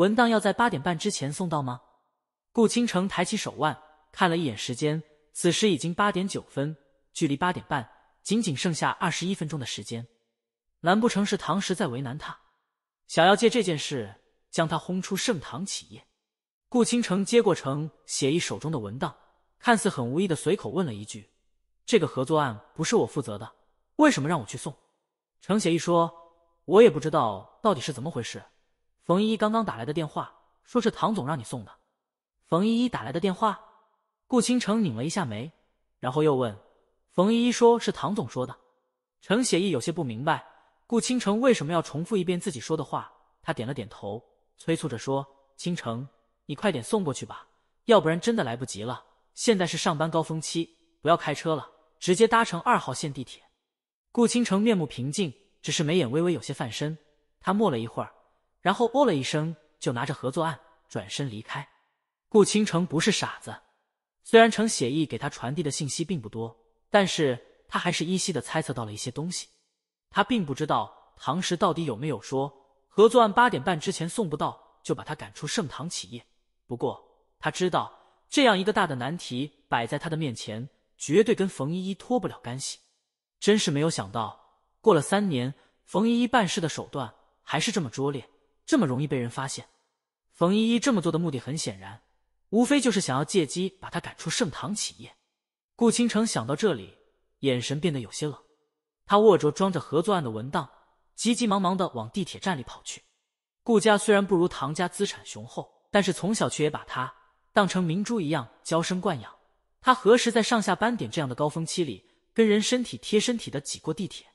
文档要在八点半之前送到吗？顾倾城抬起手腕看了一眼时间，此时已经八点九分，距离八点半仅仅剩下二十一分钟的时间。难不成是唐石在为难他，想要借这件事将他轰出盛唐企业？顾倾城接过程写意手中的文档，看似很无意的随口问了一句：“这个合作案不是我负责的，为什么让我去送？”程写意说：“我也不知道到底是怎么回事。”冯依依刚刚打来的电话，说是唐总让你送的。冯依依打来的电话，顾倾城拧了一下眉，然后又问冯依依，说是唐总说的。程写意有些不明白，顾倾城为什么要重复一遍自己说的话。他点了点头，催促着说：“倾城，你快点送过去吧，要不然真的来不及了。现在是上班高峰期，不要开车了，直接搭乘二号线地铁。”顾倾城面目平静，只是眉眼微微有些泛深。他默了一会儿。然后哦了一声，就拿着合作案转身离开。顾倾城不是傻子，虽然程写意给他传递的信息并不多，但是他还是依稀的猜测到了一些东西。他并不知道唐石到底有没有说合作案八点半之前送不到就把他赶出盛唐企业。不过他知道，这样一个大的难题摆在他的面前，绝对跟冯依依脱不了干系。真是没有想到，过了三年，冯依依办事的手段还是这么拙劣。这么容易被人发现，冯依依这么做的目的很显然，无非就是想要借机把他赶出盛唐企业。顾倾城想到这里，眼神变得有些冷。他握着装着合作案的文档，急急忙忙的往地铁站里跑去。顾家虽然不如唐家资产雄厚，但是从小却也把他当成明珠一样娇生惯养。他何时在上下班点这样的高峰期里跟人身体贴身体的挤过地铁？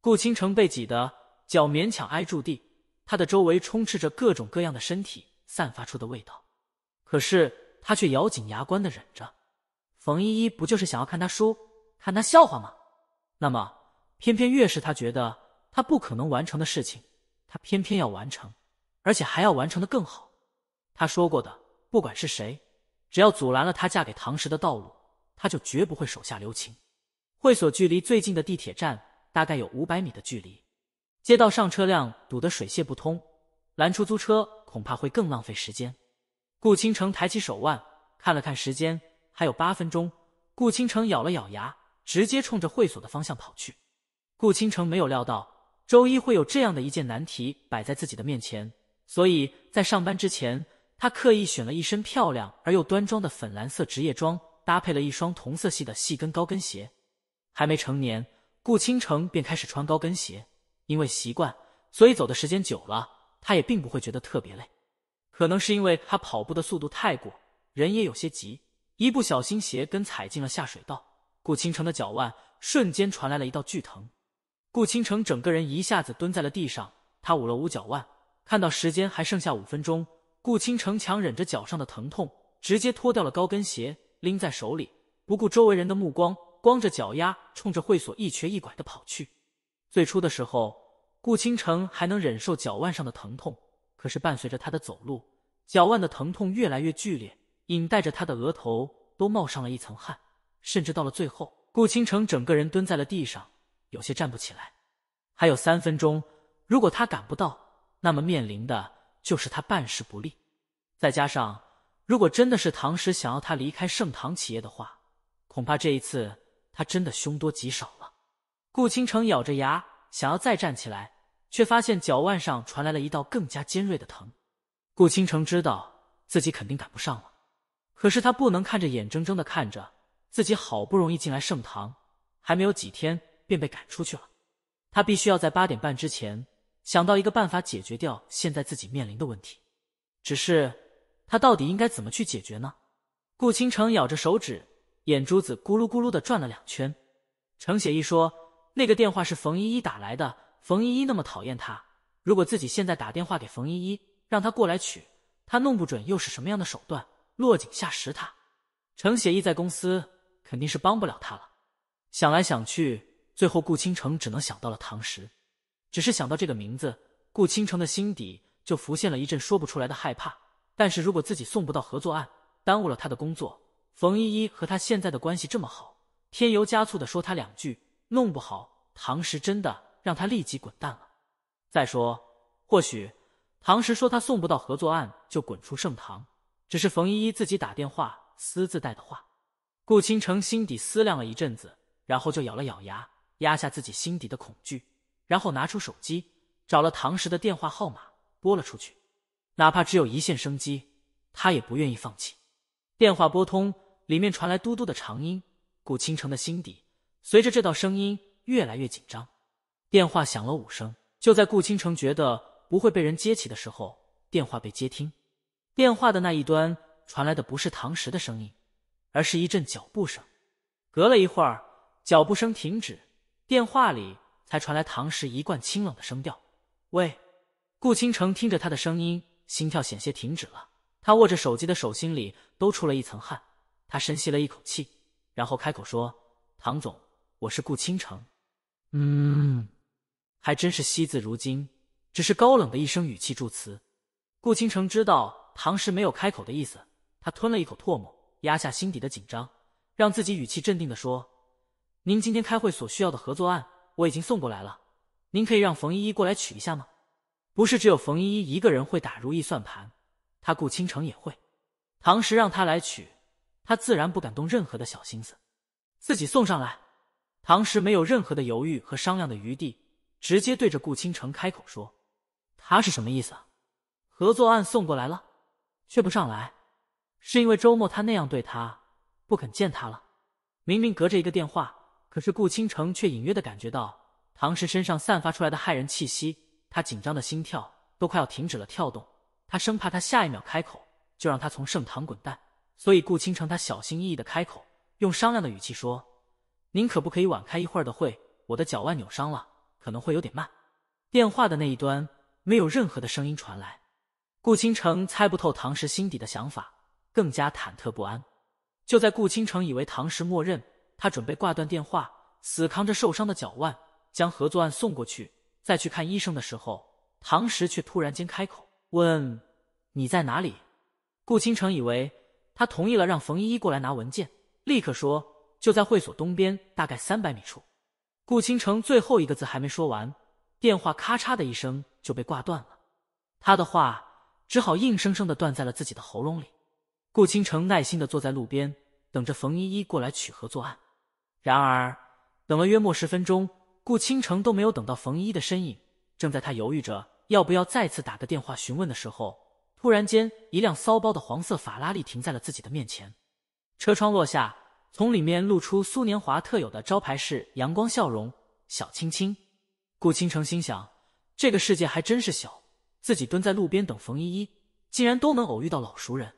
顾倾城被挤的脚勉强挨住地。他的周围充斥着各种各样的身体散发出的味道，可是他却咬紧牙关的忍着。冯依依不就是想要看他输，看他笑话吗？那么，偏偏越是他觉得他不可能完成的事情，他偏偏要完成，而且还要完成的更好。他说过的，不管是谁，只要阻拦了他嫁给唐石的道路，他就绝不会手下留情。会所距离最近的地铁站大概有五百米的距离。街道上车辆堵得水泄不通，拦出租车恐怕会更浪费时间。顾倾城抬起手腕看了看时间，还有八分钟。顾倾城咬了咬牙，直接冲着会所的方向跑去。顾倾城没有料到周一会有这样的一件难题摆在自己的面前，所以在上班之前，他刻意选了一身漂亮而又端庄的粉蓝色职业装，搭配了一双同色系的细跟高跟鞋。还没成年，顾倾城便开始穿高跟鞋。因为习惯，所以走的时间久了，他也并不会觉得特别累。可能是因为他跑步的速度太过，人也有些急，一不小心鞋跟踩进了下水道，顾倾城的脚腕瞬间传来了一道剧疼。顾倾城整个人一下子蹲在了地上，他捂了捂脚腕，看到时间还剩下五分钟，顾倾城强忍着脚上的疼痛，直接脱掉了高跟鞋，拎在手里，不顾周围人的目光，光着脚丫冲着会所一瘸一拐的跑去。最初的时候，顾倾城还能忍受脚腕上的疼痛，可是伴随着他的走路，脚腕的疼痛越来越剧烈，引带着他的额头都冒上了一层汗，甚至到了最后，顾倾城整个人蹲在了地上，有些站不起来。还有三分钟，如果他赶不到，那么面临的就是他办事不利。再加上，如果真的是唐诗想要他离开盛唐企业的话，恐怕这一次他真的凶多吉少了。顾倾城咬着牙想要再站起来，却发现脚腕上传来了一道更加尖锐的疼。顾倾城知道自己肯定赶不上了，可是他不能看着眼睁睁的看着自己好不容易进来盛唐，还没有几天便被赶出去了。他必须要在八点半之前想到一个办法解决掉现在自己面临的问题。只是他到底应该怎么去解决呢？顾倾城咬着手指，眼珠子咕噜咕噜的转了两圈。程雪意说。那个电话是冯依依打来的。冯依依那么讨厌他，如果自己现在打电话给冯依依，让他过来取，他弄不准又是什么样的手段，落井下石。他程协义在公司肯定是帮不了他了。想来想去，最后顾倾城只能想到了唐石。只是想到这个名字，顾倾城的心底就浮现了一阵说不出来的害怕。但是如果自己送不到合作案，耽误了他的工作，冯依依和他现在的关系这么好，添油加醋的说他两句。弄不好，唐石真的让他立即滚蛋了。再说，或许唐石说他送不到合作案就滚出盛唐，只是冯依依自己打电话私自带的话。顾倾城心底思量了一阵子，然后就咬了咬牙，压下自己心底的恐惧，然后拿出手机找了唐石的电话号码拨了出去。哪怕只有一线生机，他也不愿意放弃。电话拨通，里面传来嘟嘟的长音，顾倾城的心底。随着这道声音越来越紧张，电话响了五声。就在顾倾城觉得不会被人接起的时候，电话被接听。电话的那一端传来的不是唐石的声音，而是一阵脚步声。隔了一会儿，脚步声停止，电话里才传来唐石一贯清冷的声调：“喂。”顾倾城听着他的声音，心跳险些停止了。他握着手机的手心里都出了一层汗。他深吸了一口气，然后开口说：“唐总。”我是顾倾城，嗯，还真是惜字如金。只是高冷的一声语气助词。顾倾城知道唐诗没有开口的意思，他吞了一口唾沫，压下心底的紧张，让自己语气镇定的说：“您今天开会所需要的合作案我已经送过来了，您可以让冯依依过来取一下吗？”不是只有冯依依一个人会打如意算盘，他顾倾城也会。唐时让他来取，他自然不敢动任何的小心思，自己送上来。唐诗没有任何的犹豫和商量的余地，直接对着顾倾城开口说：“他是什么意思？合作案送过来了，却不上来，是因为周末他那样对他，不肯见他了。明明隔着一个电话，可是顾倾城却隐约的感觉到唐诗身上散发出来的骇人气息。他紧张的心跳都快要停止了跳动，他生怕他下一秒开口就让他从盛唐滚蛋。所以顾倾城他小心翼翼的开口，用商量的语气说。”您可不可以晚开一会儿的会？我的脚腕扭伤了，可能会有点慢。电话的那一端没有任何的声音传来，顾倾城猜不透唐石心底的想法，更加忐忑不安。就在顾倾城以为唐石默认，他准备挂断电话，死扛着受伤的脚腕将合作案送过去，再去看医生的时候，唐石却突然间开口问：“你在哪里？”顾倾城以为他同意了，让冯依依过来拿文件，立刻说。就在会所东边大概三百米处，顾倾城最后一个字还没说完，电话咔嚓的一声就被挂断了。他的话只好硬生生的断在了自己的喉咙里。顾倾城耐心的坐在路边，等着冯依依过来取合作案。然而等了约莫十分钟，顾倾城都没有等到冯依依的身影。正在他犹豫着要不要再次打个电话询问的时候，突然间一辆骚包的黄色法拉利停在了自己的面前，车窗落下。从里面露出苏年华特有的招牌式阳光笑容，小青青。顾倾城心想，这个世界还真是小，自己蹲在路边等冯依依，竟然都能偶遇到老熟人。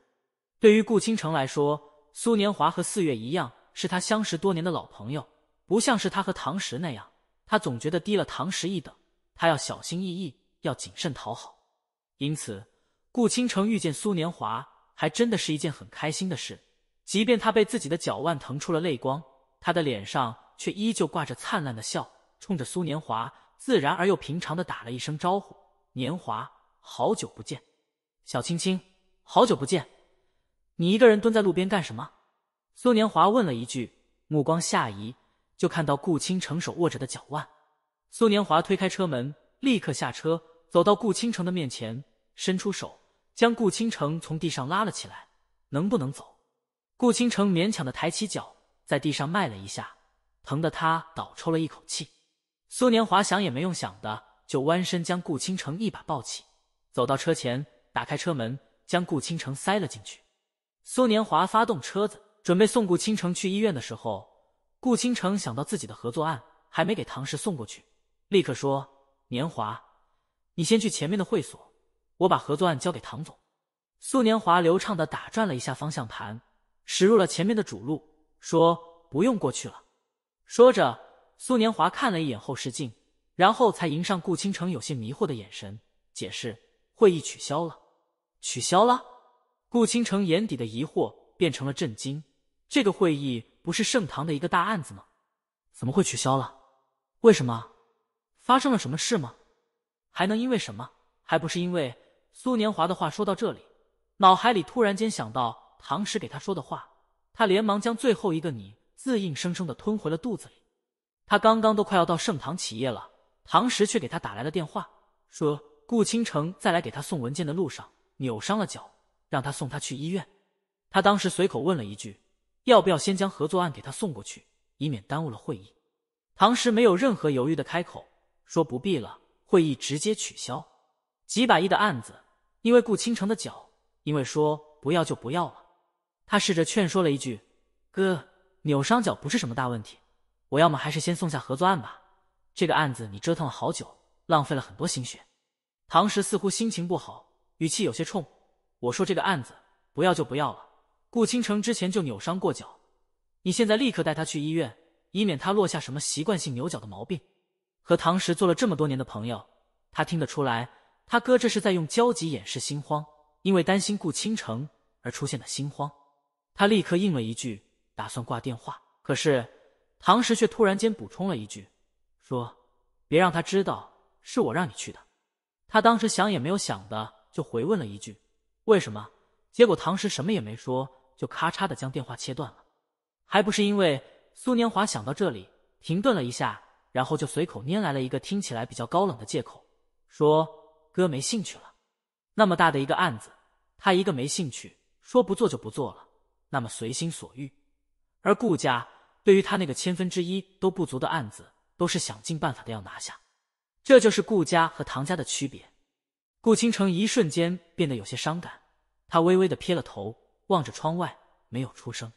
对于顾倾城来说，苏年华和四月一样，是他相识多年的老朋友，不像是他和唐石那样，他总觉得低了唐石一等，他要小心翼翼，要谨慎讨好。因此，顾倾城遇见苏年华，还真的是一件很开心的事。即便他被自己的脚腕疼出了泪光，他的脸上却依旧挂着灿烂的笑，冲着苏年华自然而又平常的打了一声招呼：“年华，好久不见，小青青，好久不见。”你一个人蹲在路边干什么？”苏年华问了一句，目光下移，就看到顾倾城手握着的脚腕。苏年华推开车门，立刻下车，走到顾倾城的面前，伸出手将顾倾城从地上拉了起来：“能不能走？”顾倾城勉强的抬起脚，在地上迈了一下，疼得他倒抽了一口气。苏年华想也没用想的，就弯身将顾倾城一把抱起，走到车前，打开车门，将顾倾城塞了进去。苏年华发动车子，准备送顾倾城去医院的时候，顾倾城想到自己的合作案还没给唐氏送过去，立刻说：“年华，你先去前面的会所，我把合作案交给唐总。”苏年华流畅的打转了一下方向盘。驶入了前面的主路，说：“不用过去了。”说着，苏年华看了一眼后视镜，然后才迎上顾倾城有些迷惑的眼神，解释：“会议取消了。”取消了？顾倾城眼底的疑惑变成了震惊。这个会议不是盛唐的一个大案子吗？怎么会取消了？为什么？发生了什么事吗？还能因为什么？还不是因为……苏年华的话说到这里，脑海里突然间想到。唐石给他说的话，他连忙将最后一个“你”字硬生生的吞回了肚子里。他刚刚都快要到盛唐企业了，唐石却给他打来了电话，说顾倾城在来给他送文件的路上扭伤了脚，让他送他去医院。他当时随口问了一句：“要不要先将合作案给他送过去，以免耽误了会议？”唐石没有任何犹豫的开口说：“不必了，会议直接取消。几百亿的案子，因为顾倾城的脚，因为说不要就不要了。”他试着劝说了一句：“哥，扭伤脚不是什么大问题，我要么还是先送下合作案吧。这个案子你折腾了好久，浪费了很多心血。”唐石似乎心情不好，语气有些冲：“我说这个案子不要就不要了。”顾倾城之前就扭伤过脚，你现在立刻带他去医院，以免他落下什么习惯性扭脚的毛病。和唐石做了这么多年的朋友，他听得出来，他哥这是在用焦急掩饰心慌，因为担心顾倾城而出现的心慌。他立刻应了一句，打算挂电话，可是唐石却突然间补充了一句，说：“别让他知道是我让你去的。”他当时想也没有想的，就回问了一句：“为什么？”结果唐石什么也没说，就咔嚓的将电话切断了。还不是因为苏年华想到这里，停顿了一下，然后就随口拈来了一个听起来比较高冷的借口，说：“哥没兴趣了。”那么大的一个案子，他一个没兴趣，说不做就不做了。那么随心所欲，而顾家对于他那个千分之一都不足的案子，都是想尽办法的要拿下。这就是顾家和唐家的区别。顾倾城一瞬间变得有些伤感，他微微的撇了头，望着窗外，没有出声。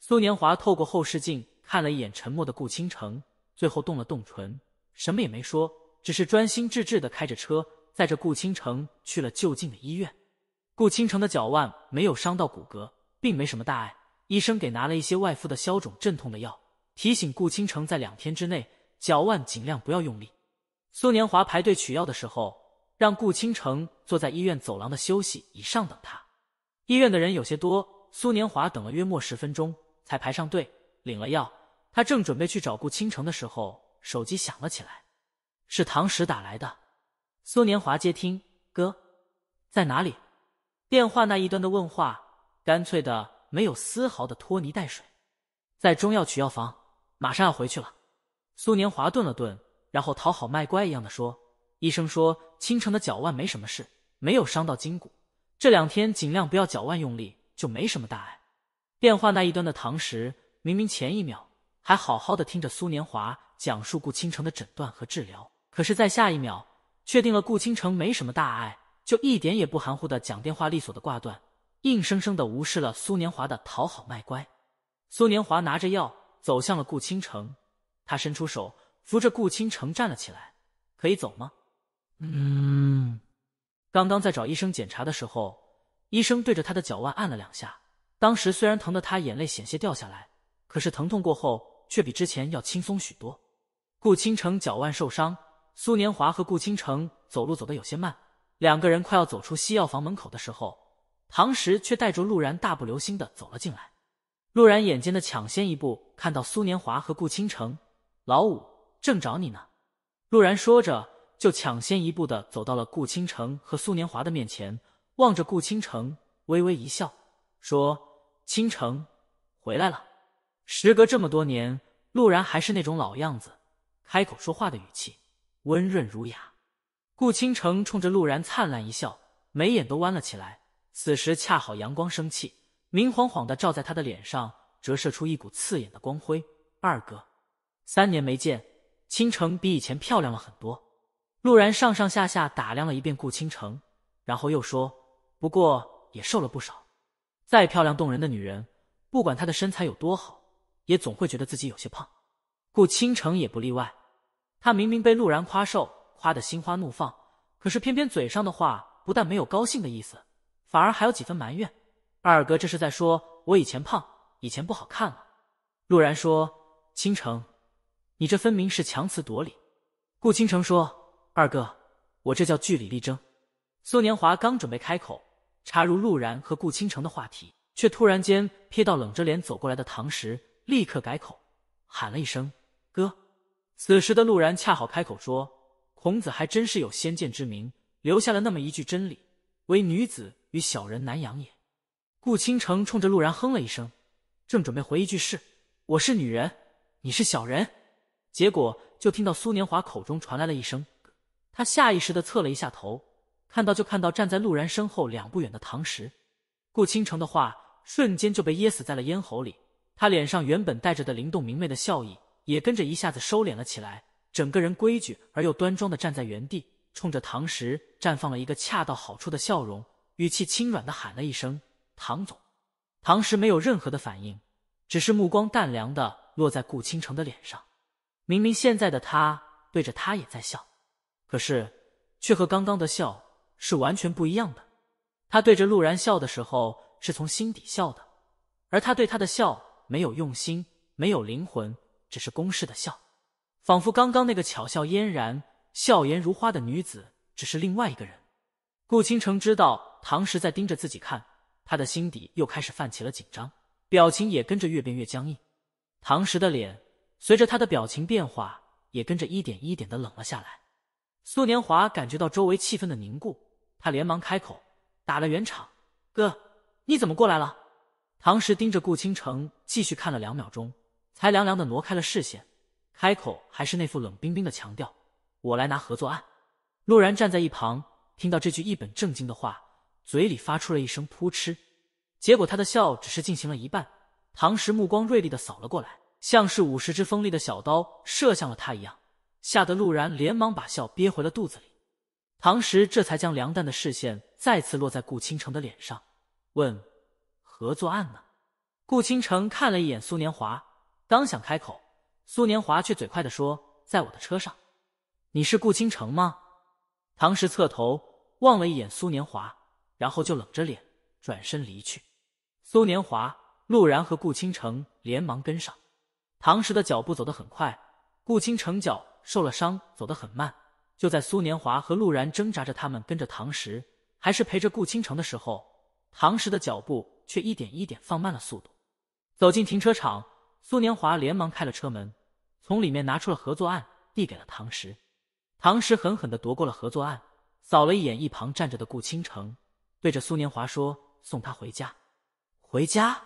苏年华透过后视镜看了一眼沉默的顾倾城，最后动了动唇，什么也没说，只是专心致志的开着车，载着顾倾城去了就近的医院。顾倾城的脚腕没有伤到骨骼。并没什么大碍，医生给拿了一些外敷的消肿镇痛的药，提醒顾倾城在两天之内脚腕尽量不要用力。苏年华排队取药的时候，让顾倾城坐在医院走廊的休息椅上等他。医院的人有些多，苏年华等了约莫十分钟才排上队领了药。他正准备去找顾倾城的时候，手机响了起来，是唐石打来的。苏年华接听，哥，在哪里？电话那一端的问话。干脆的，没有丝毫的拖泥带水，在中药取药房，马上要回去了。苏年华顿了顿，然后讨好卖乖一样的说：“医生说，倾城的脚腕没什么事，没有伤到筋骨，这两天尽量不要脚腕用力，就没什么大碍。”电话那一端的唐石，明明前一秒还好好的听着苏年华讲述顾倾城的诊断和治疗，可是，在下一秒，确定了顾倾城没什么大碍，就一点也不含糊的讲电话，利索的挂断。硬生生的无视了苏年华的讨好卖乖。苏年华拿着药走向了顾倾城，他伸出手扶着顾倾城站了起来，可以走吗？嗯，刚刚在找医生检查的时候，医生对着他的脚腕按了两下，当时虽然疼得他眼泪险些掉下来，可是疼痛过后却比之前要轻松许多。顾倾城脚腕受伤，苏年华和顾倾城走路走得有些慢，两个人快要走出西药房门口的时候。唐石却带着陆然大步流星的走了进来，陆然眼尖的抢先一步，看到苏年华和顾倾城，老五正找你呢。陆然说着，就抢先一步的走到了顾倾城和苏年华的面前，望着顾倾城微微一笑，说：“倾城，回来了。”时隔这么多年，陆然还是那种老样子，开口说话的语气温润儒雅。顾倾城冲着陆然灿烂一笑，眉眼都弯了起来。此时恰好阳光升起，明晃晃的照在他的脸上，折射出一股刺眼的光辉。二哥，三年没见，倾城比以前漂亮了很多。陆然上上下下打量了一遍顾倾城，然后又说：“不过也瘦了不少。再漂亮动人的女人，不管她的身材有多好，也总会觉得自己有些胖。顾倾城也不例外。她明明被陆然夸瘦，夸得心花怒放，可是偏偏嘴上的话不但没有高兴的意思。”反而还有几分埋怨，二哥这是在说我以前胖，以前不好看了。陆然说：“倾城，你这分明是强词夺理。”顾倾城说：“二哥，我这叫据理力争。”苏年华刚准备开口插入陆然和顾倾城的话题，却突然间瞥到冷着脸走过来的唐石，立刻改口喊了一声“哥”。此时的陆然恰好开口说：“孔子还真是有先见之明，留下了那么一句真理：为女子。”与小人难养也。顾倾城冲着陆然哼了一声，正准备回一句“是，我是女人，你是小人”，结果就听到苏年华口中传来了一声。他下意识地侧了一下头，看到就看到站在陆然身后两步远的唐石。顾倾城的话瞬间就被噎死在了咽喉里，他脸上原本带着的灵动明媚的笑意也跟着一下子收敛了起来，整个人规矩而又端庄的站在原地，冲着唐石绽放了一个恰到好处的笑容。语气轻软的喊了一声“唐总”，唐时没有任何的反应，只是目光淡凉的落在顾倾城的脸上。明明现在的他对着他也在笑，可是却和刚刚的笑是完全不一样的。他对着陆然笑的时候是从心底笑的，而他对他的笑没有用心，没有灵魂，只是公式的笑，仿佛刚刚那个巧笑嫣然、笑颜如花的女子只是另外一个人。顾倾城知道。唐时在盯着自己看，他的心底又开始泛起了紧张，表情也跟着越变越僵硬。唐时的脸随着他的表情变化，也跟着一点一点的冷了下来。苏年华感觉到周围气氛的凝固，他连忙开口打了圆场：“哥，你怎么过来了？”唐时盯着顾倾城，继续看了两秒钟，才凉凉的挪开了视线，开口还是那副冷冰冰的强调：“我来拿合作案。”陆然站在一旁，听到这句一本正经的话。嘴里发出了一声“扑哧”，结果他的笑只是进行了一半。唐石目光锐利的扫了过来，像是五十只锋利的小刀射向了他一样，吓得陆然连忙把笑憋回了肚子里。唐石这才将梁旦的视线再次落在顾倾城的脸上，问：“何作案呢？”顾倾城看了一眼苏年华，刚想开口，苏年华却嘴快的说：“在我的车上。”“你是顾倾城吗？”唐石侧头望了一眼苏年华。然后就冷着脸转身离去，苏年华、陆然和顾倾城连忙跟上。唐时的脚步走得很快，顾倾城脚受了伤，走得很慢。就在苏年华和陆然挣扎着他们跟着唐时，还是陪着顾倾城的时候，唐时的脚步却一点一点放慢了速度。走进停车场，苏年华连忙开了车门，从里面拿出了合作案，递给了唐时。唐时狠狠地夺过了合作案，扫了一眼一旁站着的顾倾城。对着苏年华说：“送他回家，回家，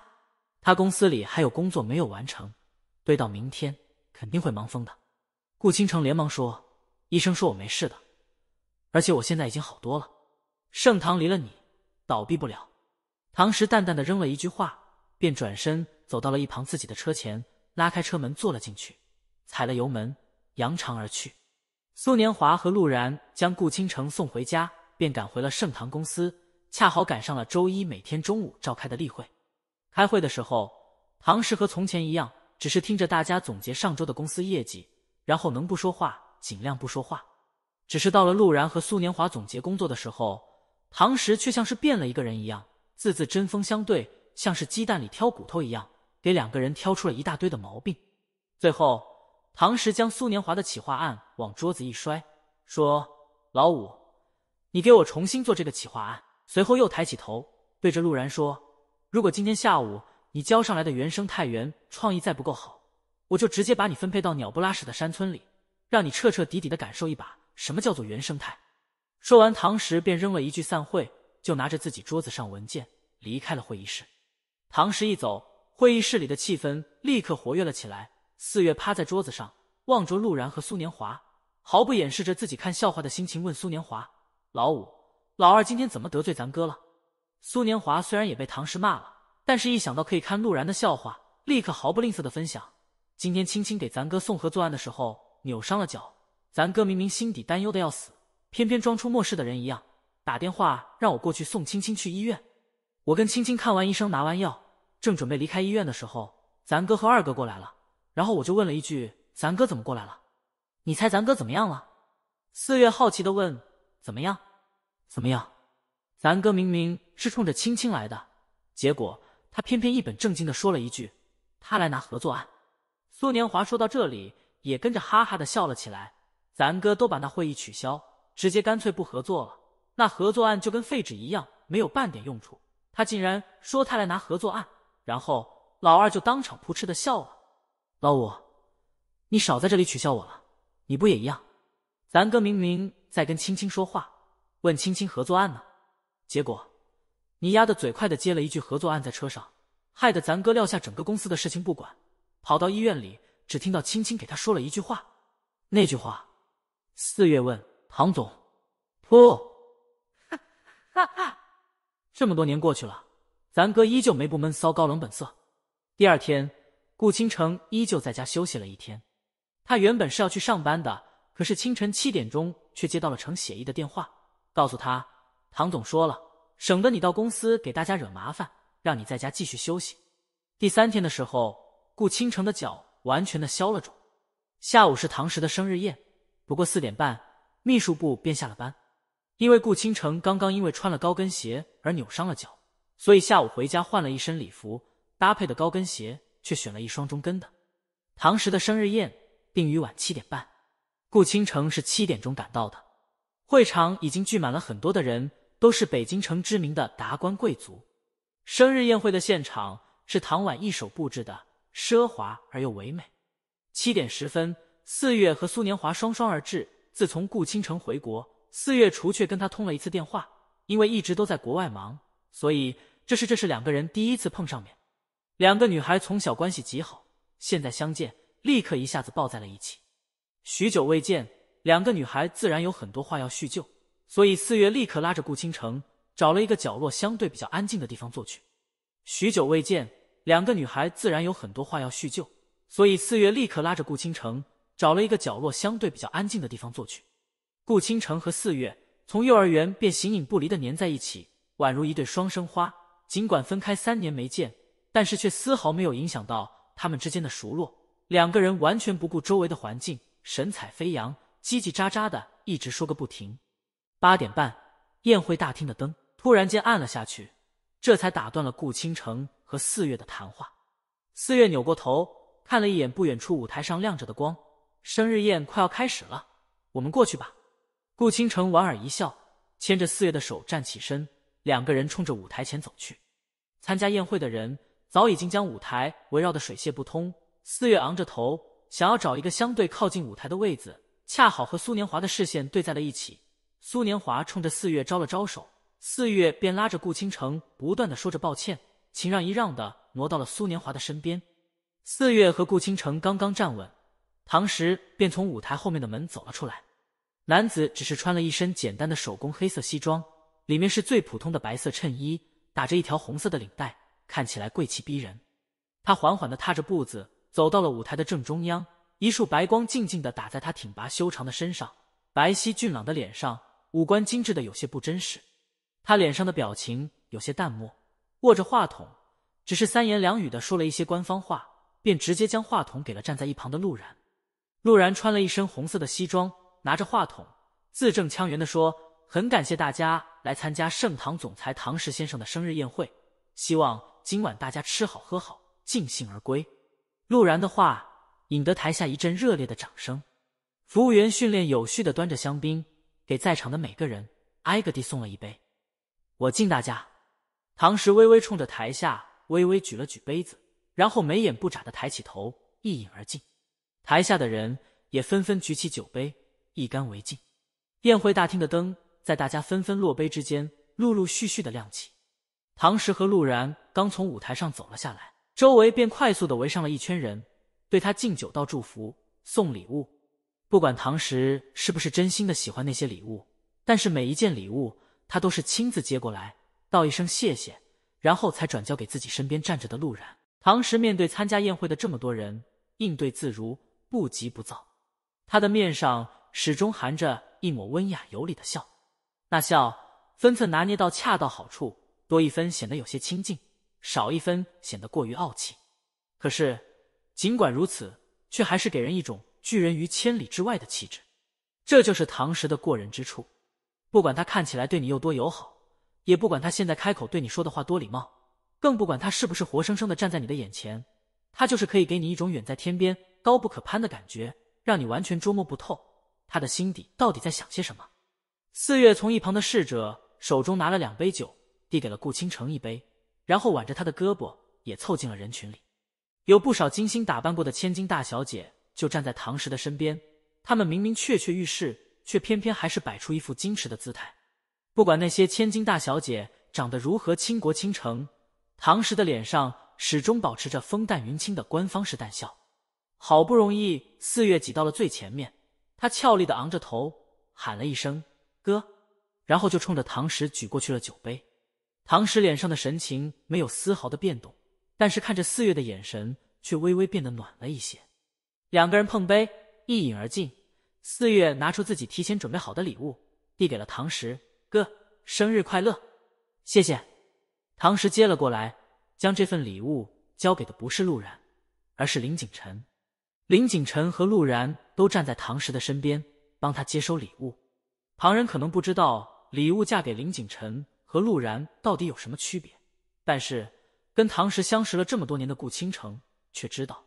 他公司里还有工作没有完成，堆到明天肯定会忙疯的。”顾倾城连忙说：“医生说我没事的，而且我现在已经好多了。”盛唐离了你，倒闭不了。唐石淡淡的扔了一句话，便转身走到了一旁自己的车前，拉开车门坐了进去，踩了油门，扬长而去。苏年华和陆然将顾倾城送回家，便赶回了盛唐公司。恰好赶上了周一每天中午召开的例会。开会的时候，唐石和从前一样，只是听着大家总结上周的公司业绩，然后能不说话尽量不说话。只是到了陆然和苏年华总结工作的时候，唐石却像是变了一个人一样，字字针锋相对，像是鸡蛋里挑骨头一样，给两个人挑出了一大堆的毛病。最后，唐石将苏年华的企划案往桌子一摔，说：“老五，你给我重新做这个企划案。”随后又抬起头，对着陆然说：“如果今天下午你交上来的原生态园创意再不够好，我就直接把你分配到鸟不拉屎的山村里，让你彻彻底底的感受一把什么叫做原生态。”说完，唐石便扔了一句“散会”，就拿着自己桌子上文件离开了会议室。唐石一走，会议室里的气氛立刻活跃了起来。四月趴在桌子上，望着陆然和苏年华，毫不掩饰着自己看笑话的心情，问苏年华：“老五。”老二今天怎么得罪咱哥了？苏年华虽然也被唐诗骂了，但是一想到可以看陆然的笑话，立刻毫不吝啬的分享。今天青青给咱哥送盒作案的时候扭伤了脚，咱哥明明心底担忧的要死，偏偏装出没事的人一样，打电话让我过去送青青去医院。我跟青青看完医生，拿完药，正准备离开医院的时候，咱哥和二哥过来了。然后我就问了一句：“咱哥怎么过来了？”你猜咱哥怎么样了？四月好奇的问：“怎么样？”怎么样，咱哥明明是冲着青青来的，结果他偏偏一本正经的说了一句：“他来拿合作案。”苏年华说到这里也跟着哈哈的笑了起来。咱哥都把那会议取消，直接干脆不合作了，那合作案就跟废纸一样，没有半点用处。他竟然说他来拿合作案，然后老二就当场扑哧的笑了。老五，你少在这里取笑我了，你不也一样？咱哥明明在跟青青说话。问青青合作案呢？结果你丫的嘴快的接了一句合作案在车上，害得咱哥撂下整个公司的事情不管，跑到医院里，只听到青青给他说了一句话。那句话，四月问唐总，噗，哈哈哈这么多年过去了，咱哥依旧没不闷骚高冷本色。第二天，顾倾城依旧在家休息了一天。他原本是要去上班的，可是清晨七点钟却接到了程写意的电话。告诉他，唐总说了，省得你到公司给大家惹麻烦，让你在家继续休息。第三天的时候，顾倾城的脚完全的消了肿。下午是唐石的生日宴，不过四点半，秘书部便下了班，因为顾倾城刚刚因为穿了高跟鞋而扭伤了脚，所以下午回家换了一身礼服，搭配的高跟鞋却选了一双中跟的。唐石的生日宴定于晚七点半，顾倾城是七点钟赶到的。会场已经聚满了很多的人，都是北京城知名的达官贵族。生日宴会的现场是唐婉一手布置的，奢华而又唯美。七点十分，四月和苏年华双双而至。自从顾倾城回国，四月除却跟他通了一次电话，因为一直都在国外忙，所以这是这是两个人第一次碰上面。两个女孩从小关系极好，现在相见，立刻一下子抱在了一起。许久未见。两个女孩自然有很多话要叙旧，所以四月立刻拉着顾倾城找了一个角落相对比较安静的地方坐去。许久未见，两个女孩自然有很多话要叙旧，所以四月立刻拉着顾倾城找了一个角落相对比较安静的地方坐去。顾倾城和四月从幼儿园便形影不离的黏在一起，宛如一对双生花。尽管分开三年没见，但是却丝毫没有影响到他们之间的熟络。两个人完全不顾周围的环境，神采飞扬。叽叽喳喳的，一直说个不停。八点半，宴会大厅的灯突然间暗了下去，这才打断了顾倾城和四月的谈话。四月扭过头看了一眼不远处舞台上亮着的光，生日宴快要开始了，我们过去吧。顾倾城莞尔一笑，牵着四月的手站起身，两个人冲着舞台前走去。参加宴会的人早已经将舞台围绕的水泄不通，四月昂着头，想要找一个相对靠近舞台的位子。恰好和苏年华的视线对在了一起，苏年华冲着四月招了招手，四月便拉着顾倾城，不断的说着抱歉，请让一让的，挪到了苏年华的身边。四月和顾倾城刚刚站稳，唐石便从舞台后面的门走了出来。男子只是穿了一身简单的手工黑色西装，里面是最普通的白色衬衣，打着一条红色的领带，看起来贵气逼人。他缓缓的踏着步子，走到了舞台的正中央。一束白光静静的打在他挺拔修长的身上，白皙俊朗的脸上，五官精致的有些不真实。他脸上的表情有些淡漠，握着话筒，只是三言两语的说了一些官方话，便直接将话筒给了站在一旁的陆然。陆然穿了一身红色的西装，拿着话筒，字正腔圆的说：“很感谢大家来参加盛唐总裁唐氏先生的生日宴会，希望今晚大家吃好喝好，尽兴而归。”陆然的话。引得台下一阵热烈的掌声。服务员训练有序的端着香槟，给在场的每个人挨个地送了一杯。我敬大家。唐时微微冲着台下微微举了举杯子，然后眉眼不眨的抬起头，一饮而尽。台下的人也纷纷举起酒杯，一干为敬。宴会大厅的灯在大家纷纷落杯之间，陆陆续续的亮起。唐时和陆然刚从舞台上走了下来，周围便快速的围上了一圈人。对他敬酒、道祝福、送礼物，不管唐时是不是真心的喜欢那些礼物，但是每一件礼物他都是亲自接过来，道一声谢谢，然后才转交给自己身边站着的陆然。唐时面对参加宴会的这么多人，应对自如，不急不躁，他的面上始终含着一抹温雅有礼的笑，那笑分寸拿捏到恰到好处，多一分显得有些亲近，少一分显得过于傲气。可是。尽管如此，却还是给人一种拒人于千里之外的气质。这就是唐时的过人之处。不管他看起来对你有多友好，也不管他现在开口对你说的话多礼貌，更不管他是不是活生生的站在你的眼前，他就是可以给你一种远在天边、高不可攀的感觉，让你完全捉摸不透他的心底到底在想些什么。四月从一旁的侍者手中拿了两杯酒，递给了顾倾城一杯，然后挽着他的胳膊，也凑进了人群里。有不少精心打扮过的千金大小姐就站在唐石的身边，她们明明确确欲试，却偏偏还是摆出一副矜持的姿态。不管那些千金大小姐长得如何倾国倾城，唐石的脸上始终保持着风淡云轻的官方式淡笑。好不容易四月挤到了最前面，她俏丽的昂着头喊了一声“哥”，然后就冲着唐石举过去了酒杯。唐石脸上的神情没有丝毫的变动。但是看着四月的眼神，却微微变得暖了一些。两个人碰杯，一饮而尽。四月拿出自己提前准备好的礼物，递给了唐石：“哥，生日快乐，谢谢。”唐石接了过来，将这份礼物交给的不是陆然，而是林景晨。林景晨和陆然都站在唐石的身边，帮他接收礼物。旁人可能不知道礼物嫁给林景晨和陆然到底有什么区别，但是。跟唐石相识了这么多年的顾倾城却知道，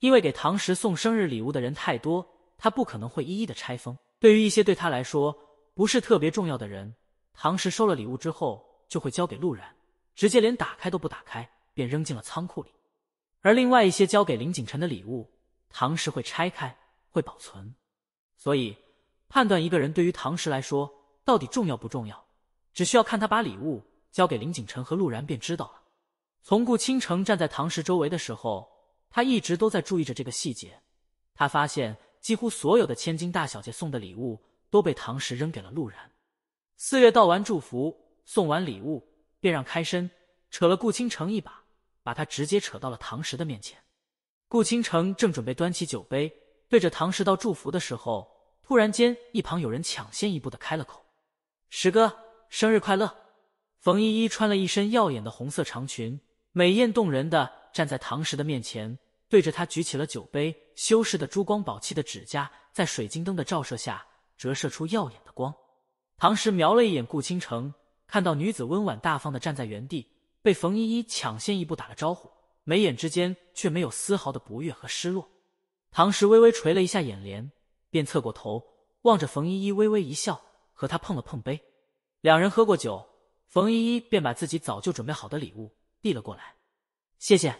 因为给唐石送生日礼物的人太多，他不可能会一一的拆封。对于一些对他来说不是特别重要的人，唐石收了礼物之后就会交给陆然，直接连打开都不打开，便扔进了仓库里。而另外一些交给林景辰的礼物，唐石会拆开，会保存。所以，判断一个人对于唐石来说到底重要不重要，只需要看他把礼物交给林景辰和陆然便知道了。从顾倾城站在唐石周围的时候，他一直都在注意着这个细节。他发现，几乎所有的千金大小姐送的礼物都被唐石扔给了陆然。四月道完祝福，送完礼物，便让开身，扯了顾倾城一把，把他直接扯到了唐石的面前。顾倾城正准备端起酒杯，对着唐石道祝福的时候，突然间，一旁有人抢先一步的开了口：“石哥，生日快乐！”冯依依穿了一身耀眼的红色长裙。美艳动人的站在唐石的面前，对着他举起了酒杯。修饰的珠光宝气的指甲，在水晶灯的照射下折射出耀眼的光。唐石瞄了一眼顾倾城，看到女子温婉大方的站在原地，被冯依依抢先一步打了招呼，眉眼之间却没有丝毫的不悦和失落。唐石微微垂了一下眼帘，便侧过头望着冯依依，微微一笑，和她碰了碰杯。两人喝过酒，冯依依便把自己早就准备好的礼物。递了过来，谢谢。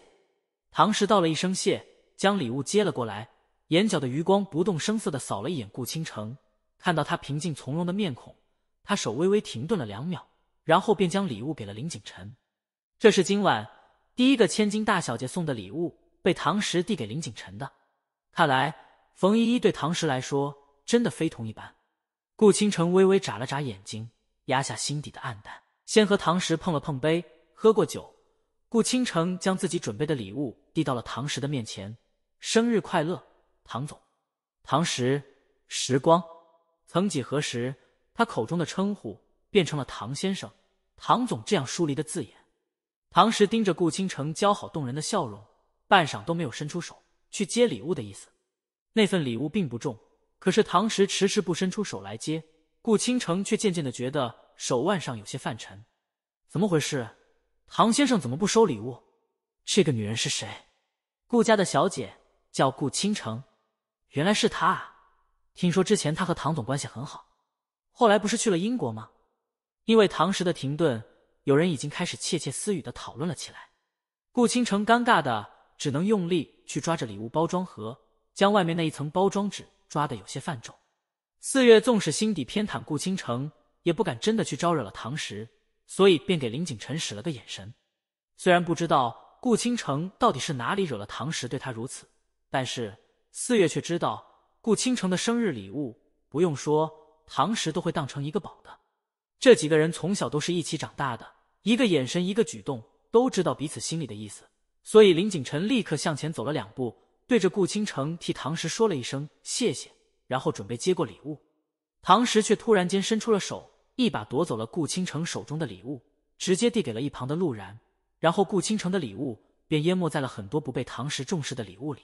唐时道了一声谢，将礼物接了过来，眼角的余光不动声色的扫了一眼顾倾城，看到她平静从容的面孔，他手微微停顿了两秒，然后便将礼物给了林景辰。这是今晚第一个千金大小姐送的礼物，被唐石递给林景辰的。看来冯依依对唐石来说真的非同一般。顾倾城微微眨了眨眼睛，压下心底的暗淡，先和唐石碰了碰杯，喝过酒。顾倾城将自己准备的礼物递到了唐石的面前，“生日快乐，唐总。”唐石，时光，曾几何时，他口中的称呼变成了“唐先生”“唐总”这样疏离的字眼。唐石盯着顾倾城姣好动人的笑容，半晌都没有伸出手去接礼物的意思。那份礼物并不重，可是唐石迟迟不伸出手来接，顾倾城却渐渐的觉得手腕上有些泛沉，怎么回事？唐先生怎么不收礼物？这个女人是谁？顾家的小姐，叫顾倾城。原来是她啊！听说之前她和唐总关系很好，后来不是去了英国吗？因为唐时的停顿，有人已经开始窃窃私语的讨论了起来。顾倾城尴尬的只能用力去抓着礼物包装盒，将外面那一层包装纸抓的有些泛皱。四月纵使心底偏袒顾倾城，也不敢真的去招惹了唐时。所以便给林景晨使了个眼神，虽然不知道顾倾城到底是哪里惹了唐石对他如此，但是四月却知道顾倾城的生日礼物不用说唐石都会当成一个宝的。这几个人从小都是一起长大的，一个眼神一个举动都知道彼此心里的意思，所以林景晨立刻向前走了两步，对着顾倾城替唐石说了一声谢谢，然后准备接过礼物，唐石却突然间伸出了手。一把夺走了顾倾城手中的礼物，直接递给了一旁的陆然，然后顾倾城的礼物便淹没在了很多不被唐时重视的礼物里。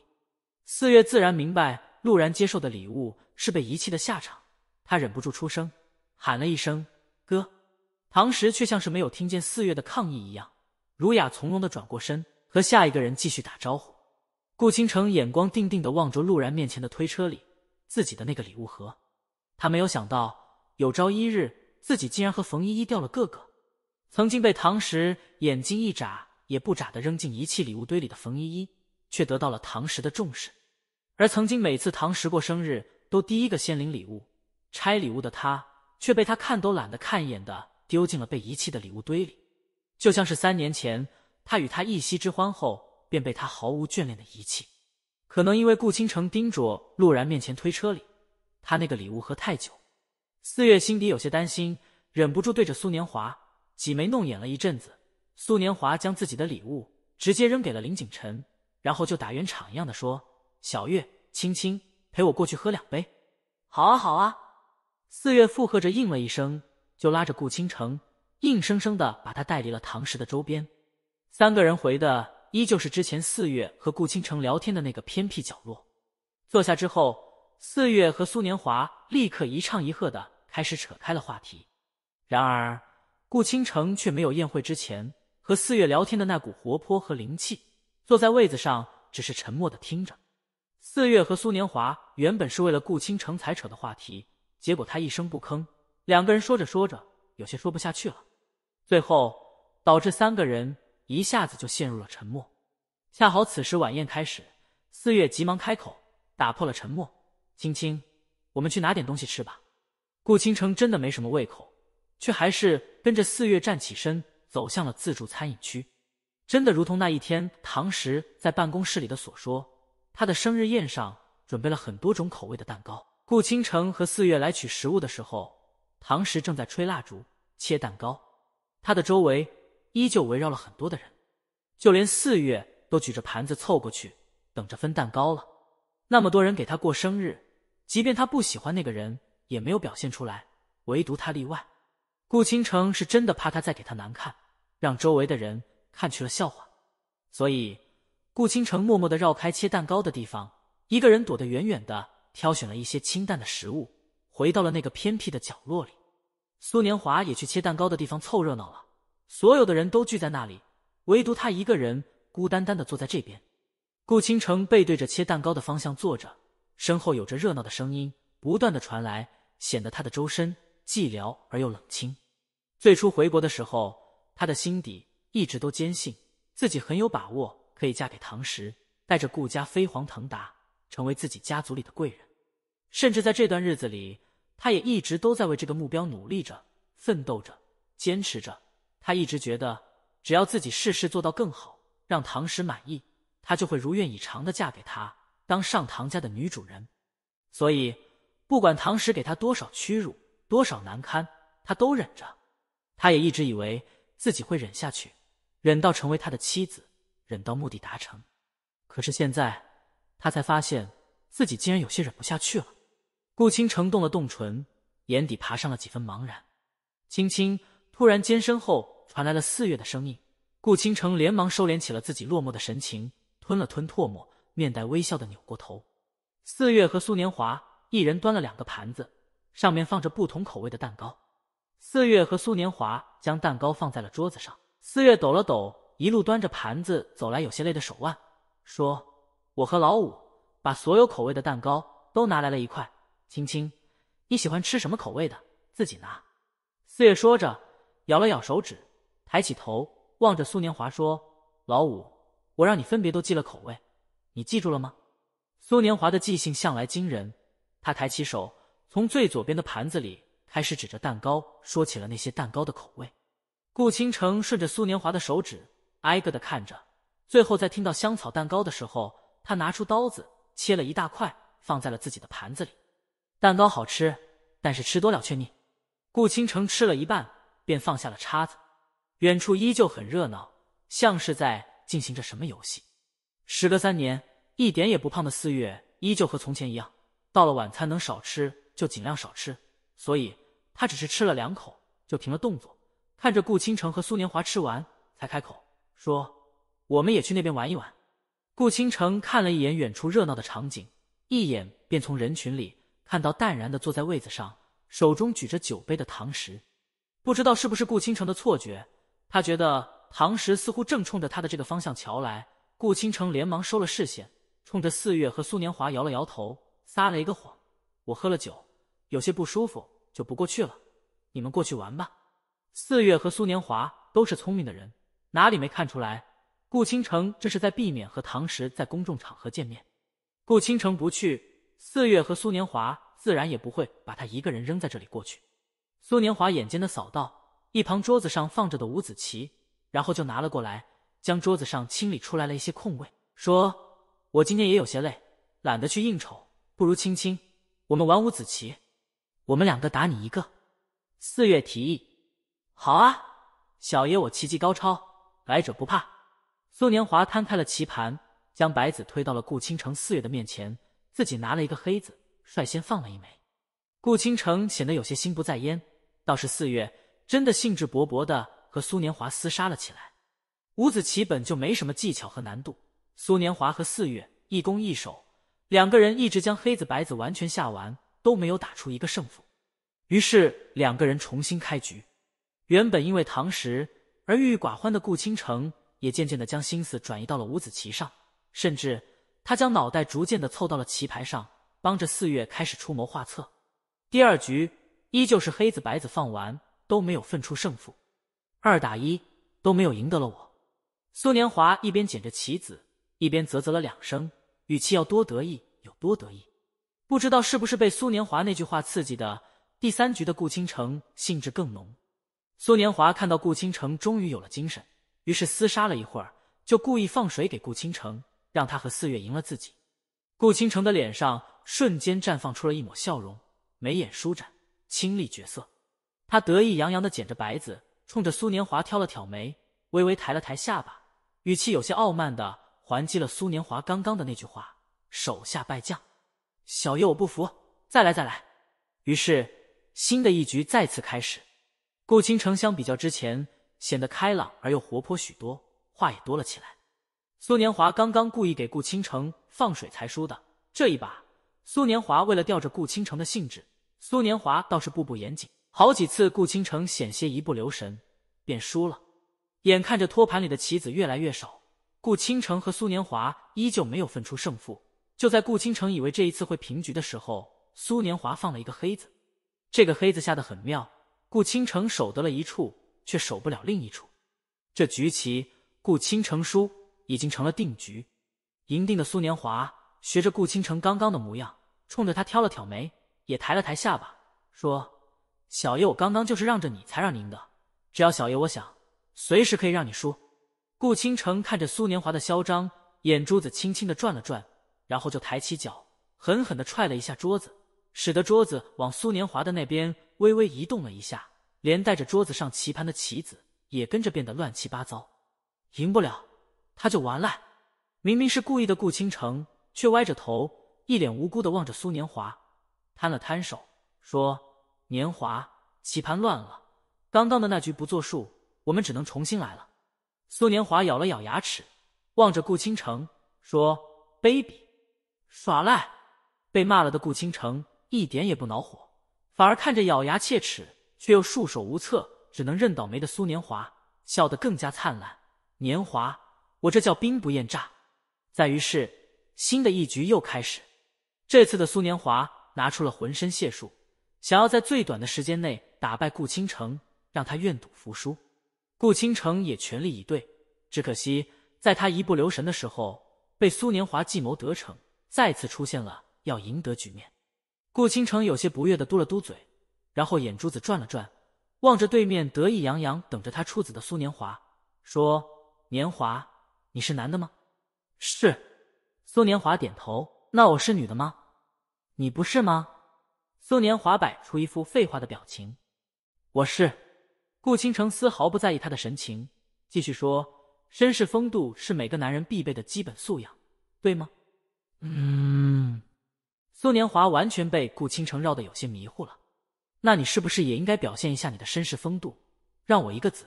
四月自然明白陆然接受的礼物是被遗弃的下场，他忍不住出声喊了一声“哥”，唐时却像是没有听见四月的抗议一样，儒雅从容的转过身，和下一个人继续打招呼。顾倾城眼光定定的望着陆然面前的推车里自己的那个礼物盒，他没有想到有朝一日。自己竟然和冯依依掉了个个，曾经被唐石眼睛一眨也不眨的扔进遗弃礼物堆里的冯依依，却得到了唐石的重视；而曾经每次唐石过生日都第一个先领礼物、拆礼物的他，却被他看都懒得看一眼的丢进了被遗弃的礼物堆里，就像是三年前他与他一夕之欢后便被他毫无眷恋的遗弃。可能因为顾倾城盯着陆然面前推车里他那个礼物盒太久。四月心底有些担心，忍不住对着苏年华挤眉弄眼了一阵子。苏年华将自己的礼物直接扔给了林景辰，然后就打圆场一样的说：“小月，青青，陪我过去喝两杯。”“好啊，好啊。”四月附和着应了一声，就拉着顾倾城，硬生生的把他带离了唐食的周边。三个人回的依旧是之前四月和顾倾城聊天的那个偏僻角落。坐下之后，四月和苏年华立刻一唱一和的。开始扯开了话题，然而顾倾城却没有宴会之前和四月聊天的那股活泼和灵气，坐在位子上只是沉默的听着。四月和苏年华原本是为了顾倾城才扯的话题，结果他一声不吭，两个人说着说着有些说不下去了，最后导致三个人一下子就陷入了沉默。恰好此时晚宴开始，四月急忙开口打破了沉默：“青青，我们去拿点东西吃吧。”顾倾城真的没什么胃口，却还是跟着四月站起身，走向了自助餐饮区。真的如同那一天唐石在办公室里的所说，他的生日宴上准备了很多种口味的蛋糕。顾倾城和四月来取食物的时候，唐石正在吹蜡烛、切蛋糕，他的周围依旧围绕了很多的人，就连四月都举着盘子凑过去，等着分蛋糕了。那么多人给他过生日，即便他不喜欢那个人。也没有表现出来，唯独他例外。顾倾城是真的怕他再给他难看，让周围的人看去了笑话，所以顾倾城默默的绕开切蛋糕的地方，一个人躲得远远的，挑选了一些清淡的食物，回到了那个偏僻的角落里。苏年华也去切蛋糕的地方凑热闹了，所有的人都聚在那里，唯独他一个人孤单单的坐在这边。顾倾城背对着切蛋糕的方向坐着，身后有着热闹的声音不断的传来。显得他的周身寂寥而又冷清。最初回国的时候，他的心底一直都坚信自己很有把握可以嫁给唐石，带着顾家飞黄腾达，成为自己家族里的贵人。甚至在这段日子里，他也一直都在为这个目标努力着、奋斗着、坚持着。他一直觉得，只要自己事事做到更好，让唐石满意，他就会如愿以偿的嫁给他，当上唐家的女主人。所以。不管唐时给他多少屈辱，多少难堪，他都忍着。他也一直以为自己会忍下去，忍到成为他的妻子，忍到目的达成。可是现在，他才发现自己竟然有些忍不下去了。顾倾城动了动唇，眼底爬上了几分茫然。青青突然间身后传来了四月的声音，顾倾城连忙收敛起了自己落寞的神情，吞了吞唾沫，面带微笑的扭过头。四月和苏年华。一人端了两个盘子，上面放着不同口味的蛋糕。四月和苏年华将蛋糕放在了桌子上。四月抖了抖一路端着盘子走来有些累的手腕，说：“我和老五把所有口味的蛋糕都拿来了一块。青青，你喜欢吃什么口味的？自己拿。”四月说着，咬了咬手指，抬起头望着苏年华说：“老五，我让你分别都记了口味，你记住了吗？”苏年华的记性向来惊人。他抬起手，从最左边的盘子里开始指着蛋糕，说起了那些蛋糕的口味。顾倾城顺着苏年华的手指，挨个的看着。最后在听到香草蛋糕的时候，他拿出刀子切了一大块，放在了自己的盘子里。蛋糕好吃，但是吃多了却腻。顾倾城吃了一半，便放下了叉子。远处依旧很热闹，像是在进行着什么游戏。时隔三年，一点也不胖的四月，依旧和从前一样。到了晚餐能少吃就尽量少吃，所以他只是吃了两口就停了动作，看着顾倾城和苏年华吃完，才开口说：“我们也去那边玩一玩。”顾倾城看了一眼远处热闹的场景，一眼便从人群里看到淡然的坐在位子上，手中举着酒杯的唐石。不知道是不是顾倾城的错觉，他觉得唐石似乎正冲着他的这个方向瞧来。顾倾城连忙收了视线，冲着四月和苏年华摇了摇头。撒了一个谎，我喝了酒，有些不舒服，就不过去了。你们过去玩吧。四月和苏年华都是聪明的人，哪里没看出来？顾倾城这是在避免和唐石在公众场合见面。顾倾城不去，四月和苏年华自然也不会把他一个人扔在这里过去。苏年华眼尖的扫到一旁桌子上放着的五子棋，然后就拿了过来，将桌子上清理出来了一些空位，说：“我今天也有些累，懒得去应酬。”不如青青，我们玩五子棋，我们两个打你一个。四月提议，好啊，小爷我棋技高超，来者不怕。苏年华摊开了棋盘，将白子推到了顾倾城四月的面前，自己拿了一个黑子，率先放了一枚。顾倾城显得有些心不在焉，倒是四月真的兴致勃勃的和苏年华厮杀了起来。五子棋本就没什么技巧和难度，苏年华和四月一攻一守。两个人一直将黑子白子完全下完，都没有打出一个胜负。于是两个人重新开局。原本因为唐时而郁郁寡欢的顾倾城，也渐渐的将心思转移到了五子棋上，甚至他将脑袋逐渐的凑到了棋盘上，帮着四月开始出谋划策。第二局依旧是黑子白子放完，都没有分出胜负，二打一都没有赢得了我。苏年华一边捡着棋子，一边啧啧了两声。语气要多得意有多得意，不知道是不是被苏年华那句话刺激的，第三局的顾倾城兴致更浓。苏年华看到顾倾城终于有了精神，于是厮杀了一会儿，就故意放水给顾倾城，让他和四月赢了自己。顾倾城的脸上瞬间绽放出了一抹笑容，眉眼舒展，清丽绝色。他得意洋洋的捡着白子，冲着苏年华挑了挑眉，微微抬了抬下巴，语气有些傲慢的。还击了苏年华刚刚的那句话：“手下败将，小爷我不服，再来再来。”于是新的一局再次开始。顾清城相比较之前显得开朗而又活泼许多，话也多了起来。苏年华刚刚故意给顾清城放水才输的这一把，苏年华为了吊着顾清城的兴致，苏年华倒是步步严谨，好几次顾清城险些一不留神便输了。眼看着托盘里的棋子越来越少。顾倾城和苏年华依旧没有分出胜负。就在顾倾城以为这一次会平局的时候，苏年华放了一个黑子。这个黑子下得很妙，顾倾城守得了一处，却守不了另一处。这局棋，顾倾城输已经成了定局。赢定的苏年华学着顾倾城刚刚的模样，冲着他挑了挑眉，也抬了抬下巴，说：“小爷我刚刚就是让着你才让你赢的，只要小爷我想，随时可以让你输。”顾倾城看着苏年华的嚣张，眼珠子轻轻的转了转，然后就抬起脚，狠狠的踹了一下桌子，使得桌子往苏年华的那边微微移动了一下，连带着桌子上棋盘的棋子也跟着变得乱七八糟。赢不了，他就完了。明明是故意的，顾倾城却歪着头，一脸无辜的望着苏年华，摊了摊手，说：“年华，棋盘乱了，刚刚的那局不作数，我们只能重新来了。”苏年华咬了咬牙齿，望着顾倾城说：“ b a b y 耍赖！”被骂了的顾倾城一点也不恼火，反而看着咬牙切齿却又束手无策、只能认倒霉的苏年华，笑得更加灿烂。“年华，我这叫兵不厌诈，在于是，新的一局又开始。这次的苏年华拿出了浑身解数，想要在最短的时间内打败顾倾城，让他愿赌服输。”顾倾城也全力以对，只可惜在他一不留神的时候，被苏年华计谋得逞，再次出现了要赢得局面。顾倾城有些不悦的嘟了嘟嘴，然后眼珠子转了转，望着对面得意洋洋等着他出子的苏年华，说：“年华，你是男的吗？”“是。”苏年华点头。“那我是女的吗？”“你不是吗？”苏年华摆出一副废话的表情，“我是。”顾倾城丝毫不在意他的神情，继续说：“绅士风度是每个男人必备的基本素养，对吗？”“嗯。”苏年华完全被顾倾城绕得有些迷糊了。“那你是不是也应该表现一下你的绅士风度，让我一个子？”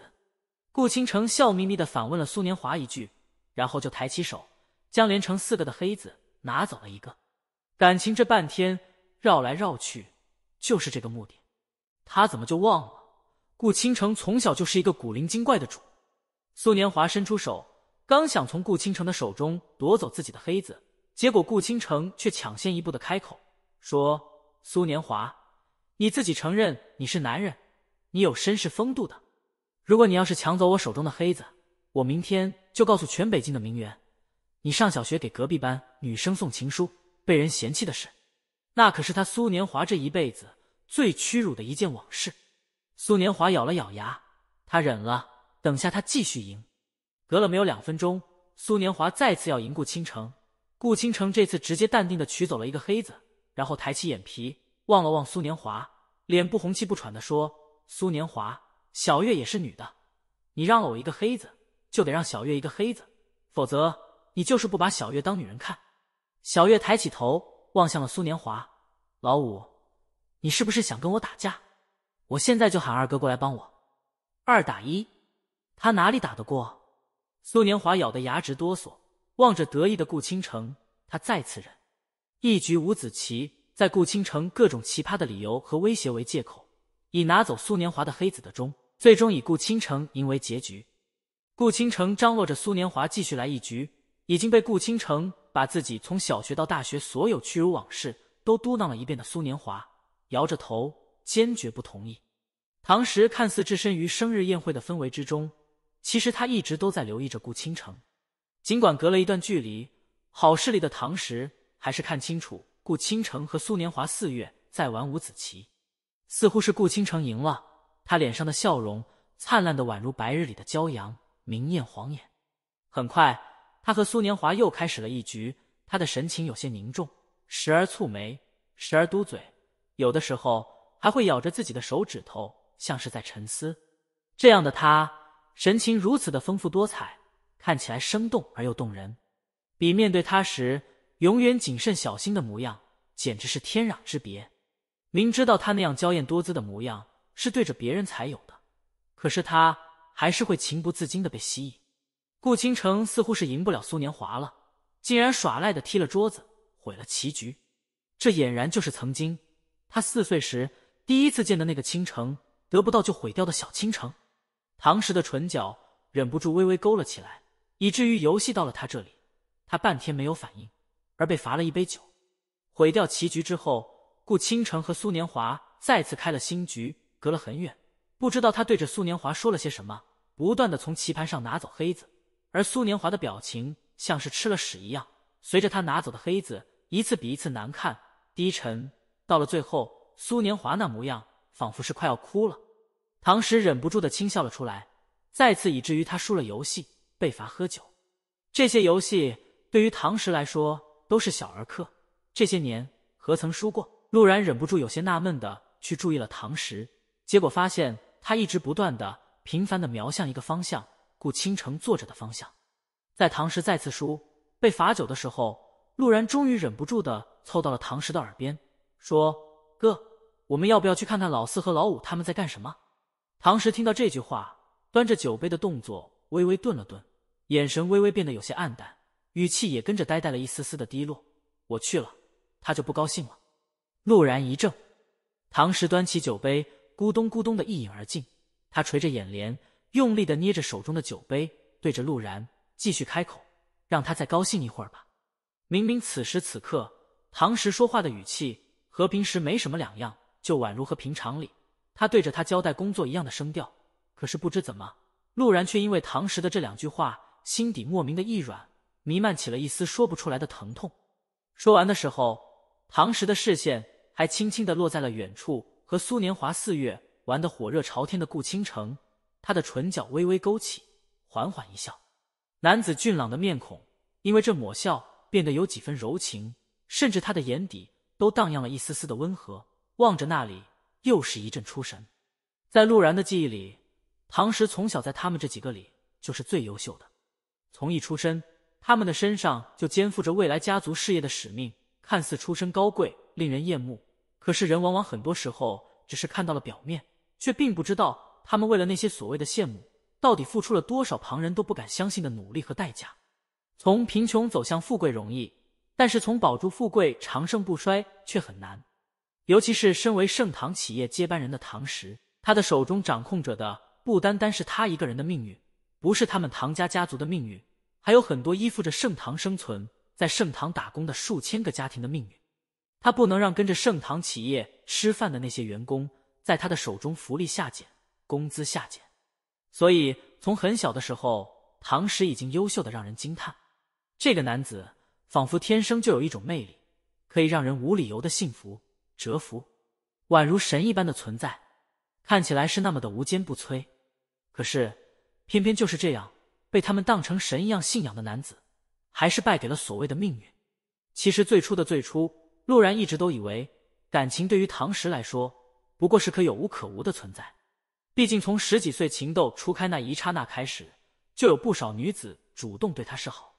顾倾城笑眯眯地反问了苏年华一句，然后就抬起手，将连成四个的黑子拿走了一个。感情这半天绕来绕去就是这个目的，他怎么就忘了？顾倾城从小就是一个古灵精怪的主。苏年华伸出手，刚想从顾倾城的手中夺走自己的黑子，结果顾倾城却抢先一步的开口说：“苏年华，你自己承认你是男人，你有绅士风度的。如果你要是抢走我手中的黑子，我明天就告诉全北京的名媛，你上小学给隔壁班女生送情书被人嫌弃的事，那可是他苏年华这一辈子最屈辱的一件往事。”苏年华咬了咬牙，他忍了，等下他继续赢。隔了没有两分钟，苏年华再次要赢顾倾城，顾倾城这次直接淡定的取走了一个黑子，然后抬起眼皮望了望苏年华，脸不红气不喘的说：“苏年华，小月也是女的，你让了我一个黑子，就得让小月一个黑子，否则你就是不把小月当女人看。”小月抬起头望向了苏年华：“老五，你是不是想跟我打架？”我现在就喊二哥过来帮我，二打一，他哪里打得过？苏年华咬得牙直哆嗦，望着得意的顾倾城，他再次忍。一局五子棋，在顾倾城各种奇葩的理由和威胁为借口，以拿走苏年华的黑子的钟，最终以顾倾城赢为结局。顾倾城张罗着苏年华继续来一局，已经被顾倾城把自己从小学到大学所有屈辱往事都嘟囔了一遍的苏年华，摇着头。坚决不同意。唐时看似置身于生日宴会的氛围之中，其实他一直都在留意着顾倾城。尽管隔了一段距离，好视力的唐时还是看清楚顾倾城和苏年华四月在玩五子棋，似乎是顾倾城赢了。他脸上的笑容灿烂的宛如白日里的骄阳，明艳晃眼。很快，他和苏年华又开始了一局，他的神情有些凝重，时而蹙眉，时而嘟嘴，有的时候。还会咬着自己的手指头，像是在沉思。这样的他，神情如此的丰富多彩，看起来生动而又动人，比面对他时永远谨慎小心的模样，简直是天壤之别。明知道他那样娇艳多姿的模样是对着别人才有的，可是他还是会情不自禁的被吸引。顾倾城似乎是赢不了苏年华了，竟然耍赖的踢了桌子，毁了棋局。这俨然就是曾经他四岁时。第一次见的那个倾城，得不到就毁掉的小倾城，唐时的唇角忍不住微微勾了起来，以至于游戏到了他这里，他半天没有反应，而被罚了一杯酒。毁掉棋局之后，顾倾城和苏年华再次开了新局，隔了很远，不知道他对着苏年华说了些什么，不断的从棋盘上拿走黑子，而苏年华的表情像是吃了屎一样，随着他拿走的黑子一次比一次难看，低沉到了最后。苏年华那模样，仿佛是快要哭了。唐时忍不住的轻笑了出来，再次以至于他输了游戏，被罚喝酒。这些游戏对于唐时来说都是小儿科，这些年何曾输过？陆然忍不住有些纳闷的去注意了唐时，结果发现他一直不断的、频繁的瞄向一个方向——顾倾城坐着的方向。在唐时再次输、被罚酒的时候，陆然终于忍不住的凑到了唐时的耳边，说：“哥。”我们要不要去看看老四和老五他们在干什么？唐石听到这句话，端着酒杯的动作微微顿了顿，眼神微微变得有些暗淡，语气也跟着呆呆了一丝丝的低落。我去了，他就不高兴了。陆然一怔，唐石端起酒杯，咕咚咕咚的一饮而尽。他垂着眼帘，用力的捏着手中的酒杯，对着陆然继续开口：“让他再高兴一会儿吧。”明明此时此刻，唐石说话的语气和平时没什么两样。就宛如和平常里，他对着他交代工作一样的声调。可是不知怎么，陆然却因为唐时的这两句话，心底莫名的一软，弥漫起了一丝说不出来的疼痛。说完的时候，唐时的视线还轻轻的落在了远处和苏年华四月玩得火热朝天的顾倾城，他的唇角微微勾起，缓缓一笑。男子俊朗的面孔因为这抹笑变得有几分柔情，甚至他的眼底都荡漾了一丝丝的温和。望着那里，又是一阵出神。在陆然的记忆里，唐石从小在他们这几个里就是最优秀的。从一出生，他们的身上就肩负着未来家族事业的使命。看似出身高贵，令人艳慕，可是人往往很多时候只是看到了表面，却并不知道他们为了那些所谓的羡慕，到底付出了多少旁人都不敢相信的努力和代价。从贫穷走向富贵容易，但是从保住富贵、长盛不衰却很难。尤其是身为盛唐企业接班人的唐石，他的手中掌控着的不单单是他一个人的命运，不是他们唐家家族的命运，还有很多依附着盛唐生存在盛唐打工的数千个家庭的命运。他不能让跟着盛唐企业吃饭的那些员工在他的手中福利下减，工资下减。所以从很小的时候，唐石已经优秀的让人惊叹。这个男子仿佛天生就有一种魅力，可以让人无理由的信服。折服，宛如神一般的存在，看起来是那么的无坚不摧。可是，偏偏就是这样被他们当成神一样信仰的男子，还是败给了所谓的命运。其实最初的最初，陆然一直都以为感情对于唐石来说，不过是可有无可无的存在。毕竟从十几岁情窦初开那一刹那开始，就有不少女子主动对他示好，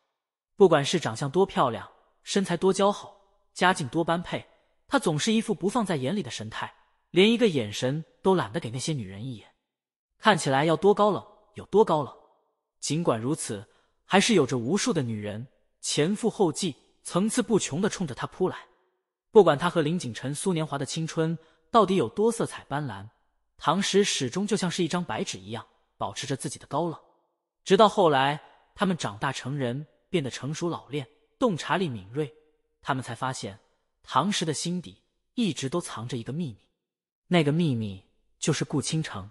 不管是长相多漂亮，身材多姣好，家境多般配。他总是一副不放在眼里的神态，连一个眼神都懒得给那些女人一眼，看起来要多高冷有多高冷。尽管如此，还是有着无数的女人前赴后继、层次不穷的冲着他扑来。不管他和林景晨、苏年华的青春到底有多色彩斑斓，唐时始终就像是一张白纸一样，保持着自己的高冷。直到后来，他们长大成人，变得成熟老练，洞察力敏锐，他们才发现。唐时的心底一直都藏着一个秘密，那个秘密就是顾倾城。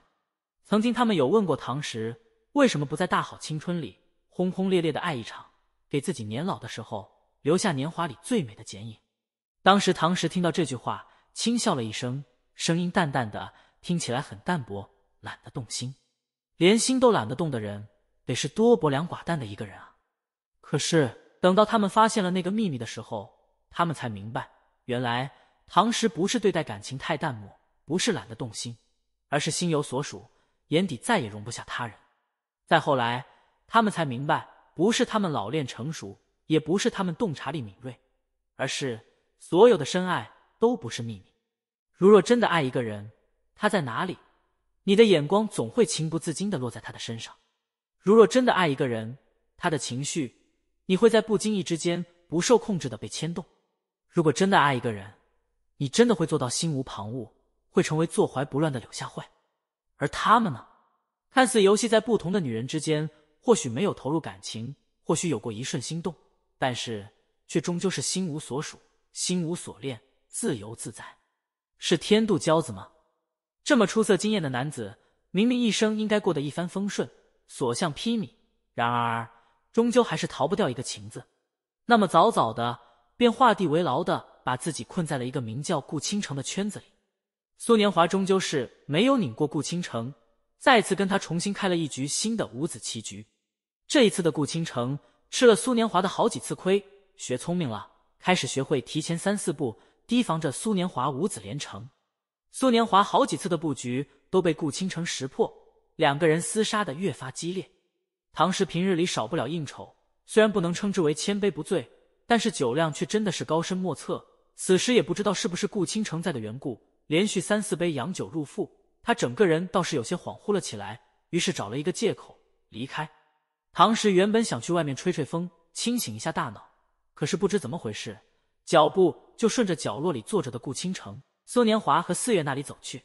曾经他们有问过唐时，为什么不在大好青春里轰轰烈烈的爱一场，给自己年老的时候留下年华里最美的剪影。当时唐时听到这句话，轻笑了一声，声音淡淡的，听起来很淡薄，懒得动心，连心都懒得动的人，得是多薄凉寡淡的一个人啊。可是等到他们发现了那个秘密的时候，他们才明白。原来唐时不是对待感情太淡漠，不是懒得动心，而是心有所属，眼底再也容不下他人。再后来，他们才明白，不是他们老练成熟，也不是他们洞察力敏锐，而是所有的深爱都不是秘密。如若真的爱一个人，他在哪里，你的眼光总会情不自禁的落在他的身上；如若真的爱一个人，他的情绪，你会在不经意之间不受控制的被牵动。如果真的爱一个人，你真的会做到心无旁骛，会成为坐怀不乱的柳下惠。而他们呢？看似游戏在不同的女人之间，或许没有投入感情，或许有过一瞬心动，但是却终究是心无所属，心无所恋，自由自在。是天妒骄子吗？这么出色、惊艳的男子，明明一生应该过得一帆风顺，所向披靡，然而终究还是逃不掉一个情字。那么早早的。便画地为牢的把自己困在了一个名叫顾倾城的圈子里。苏年华终究是没有拧过顾倾城，再次跟他重新开了一局新的五子棋局。这一次的顾倾城吃了苏年华的好几次亏，学聪明了，开始学会提前三四步提防着苏年华五子连成。苏年华好几次的布局都被顾倾城识破，两个人厮杀的越发激烈。唐氏平日里少不了应酬，虽然不能称之为千杯不醉。但是酒量却真的是高深莫测。此时也不知道是不是顾倾城在的缘故，连续三四杯洋酒入腹，他整个人倒是有些恍惚了起来。于是找了一个借口离开。唐时原本想去外面吹吹风，清醒一下大脑，可是不知怎么回事，脚步就顺着角落里坐着的顾倾城、苏年华和四月那里走去。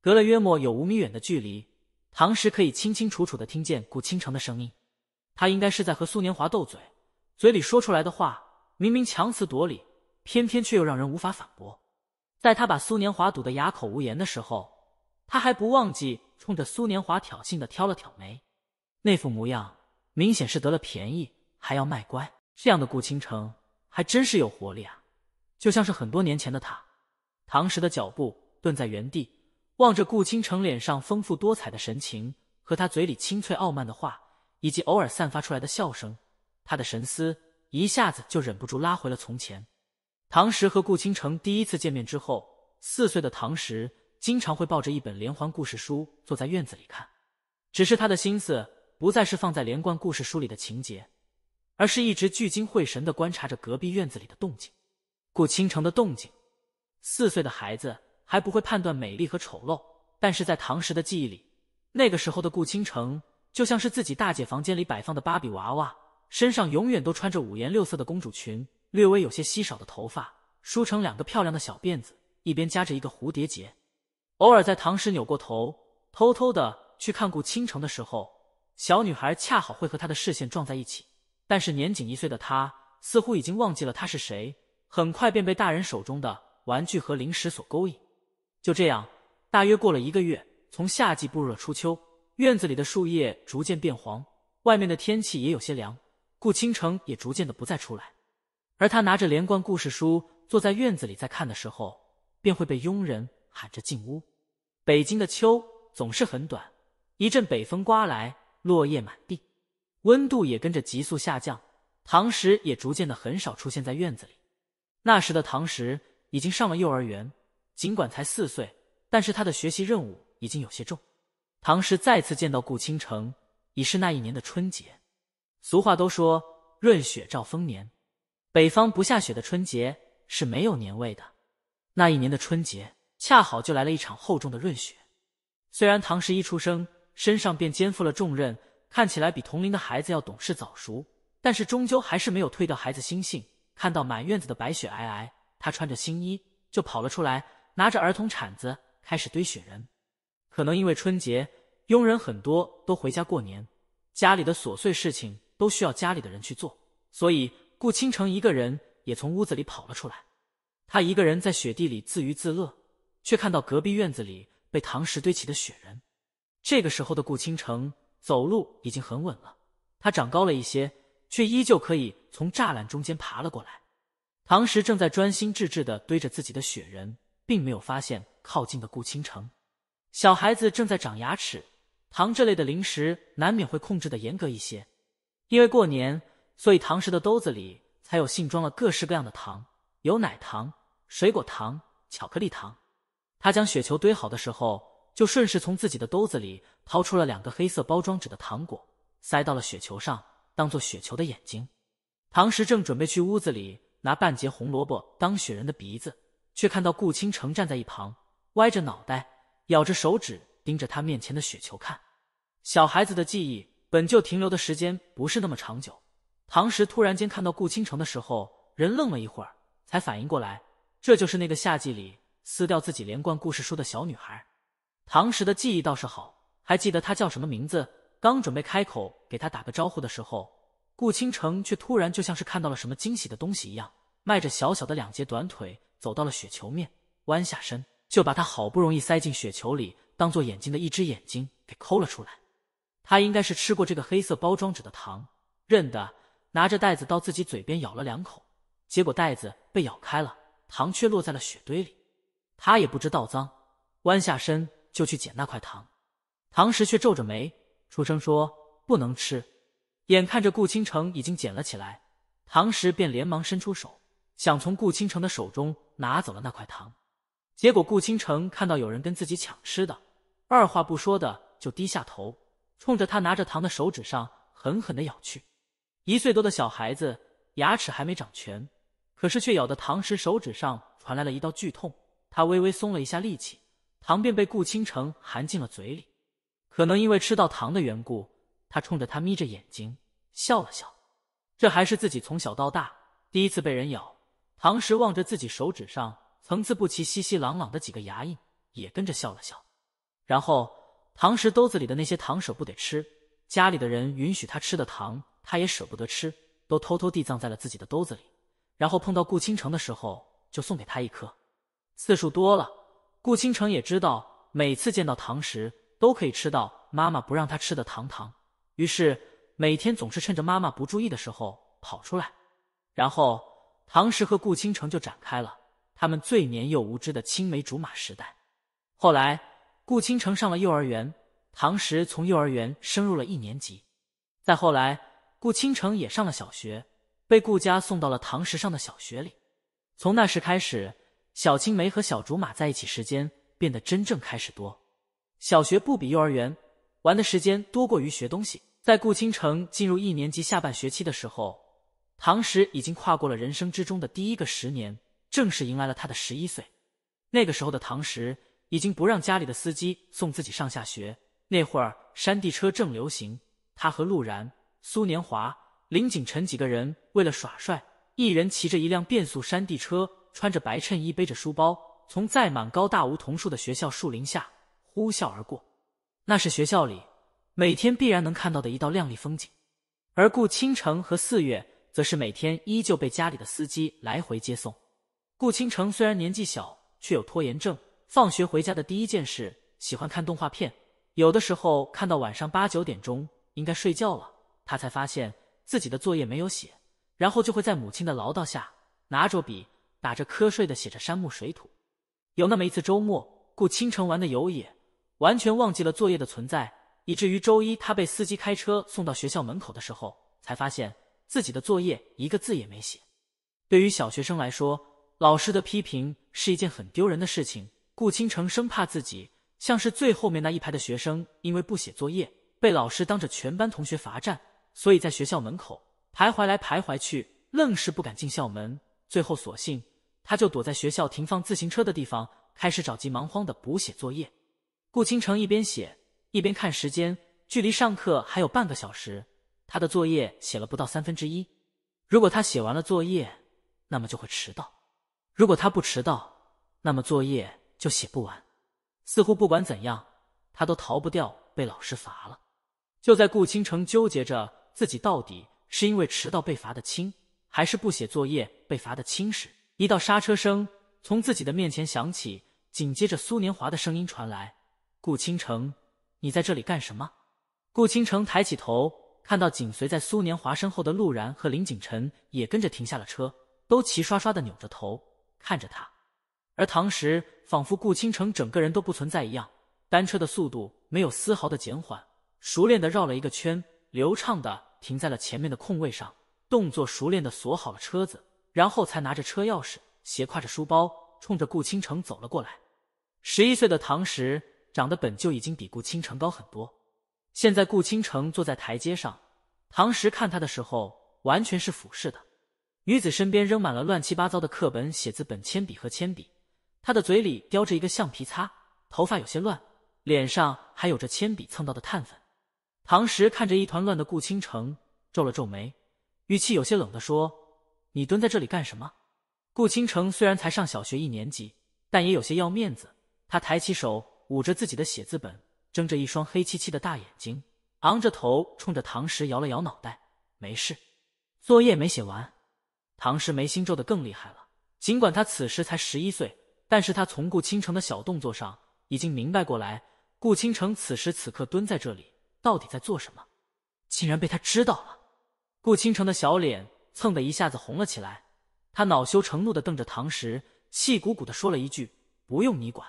隔了约莫有五米远的距离，唐时可以清清楚楚的听见顾倾城的声音。他应该是在和苏年华斗嘴，嘴里说出来的话。明明强词夺理，偏偏却又让人无法反驳。在他把苏年华堵得哑口无言的时候，他还不忘记冲着苏年华挑衅的挑了挑眉，那副模样明显是得了便宜还要卖乖。这样的顾倾城还真是有活力啊，就像是很多年前的他。唐时的脚步顿在原地，望着顾倾城脸上丰富多彩的神情，和他嘴里清脆傲慢的话，以及偶尔散发出来的笑声，他的神思。一下子就忍不住拉回了从前。唐时和顾倾城第一次见面之后，四岁的唐时经常会抱着一本连环故事书坐在院子里看。只是他的心思不再是放在连贯故事书里的情节，而是一直聚精会神地观察着隔壁院子里的动静，顾倾城的动静。四岁的孩子还不会判断美丽和丑陋，但是在唐时的记忆里，那个时候的顾倾城就像是自己大姐房间里摆放的芭比娃娃。身上永远都穿着五颜六色的公主裙，略微有些稀少的头发梳成两个漂亮的小辫子，一边夹着一个蝴蝶结。偶尔在唐诗扭过头偷偷的去看顾倾城的时候，小女孩恰好会和她的视线撞在一起。但是年仅一岁的她似乎已经忘记了她是谁，很快便被大人手中的玩具和零食所勾引。就这样，大约过了一个月，从夏季步入了初秋，院子里的树叶逐渐变黄，外面的天气也有些凉。顾倾城也逐渐的不再出来，而他拿着连贯故事书坐在院子里，在看的时候，便会被佣人喊着进屋。北京的秋总是很短，一阵北风刮来，落叶满地，温度也跟着急速下降。唐时也逐渐的很少出现在院子里。那时的唐时已经上了幼儿园，尽管才四岁，但是他的学习任务已经有些重。唐时再次见到顾倾城，已是那一年的春节。俗话都说“润雪兆丰年”，北方不下雪的春节是没有年味的。那一年的春节恰好就来了一场厚重的润雪。虽然唐十一出生身上便肩负了重任，看起来比同龄的孩子要懂事早熟，但是终究还是没有退掉孩子心性。看到满院子的白雪皑皑，他穿着新衣就跑了出来，拿着儿童铲子开始堆雪人。可能因为春节佣人很多都回家过年，家里的琐碎事情。都需要家里的人去做，所以顾倾城一个人也从屋子里跑了出来。他一个人在雪地里自娱自乐，却看到隔壁院子里被唐石堆起的雪人。这个时候的顾倾城走路已经很稳了，他长高了一些，却依旧可以从栅栏中间爬了过来。唐石正在专心致志的堆着自己的雪人，并没有发现靠近的顾倾城。小孩子正在长牙齿，糖这类的零食难免会控制的严格一些。因为过年，所以唐时的兜子里才有信装了各式各样的糖，有奶糖、水果糖、巧克力糖。他将雪球堆好的时候，就顺势从自己的兜子里掏出了两个黑色包装纸的糖果，塞到了雪球上，当做雪球的眼睛。唐时正准备去屋子里拿半截红萝卜当雪人的鼻子，却看到顾倾城站在一旁，歪着脑袋，咬着手指，盯着他面前的雪球看。小孩子的记忆。本就停留的时间不是那么长久，唐时突然间看到顾倾城的时候，人愣了一会儿，才反应过来，这就是那个夏季里撕掉自己连贯故事书的小女孩。唐时的记忆倒是好，还记得她叫什么名字。刚准备开口给她打个招呼的时候，顾倾城却突然就像是看到了什么惊喜的东西一样，迈着小小的两截短腿走到了雪球面，弯下身就把她好不容易塞进雪球里当做眼睛的一只眼睛给抠了出来。他应该是吃过这个黑色包装纸的糖，认得，拿着袋子到自己嘴边咬了两口，结果袋子被咬开了，糖却落在了雪堆里。他也不知道脏，弯下身就去捡那块糖，唐石却皱着眉出声说：“不能吃。”眼看着顾倾城已经捡了起来，唐石便连忙伸出手，想从顾倾城的手中拿走了那块糖。结果顾倾城看到有人跟自己抢吃的，二话不说的就低下头。冲着他拿着糖的手指上狠狠的咬去，一岁多的小孩子牙齿还没长全，可是却咬的唐时手指上传来了一道剧痛。他微微松了一下力气，糖便被顾倾城含进了嘴里。可能因为吃到糖的缘故，他冲着他眯着眼睛笑了笑。这还是自己从小到大第一次被人咬。唐时望着自己手指上层次不齐、稀稀朗朗的几个牙印，也跟着笑了笑，然后。堂食兜子里的那些糖舍不得吃，家里的人允许他吃的糖，他也舍不得吃，都偷偷地藏在了自己的兜子里。然后碰到顾倾城的时候，就送给他一颗。次数多了，顾倾城也知道，每次见到堂食都可以吃到妈妈不让他吃的糖糖。于是每天总是趁着妈妈不注意的时候跑出来，然后唐石和顾倾城就展开了他们最年幼无知的青梅竹马时代。后来。顾倾城上了幼儿园，唐时从幼儿园升入了一年级。再后来，顾倾城也上了小学，被顾家送到了唐时上的小学里。从那时开始，小青梅和小竹马在一起时间变得真正开始多。小学不比幼儿园，玩的时间多过于学东西。在顾倾城进入一年级下半学期的时候，唐时已经跨过了人生之中的第一个十年，正式迎来了他的十一岁。那个时候的唐时已经不让家里的司机送自己上下学。那会儿山地车正流行，他和陆然、苏年华、林景辰几个人为了耍帅，一人骑着一辆变速山地车，穿着白衬衣，背着书包，从载满高大梧桐树的学校树林下呼啸而过。那是学校里每天必然能看到的一道亮丽风景。而顾倾城和四月则是每天依旧被家里的司机来回接送。顾倾城虽然年纪小，却有拖延症。放学回家的第一件事，喜欢看动画片。有的时候看到晚上八九点钟，应该睡觉了，他才发现自己的作业没有写，然后就会在母亲的唠叨下，拿着笔打着瞌睡的写着山木水土。有那么一次周末，顾倾城玩的游野，完全忘记了作业的存在，以至于周一他被司机开车送到学校门口的时候，才发现自己的作业一个字也没写。对于小学生来说，老师的批评是一件很丢人的事情。顾倾城生怕自己像是最后面那一排的学生，因为不写作业被老师当着全班同学罚站，所以在学校门口徘徊来徘徊去，愣是不敢进校门。最后，索性他就躲在学校停放自行车的地方，开始着急忙慌的补写作业。顾倾城一边写一边看时间，距离上课还有半个小时，他的作业写了不到三分之一。如果他写完了作业，那么就会迟到；如果他不迟到，那么作业。就写不完，似乎不管怎样，他都逃不掉被老师罚了。就在顾倾城纠结着自己到底是因为迟到被罚的轻，还是不写作业被罚的轻时，一道刹车声从自己的面前响起，紧接着苏年华的声音传来：“顾倾城，你在这里干什么？”顾倾城抬起头，看到紧随在苏年华身后的陆然和林景辰也跟着停下了车，都齐刷刷的扭着头看着他。而唐时仿佛顾倾城整个人都不存在一样，单车的速度没有丝毫的减缓，熟练的绕了一个圈，流畅的停在了前面的空位上，动作熟练的锁好了车子，然后才拿着车钥匙，斜挎着书包，冲着顾倾城走了过来。十一岁的唐时长得本就已经比顾倾城高很多，现在顾倾城坐在台阶上，唐时看他的时候完全是俯视的。女子身边扔满了乱七八糟的课本、写字本、铅笔和铅笔。他的嘴里叼着一个橡皮擦，头发有些乱，脸上还有着铅笔蹭到的碳粉。唐石看着一团乱的顾倾城，皱了皱眉，语气有些冷地说：“你蹲在这里干什么？”顾倾城虽然才上小学一年级，但也有些要面子。他抬起手捂着自己的写字本，睁着一双黑漆漆的大眼睛，昂着头冲着唐石摇了摇脑袋：“没事，作业没写完。”唐石眉心皱得更厉害了，尽管他此时才十一岁。但是他从顾倾城的小动作上已经明白过来，顾倾城此时此刻蹲在这里到底在做什么，竟然被他知道了。顾倾城的小脸蹭的一下子红了起来，他恼羞成怒的瞪着唐石，气鼓鼓的说了一句：“不用你管。”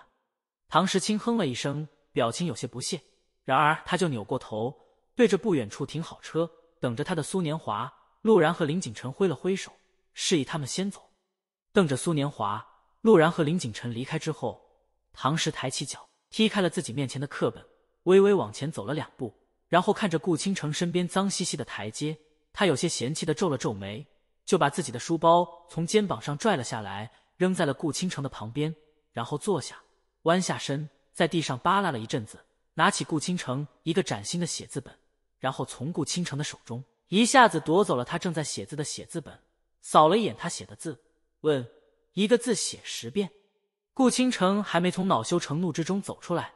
唐石轻哼了一声，表情有些不屑。然而他就扭过头，对着不远处停好车等着他的苏年华、陆然和林景辰挥了挥手，示意他们先走，瞪着苏年华。陆然和林景晨离开之后，唐石抬起脚踢开了自己面前的课本，微微往前走了两步，然后看着顾倾城身边脏兮兮的台阶，他有些嫌弃的皱了皱眉，就把自己的书包从肩膀上拽了下来，扔在了顾倾城的旁边，然后坐下，弯下身在地上扒拉了一阵子，拿起顾倾城一个崭新的写字本，然后从顾倾城的手中一下子夺走了他正在写字的写字本，扫了一眼他写的字，问。一个字写十遍，顾倾城还没从恼羞成怒之中走出来，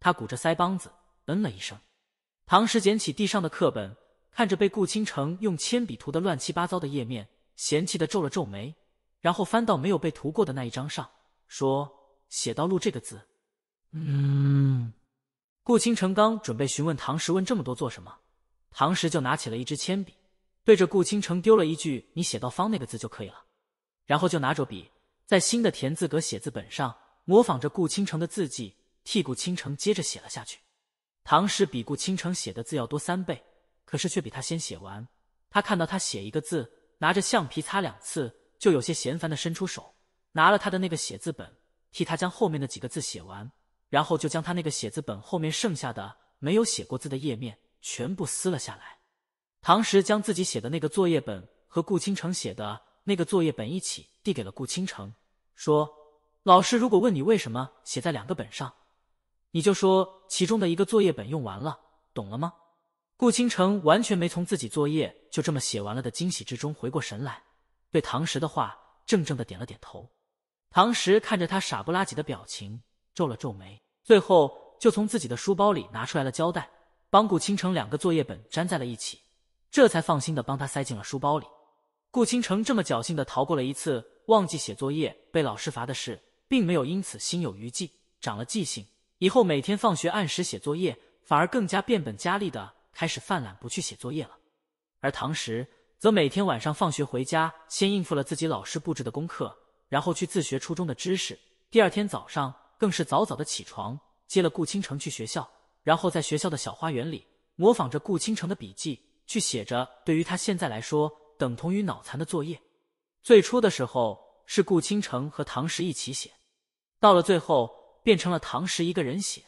他鼓着腮帮子，嗯了一声。唐时捡起地上的课本，看着被顾倾城用铅笔涂的乱七八糟的页面，嫌弃的皱了皱眉，然后翻到没有被涂过的那一张上，说：“写到‘路’这个字。”嗯。顾倾城刚准备询问唐时问这么多做什么，唐时就拿起了一支铅笔，对着顾倾城丢了一句：“你写到‘方’那个字就可以了。”然后就拿着笔。在新的田字格写字本上，模仿着顾倾城的字迹，替顾倾城接着写了下去。唐时比顾倾城写的字要多三倍，可是却比他先写完。他看到他写一个字，拿着橡皮擦两次，就有些嫌烦的伸出手，拿了他的那个写字本，替他将后面的几个字写完，然后就将他那个写字本后面剩下的没有写过字的页面全部撕了下来。唐时将自己写的那个作业本和顾倾城写的那个作业本一起。递给了顾倾城，说：“老师，如果问你为什么写在两个本上，你就说其中的一个作业本用完了，懂了吗？”顾倾城完全没从自己作业就这么写完了的惊喜之中回过神来，对唐石的话怔怔的点了点头。唐石看着他傻不拉几的表情，皱了皱眉，最后就从自己的书包里拿出来了胶带，帮顾倾城两个作业本粘在了一起，这才放心的帮他塞进了书包里。顾倾城这么侥幸的逃过了一次。忘记写作业被老师罚的事，并没有因此心有余悸，长了记性。以后每天放学按时写作业，反而更加变本加厉的开始犯懒，不去写作业了。而唐时则每天晚上放学回家，先应付了自己老师布置的功课，然后去自学初中的知识。第二天早上更是早早的起床，接了顾倾城去学校，然后在学校的小花园里，模仿着顾倾城的笔记去写着，对于他现在来说，等同于脑残的作业。最初的时候是顾倾城和唐石一起写，到了最后变成了唐石一个人写，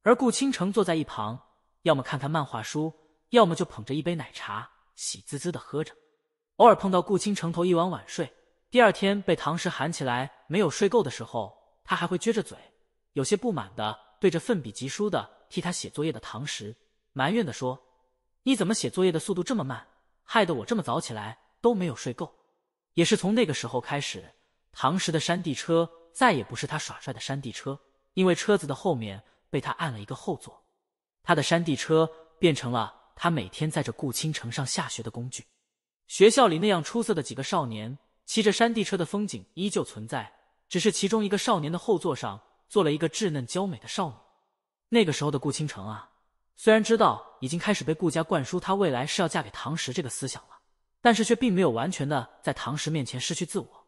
而顾倾城坐在一旁，要么看看漫画书，要么就捧着一杯奶茶，喜滋滋的喝着。偶尔碰到顾倾城头一晚晚睡，第二天被唐石喊起来没有睡够的时候，他还会撅着嘴，有些不满的对着奋笔疾书的替他写作业的唐石埋怨的说：“你怎么写作业的速度这么慢，害得我这么早起来都没有睡够。”也是从那个时候开始，唐时的山地车再也不是他耍帅的山地车，因为车子的后面被他按了一个后座，他的山地车变成了他每天载着顾倾城上下学的工具。学校里那样出色的几个少年骑着山地车的风景依旧存在，只是其中一个少年的后座上坐了一个稚嫩娇美的少女。那个时候的顾倾城啊，虽然知道已经开始被顾家灌输他未来是要嫁给唐时这个思想了。但是却并没有完全的在唐时面前失去自我。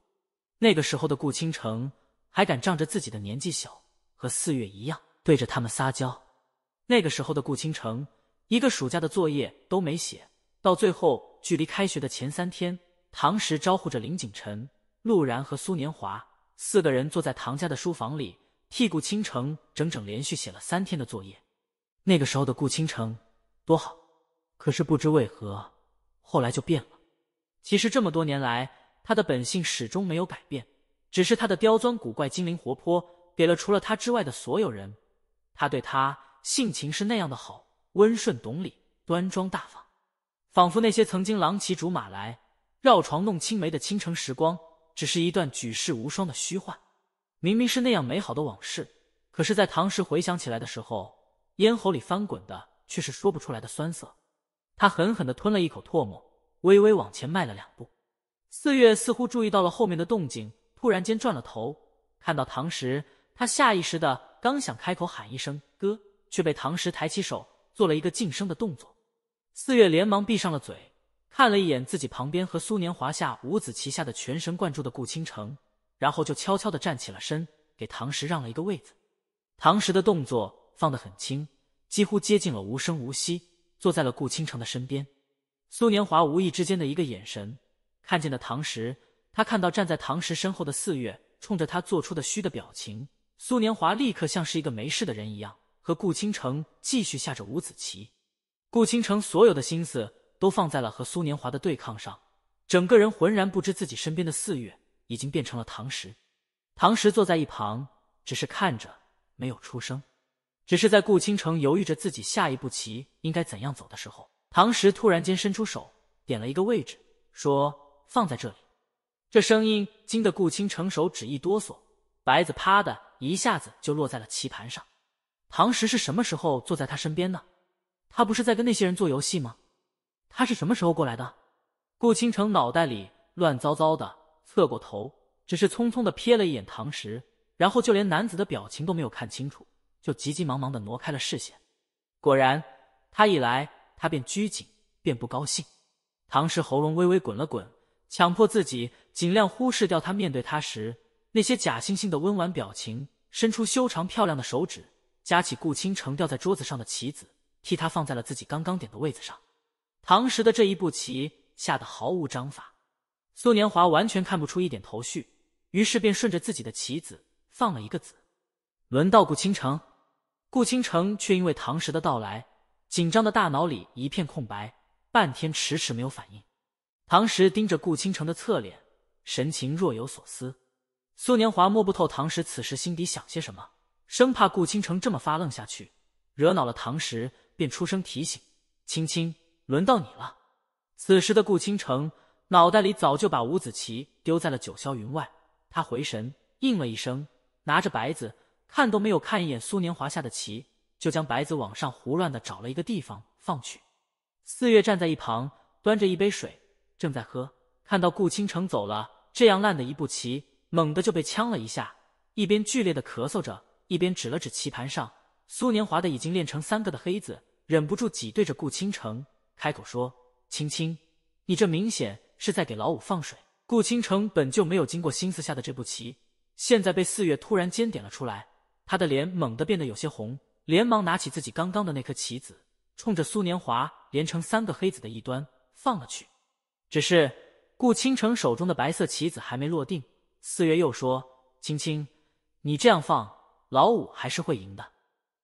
那个时候的顾倾城还敢仗着自己的年纪小，和四月一样对着他们撒娇。那个时候的顾倾城一个暑假的作业都没写，到最后距离开学的前三天，唐时招呼着林景晨、陆然和苏年华四个人坐在唐家的书房里，替顾倾城整整连续写了三天的作业。那个时候的顾倾城多好，可是不知为何，后来就变了。其实这么多年来，他的本性始终没有改变，只是他的刁钻古怪、精灵活泼，给了除了他之外的所有人。他对他性情是那样的好，温顺懂礼，端庄大方，仿佛那些曾经“郎骑竹马来，绕床弄青梅”的倾城时光，只是一段举世无双的虚幻。明明是那样美好的往事，可是，在唐时回想起来的时候，咽喉里翻滚的却是说不出来的酸涩。他狠狠的吞了一口唾沫。微微往前迈了两步，四月似乎注意到了后面的动静，突然间转了头，看到唐石，他下意识的刚想开口喊一声“哥”，却被唐石抬起手做了一个噤声的动作。四月连忙闭上了嘴，看了一眼自己旁边和苏年华下五子棋下的全神贯注的顾倾城，然后就悄悄的站起了身，给唐石让了一个位子。唐石的动作放得很轻，几乎接近了无声无息，坐在了顾倾城的身边。苏年华无意之间的一个眼神，看见了唐石。他看到站在唐石身后的四月，冲着他做出的虚的表情。苏年华立刻像是一个没事的人一样，和顾倾城继续下着五子棋。顾倾城所有的心思都放在了和苏年华的对抗上，整个人浑然不知自己身边的四月已经变成了唐石。唐石坐在一旁，只是看着，没有出声。只是在顾倾城犹豫着自己下一步棋应该怎样走的时候。唐石突然间伸出手，点了一个位置，说：“放在这里。”这声音惊得顾倾城手指一哆嗦，白子啪的一下子就落在了棋盘上。唐石是什么时候坐在他身边的？他不是在跟那些人做游戏吗？他是什么时候过来的？顾倾城脑袋里乱糟糟的，侧过头，只是匆匆的瞥了一眼唐石，然后就连男子的表情都没有看清楚，就急急忙忙的挪开了视线。果然，他一来。他便拘谨，便不高兴。唐氏喉咙微微滚了滚，强迫自己尽量忽视掉他面对他时那些假惺惺的温婉表情，伸出修长漂亮的手指，夹起顾倾城掉在桌子上的棋子，替他放在了自己刚刚点的位子上。唐时的这一步棋下得毫无章法，苏年华完全看不出一点头绪，于是便顺着自己的棋子放了一个子。轮到顾倾城，顾倾城却因为唐时的到来。紧张的大脑里一片空白，半天迟迟没有反应。唐时盯着顾倾城的侧脸，神情若有所思。苏年华摸不透唐时此时心底想些什么，生怕顾倾城这么发愣下去，惹恼了唐时，便出声提醒：“青青，轮到你了。”此时的顾倾城脑袋里早就把五子棋丢在了九霄云外，他回神应了一声，拿着白子，看都没有看一眼苏年华下的棋。就将白子往上胡乱的找了一个地方放去。四月站在一旁，端着一杯水正在喝，看到顾倾城走了，这样烂的一步棋，猛地就被呛了一下，一边剧烈的咳嗽着，一边指了指棋盘上苏年华的已经练成三个的黑子，忍不住挤对着顾倾城开口说：“青青，你这明显是在给老五放水。”顾倾城本就没有经过心思下的这步棋，现在被四月突然间点了出来，他的脸猛地变得有些红。连忙拿起自己刚刚的那颗棋子，冲着苏年华连成三个黑子的一端放了去。只是顾倾城手中的白色棋子还没落定，四月又说：“青青，你这样放，老五还是会赢的。”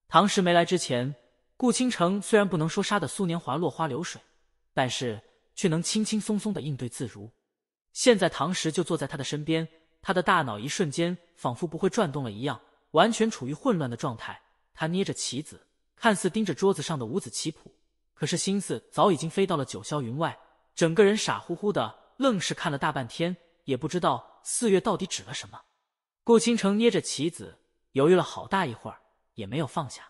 唐时没来之前，顾倾城虽然不能说杀的苏年华落花流水，但是却能轻轻松松的应对自如。现在唐时就坐在他的身边，他的大脑一瞬间仿佛不会转动了一样，完全处于混乱的状态。他捏着棋子，看似盯着桌子上的五子棋谱，可是心思早已经飞到了九霄云外，整个人傻乎乎的，愣是看了大半天，也不知道四月到底指了什么。顾倾城捏着棋子，犹豫了好大一会儿，也没有放下。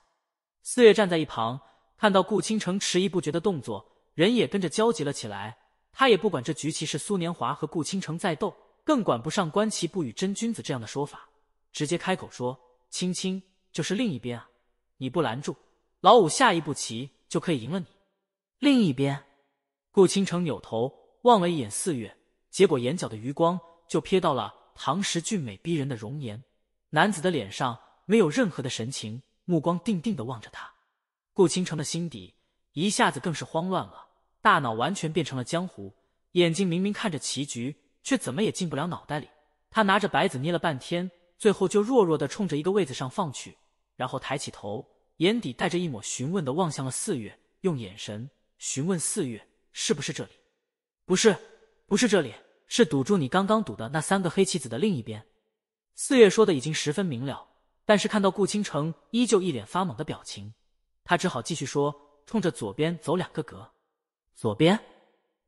四月站在一旁，看到顾倾城迟疑不决的动作，人也跟着焦急了起来。他也不管这局棋是苏年华和顾倾城在斗，更管不上“观棋不语真君子”这样的说法，直接开口说：“青青就是另一边啊。”你不拦住老五，下一步棋就可以赢了。你，另一边，顾倾城扭头望了一眼四月，结果眼角的余光就瞥到了唐时俊美逼人的容颜。男子的脸上没有任何的神情，目光定定的望着他。顾倾城的心底一下子更是慌乱了，大脑完全变成了江湖，眼睛明明看着棋局，却怎么也进不了脑袋里。他拿着白子捏了半天，最后就弱弱的冲着一个位子上放去。然后抬起头，眼底带着一抹询问的望向了四月，用眼神询问四月是不是这里？不是，不是这里，是堵住你刚刚堵的那三个黑棋子的另一边。四月说的已经十分明了，但是看到顾倾城依旧一脸发懵的表情，他只好继续说：“冲着左边走两个格。”左边，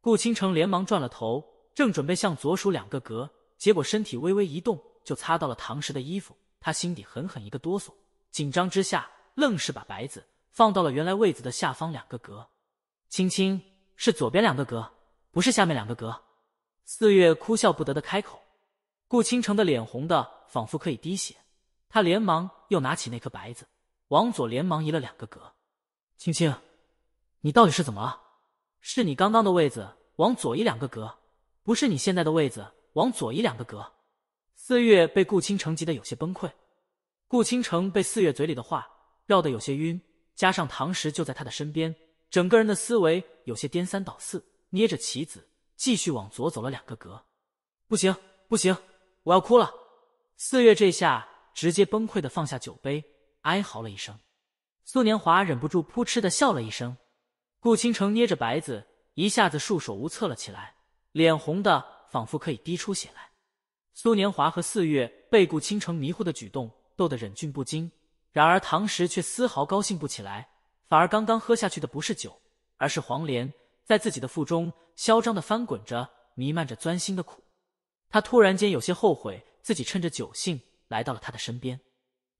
顾倾城连忙转了头，正准备向左数两个格，结果身体微微一动，就擦到了唐石的衣服，他心底狠狠一个哆嗦。紧张之下，愣是把白子放到了原来位子的下方两个格。青青是左边两个格，不是下面两个格。四月哭笑不得的开口，顾倾城的脸红的仿佛可以滴血，他连忙又拿起那颗白子，往左连忙移了两个格。青青，你到底是怎么了？是你刚刚的位子往左移两个格，不是你现在的位子往左移两个格。四月被顾倾城急得有些崩溃。顾倾城被四月嘴里的话绕得有些晕，加上唐石就在他的身边，整个人的思维有些颠三倒四。捏着棋子继续往左走了两个格，不行不行，我要哭了！四月这下直接崩溃的放下酒杯，哀嚎了一声。苏年华忍不住扑哧的笑了一声。顾倾城捏着白子，一下子束手无策了起来，脸红的仿佛可以滴出血来。苏年华和四月被顾倾城迷糊的举动。逗得忍俊不禁，然而唐时却丝毫高兴不起来，反而刚刚喝下去的不是酒，而是黄连，在自己的腹中嚣张的翻滚着，弥漫着钻心的苦。他突然间有些后悔，自己趁着酒兴来到了他的身边。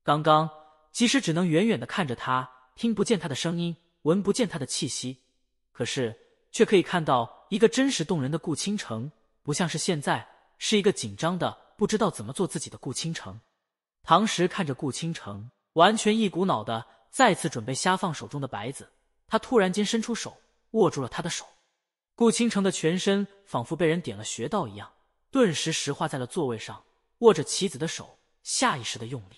刚刚，即使只能远远的看着他，听不见他的声音，闻不见他的气息，可是却可以看到一个真实动人的顾倾城，不像是现在，是一个紧张的不知道怎么做自己的顾倾城。唐石看着顾倾城，完全一股脑的再次准备瞎放手中的白子。他突然间伸出手，握住了他的手。顾倾城的全身仿佛被人点了穴道一样，顿时石化在了座位上。握着棋子的手下意识的用力，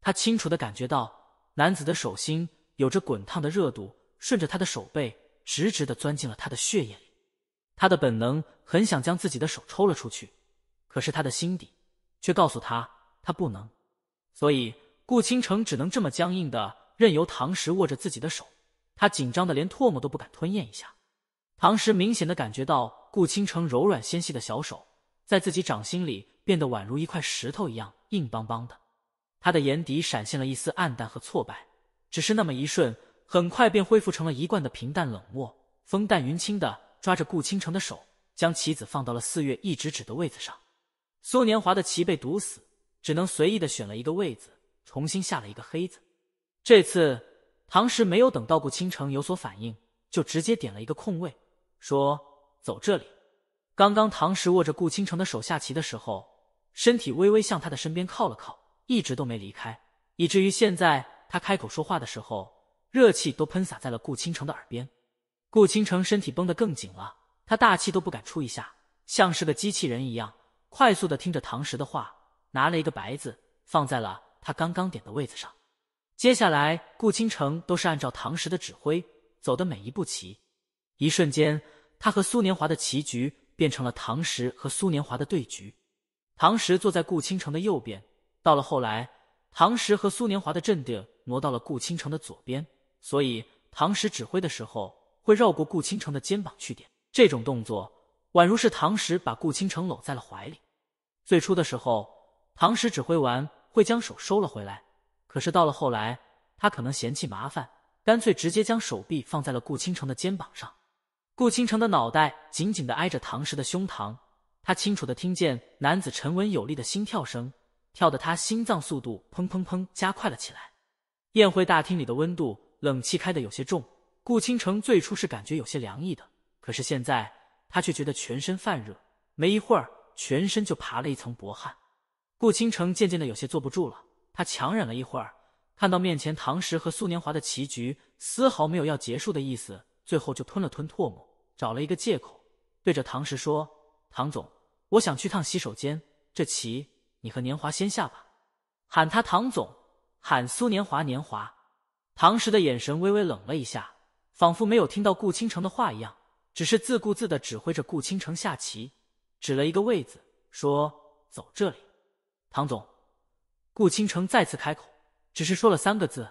他清楚的感觉到男子的手心有着滚烫的热度，顺着他的手背直直的钻进了他的血液里。他的本能很想将自己的手抽了出去，可是他的心底却告诉他，他不能。所以顾倾城只能这么僵硬的任由唐石握着自己的手，他紧张的连唾沫都不敢吞咽一下。唐石明显的感觉到顾倾城柔软纤细的小手在自己掌心里变得宛如一块石头一样硬邦邦的，他的眼底闪现了一丝暗淡和挫败，只是那么一瞬，很快便恢复成了一贯的平淡冷漠，风淡云轻的抓着顾倾城的手，将棋子放到了四月一指指的位子上，苏年华的棋被堵死。只能随意的选了一个位子，重新下了一个黑子。这次唐时没有等到顾倾城有所反应，就直接点了一个空位，说：“走这里。”刚刚唐时握着顾倾城的手下棋的时候，身体微微向他的身边靠了靠，一直都没离开，以至于现在他开口说话的时候，热气都喷洒在了顾倾城的耳边。顾倾城身体绷得更紧了，他大气都不敢出一下，像是个机器人一样，快速的听着唐时的话。拿了一个白子，放在了他刚刚点的位子上。接下来，顾倾城都是按照唐时的指挥走的每一步棋。一瞬间，他和苏年华的棋局变成了唐时和苏年华的对局。唐时坐在顾倾城的右边。到了后来，唐时和苏年华的阵定挪到了顾倾城的左边，所以唐时指挥的时候会绕过顾倾城的肩膀去点。这种动作，宛如是唐时把顾倾城搂在了怀里。最初的时候。唐时指挥完，会将手收了回来。可是到了后来，他可能嫌弃麻烦，干脆直接将手臂放在了顾倾城的肩膀上。顾倾城的脑袋紧紧的挨着唐时的胸膛，他清楚的听见男子沉稳有力的心跳声，跳得他心脏速度砰砰砰加快了起来。宴会大厅里的温度，冷气开的有些重。顾倾城最初是感觉有些凉意的，可是现在他却觉得全身泛热，没一会儿，全身就爬了一层薄汗。顾倾城渐渐的有些坐不住了，他强忍了一会儿，看到面前唐石和苏年华的棋局丝毫没有要结束的意思，最后就吞了吞唾沫，找了一个借口，对着唐石说：“唐总，我想去趟洗手间，这棋你和年华先下吧。”喊他唐总，喊苏年华年华。唐石的眼神微微冷了一下，仿佛没有听到顾倾城的话一样，只是自顾自的指挥着顾倾城下棋，指了一个位子，说：“走这里。”唐总，顾倾城再次开口，只是说了三个字。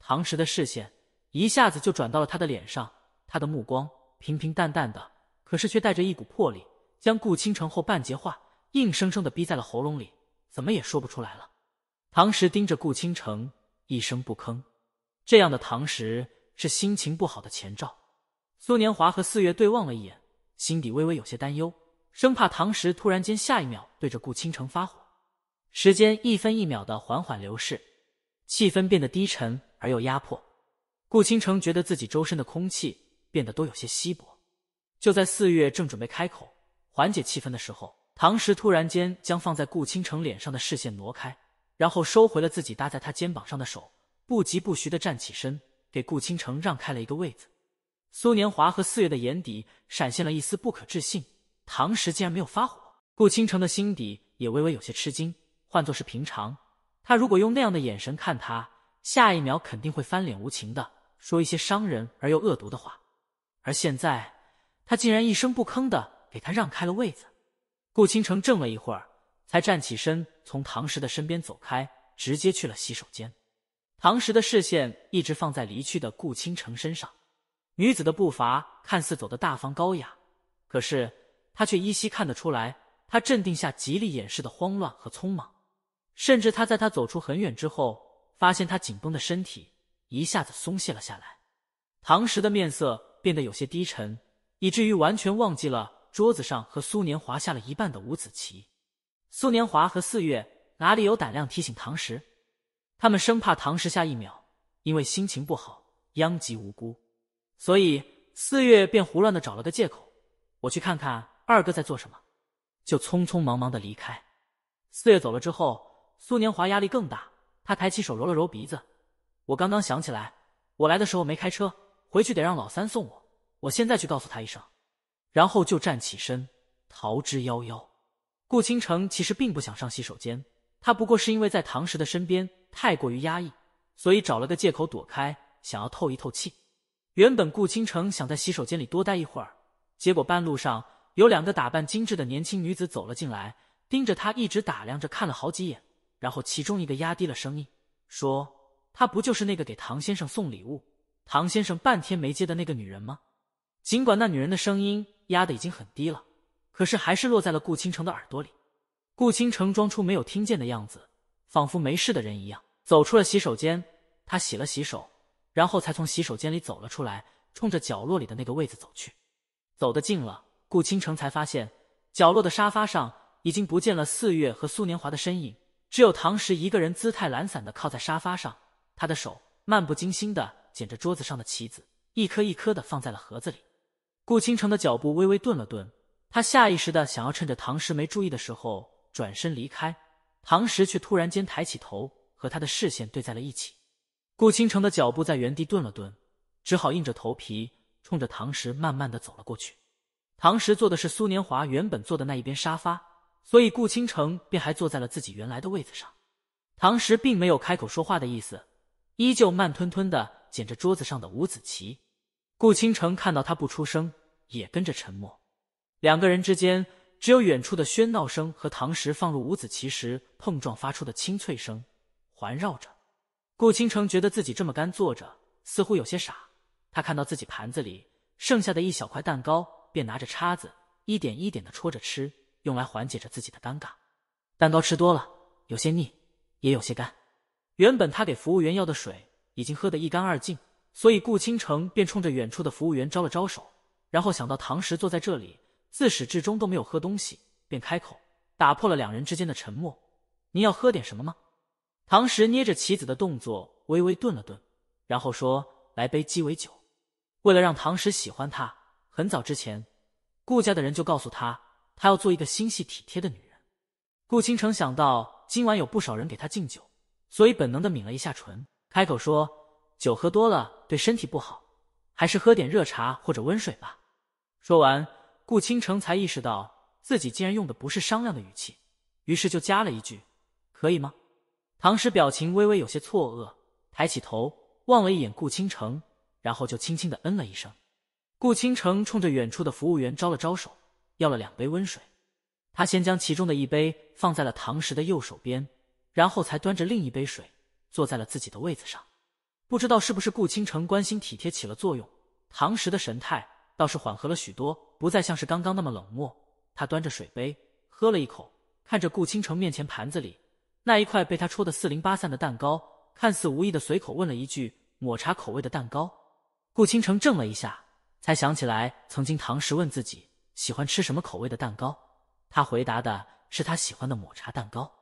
唐石的视线一下子就转到了他的脸上，他的目光平平淡淡的，可是却带着一股魄力，将顾倾城后半截话硬生生的逼在了喉咙里，怎么也说不出来了。唐石盯着顾倾城，一声不吭。这样的唐石是心情不好的前兆。苏年华和四月对望了一眼，心底微微有些担忧，生怕唐石突然间下一秒对着顾倾城发火。时间一分一秒的缓缓流逝，气氛变得低沉而又压迫。顾倾城觉得自己周身的空气变得都有些稀薄。就在四月正准备开口缓解气氛的时候，唐石突然间将放在顾倾城脸上的视线挪开，然后收回了自己搭在他肩膀上的手，不疾不徐的站起身，给顾倾城让开了一个位子。苏年华和四月的眼底闪现了一丝不可置信，唐石竟然没有发火。顾倾城的心底也微微有些吃惊。换作是平常，他如果用那样的眼神看他，下一秒肯定会翻脸无情的说一些伤人而又恶毒的话。而现在，他竟然一声不吭的给他让开了位子。顾倾城怔了一会儿，才站起身，从唐石的身边走开，直接去了洗手间。唐石的视线一直放在离去的顾倾城身上。女子的步伐看似走得大方高雅，可是他却依稀看得出来，她镇定下极力掩饰的慌乱和匆忙。甚至他在他走出很远之后，发现他紧绷的身体一下子松懈了下来。唐石的面色变得有些低沉，以至于完全忘记了桌子上和苏年华下了一半的五子棋。苏年华和四月哪里有胆量提醒唐石？他们生怕唐石下一秒因为心情不好殃及无辜，所以四月便胡乱的找了个借口：“我去看看二哥在做什么。”就匆匆忙忙的离开。四月走了之后。苏年华压力更大，他抬起手揉了揉鼻子。我刚刚想起来，我来的时候没开车，回去得让老三送我。我现在去告诉他一声，然后就站起身逃之夭夭。顾倾城其实并不想上洗手间，他不过是因为在唐时的身边太过于压抑，所以找了个借口躲开，想要透一透气。原本顾倾城想在洗手间里多待一会儿，结果半路上有两个打扮精致的年轻女子走了进来，盯着他一直打量着，看了好几眼。然后，其中一个压低了声音说：“她不就是那个给唐先生送礼物、唐先生半天没接的那个女人吗？”尽管那女人的声音压的已经很低了，可是还是落在了顾倾城的耳朵里。顾倾城装出没有听见的样子，仿佛没事的人一样，走出了洗手间。他洗了洗手，然后才从洗手间里走了出来，冲着角落里的那个位子走去。走得近了，顾倾城才发现，角落的沙发上已经不见了四月和苏年华的身影。只有唐石一个人，姿态懒散的靠在沙发上，他的手漫不经心的捡着桌子上的棋子，一颗一颗的放在了盒子里。顾倾城的脚步微微顿了顿，他下意识的想要趁着唐石没注意的时候转身离开，唐石却突然间抬起头，和他的视线对在了一起。顾倾城的脚步在原地顿了顿，只好硬着头皮冲着唐石慢慢的走了过去。唐石坐的是苏年华原本坐的那一边沙发。所以顾倾城便还坐在了自己原来的位子上，唐石并没有开口说话的意思，依旧慢吞吞的捡着桌子上的五子棋。顾倾城看到他不出声，也跟着沉默。两个人之间只有远处的喧闹声和唐石放入五子棋时碰撞发出的清脆声环绕着。顾倾城觉得自己这么干坐着似乎有些傻，他看到自己盘子里剩下的一小块蛋糕，便拿着叉子一点一点的戳着吃。用来缓解着自己的尴尬。蛋糕吃多了，有些腻，也有些干。原本他给服务员要的水已经喝得一干二净，所以顾倾城便冲着远处的服务员招了招手，然后想到唐石坐在这里，自始至终都没有喝东西，便开口打破了两人之间的沉默：“您要喝点什么吗？”唐石捏着棋子的动作微微顿了顿，然后说：“来杯鸡尾酒。”为了让唐石喜欢他，很早之前顾家的人就告诉他。她要做一个心细体贴的女人。顾倾城想到今晚有不少人给她敬酒，所以本能的抿了一下唇，开口说：“酒喝多了对身体不好，还是喝点热茶或者温水吧。”说完，顾倾城才意识到自己竟然用的不是商量的语气，于是就加了一句：“可以吗？”唐诗表情微微有些错愕，抬起头望了一眼顾倾城，然后就轻轻的嗯了一声。顾倾城冲着远处的服务员招了招手。要了两杯温水，他先将其中的一杯放在了唐时的右手边，然后才端着另一杯水坐在了自己的位子上。不知道是不是顾倾城关心体贴起了作用，唐时的神态倒是缓和了许多，不再像是刚刚那么冷漠。他端着水杯喝了一口，看着顾倾城面前盘子里那一块被他戳得四零八散的蛋糕，看似无意的随口问了一句：“抹茶口味的蛋糕？”顾倾城怔了一下，才想起来曾经唐时问自己。喜欢吃什么口味的蛋糕？他回答的是他喜欢的抹茶蛋糕。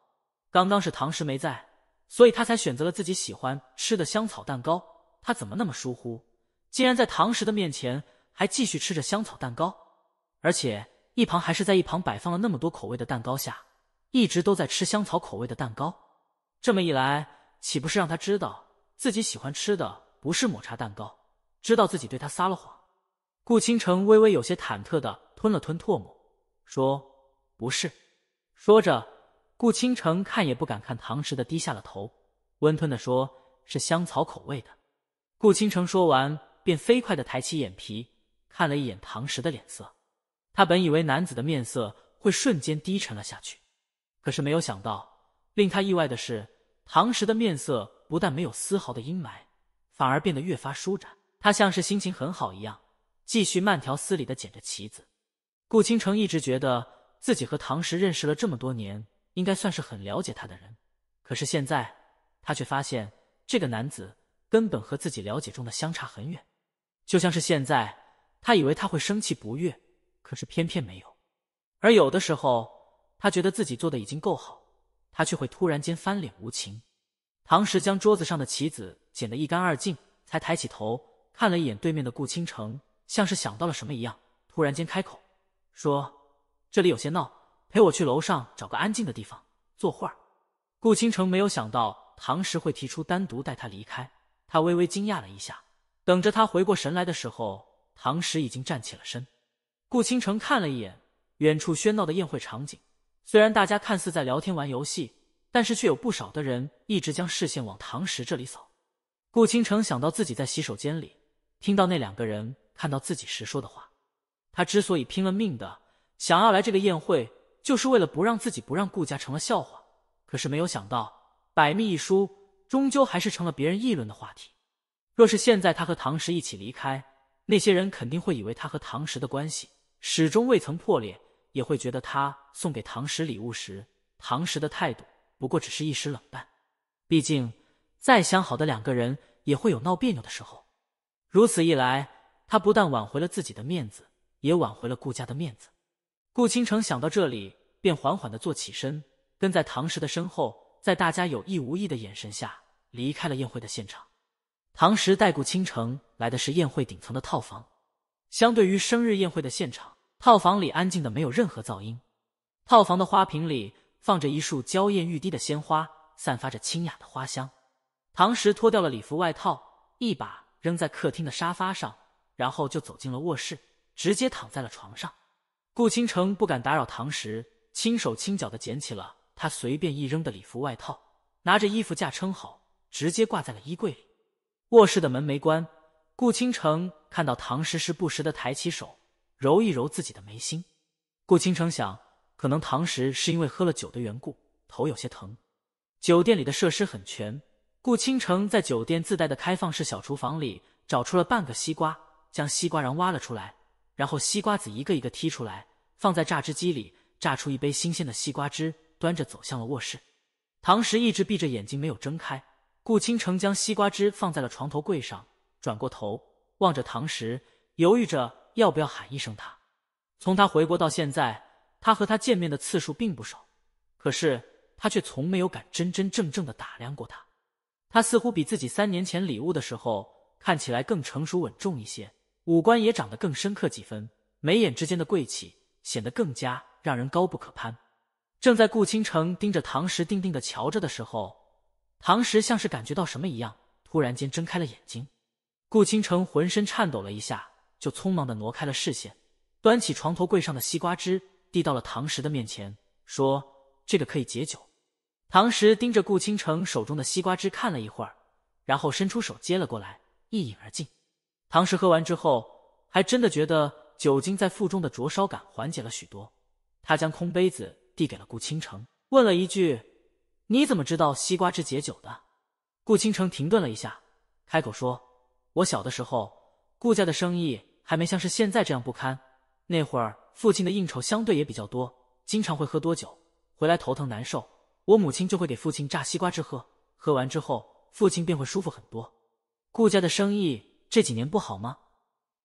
刚刚是唐石没在，所以他才选择了自己喜欢吃的香草蛋糕。他怎么那么疏忽，竟然在唐石的面前还继续吃着香草蛋糕？而且一旁还是在一旁摆放了那么多口味的蛋糕下，一直都在吃香草口味的蛋糕。这么一来，岂不是让他知道自己喜欢吃的不是抹茶蛋糕，知道自己对他撒了谎？顾倾城微微有些忐忑的。吞了吞唾沫，说：“不是。”说着，顾倾城看也不敢看唐时的，低下了头，温吞的说：“是香草口味的。”顾倾城说完，便飞快的抬起眼皮，看了一眼唐时的脸色。他本以为男子的面色会瞬间低沉了下去，可是没有想到，令他意外的是，唐时的面色不但没有丝毫的阴霾，反而变得越发舒展。他像是心情很好一样，继续慢条斯理的捡着棋子。顾倾城一直觉得自己和唐石认识了这么多年，应该算是很了解他的人。可是现在，他却发现这个男子根本和自己了解中的相差很远。就像是现在，他以为他会生气不悦，可是偏偏没有；而有的时候，他觉得自己做的已经够好，他却会突然间翻脸无情。唐石将桌子上的棋子捡得一干二净，才抬起头看了一眼对面的顾倾城，像是想到了什么一样，突然间开口。说：“这里有些闹，陪我去楼上找个安静的地方坐会儿。”顾倾城没有想到唐石会提出单独带他离开，他微微惊讶了一下。等着他回过神来的时候，唐石已经站起了身。顾倾城看了一眼远处喧闹的宴会场景，虽然大家看似在聊天玩游戏，但是却有不少的人一直将视线往唐石这里扫。顾倾城想到自己在洗手间里听到那两个人看到自己时说的话。他之所以拼了命的想要来这个宴会，就是为了不让自己、不让顾家成了笑话。可是没有想到，百密一疏，终究还是成了别人议论的话题。若是现在他和唐石一起离开，那些人肯定会以为他和唐石的关系始终未曾破裂，也会觉得他送给唐石礼物时，唐石的态度不过只是一时冷淡。毕竟，再相好的两个人也会有闹别扭的时候。如此一来，他不但挽回了自己的面子。也挽回了顾家的面子。顾倾城想到这里，便缓缓的坐起身，跟在唐石的身后，在大家有意无意的眼神下，离开了宴会的现场。唐石带顾倾城来的是宴会顶层的套房。相对于生日宴会的现场，套房里安静的没有任何噪音。套房的花瓶里放着一束娇艳欲滴的鲜花，散发着清雅的花香。唐石脱掉了礼服外套，一把扔在客厅的沙发上，然后就走进了卧室。直接躺在了床上，顾倾城不敢打扰唐时，轻手轻脚的捡起了他随便一扔的礼服外套，拿着衣服架撑好，直接挂在了衣柜里。卧室的门没关，顾倾城看到唐时时不时的抬起手揉一揉自己的眉心。顾倾城想，可能唐时是因为喝了酒的缘故，头有些疼。酒店里的设施很全，顾倾城在酒店自带的开放式小厨房里找出了半个西瓜，将西瓜瓤挖了出来。然后西瓜子一个一个踢出来，放在榨汁机里榨出一杯新鲜的西瓜汁，端着走向了卧室。唐石一直闭着眼睛没有睁开。顾倾城将西瓜汁放在了床头柜上，转过头望着唐石，犹豫着要不要喊一声他。从他回国到现在，他和他见面的次数并不少，可是他却从没有敢真真正正的打量过他。他似乎比自己三年前礼物的时候看起来更成熟稳重一些。五官也长得更深刻几分，眉眼之间的贵气显得更加让人高不可攀。正在顾倾城盯着唐石定定的瞧着的时候，唐石像是感觉到什么一样，突然间睁开了眼睛。顾倾城浑身颤抖了一下，就匆忙的挪开了视线，端起床头柜上的西瓜汁递到了唐石的面前，说：“这个可以解酒。”唐石盯着顾倾城手中的西瓜汁看了一会儿，然后伸出手接了过来，一饮而尽。唐氏喝完之后，还真的觉得酒精在腹中的灼烧感缓解了许多。他将空杯子递给了顾倾城，问了一句：“你怎么知道西瓜汁解酒的？”顾倾城停顿了一下，开口说：“我小的时候，顾家的生意还没像是现在这样不堪。那会儿父亲的应酬相对也比较多，经常会喝多酒，回来头疼难受。我母亲就会给父亲榨西瓜汁喝，喝完之后父亲便会舒服很多。顾家的生意……”这几年不好吗？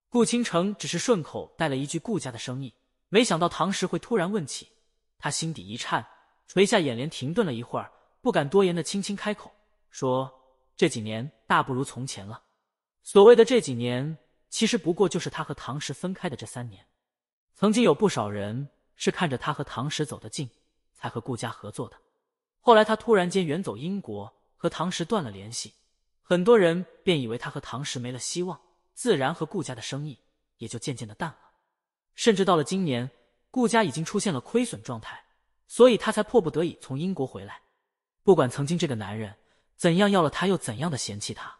顾倾城只是顺口带了一句顾家的生意，没想到唐石会突然问起，他心底一颤，垂下眼帘，停顿了一会儿，不敢多言的轻轻开口说：“这几年大不如从前了。”所谓的这几年，其实不过就是他和唐石分开的这三年。曾经有不少人是看着他和唐石走得近，才和顾家合作的。后来他突然间远走英国，和唐石断了联系。很多人便以为他和唐时没了希望，自然和顾家的生意也就渐渐的淡了，甚至到了今年，顾家已经出现了亏损状态，所以他才迫不得已从英国回来。不管曾经这个男人怎样要了他，又怎样的嫌弃他，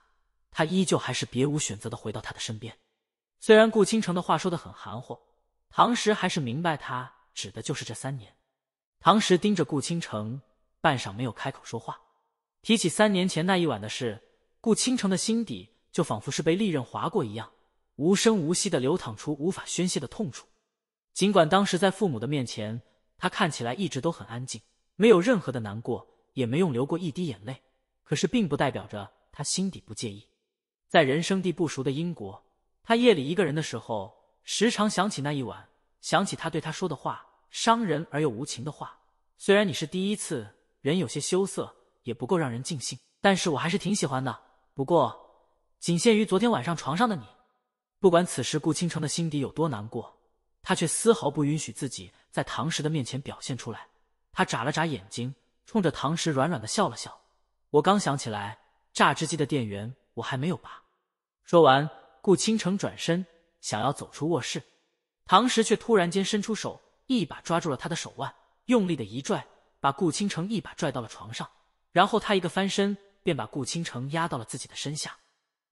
他依旧还是别无选择的回到他的身边。虽然顾倾城的话说的很含糊，唐时还是明白他指的就是这三年。唐时盯着顾倾城，半晌没有开口说话。提起三年前那一晚的事。顾倾城的心底就仿佛是被利刃划过一样，无声无息的流淌出无法宣泄的痛楚。尽管当时在父母的面前，他看起来一直都很安静，没有任何的难过，也没用流过一滴眼泪，可是并不代表着他心底不介意。在人生地不熟的英国，他夜里一个人的时候，时常想起那一晚，想起他对他说的话，伤人而又无情的话。虽然你是第一次，人有些羞涩，也不够让人尽兴，但是我还是挺喜欢的。不过，仅限于昨天晚上床上的你。不管此时顾倾城的心底有多难过，他却丝毫不允许自己在唐石的面前表现出来。他眨了眨眼睛，冲着唐石软软的笑了笑。我刚想起来，榨汁机的电源我还没有拔。说完，顾倾城转身想要走出卧室，唐石却突然间伸出手，一把抓住了他的手腕，用力的一拽，把顾倾城一把拽到了床上。然后他一个翻身。便把顾倾城压到了自己的身下，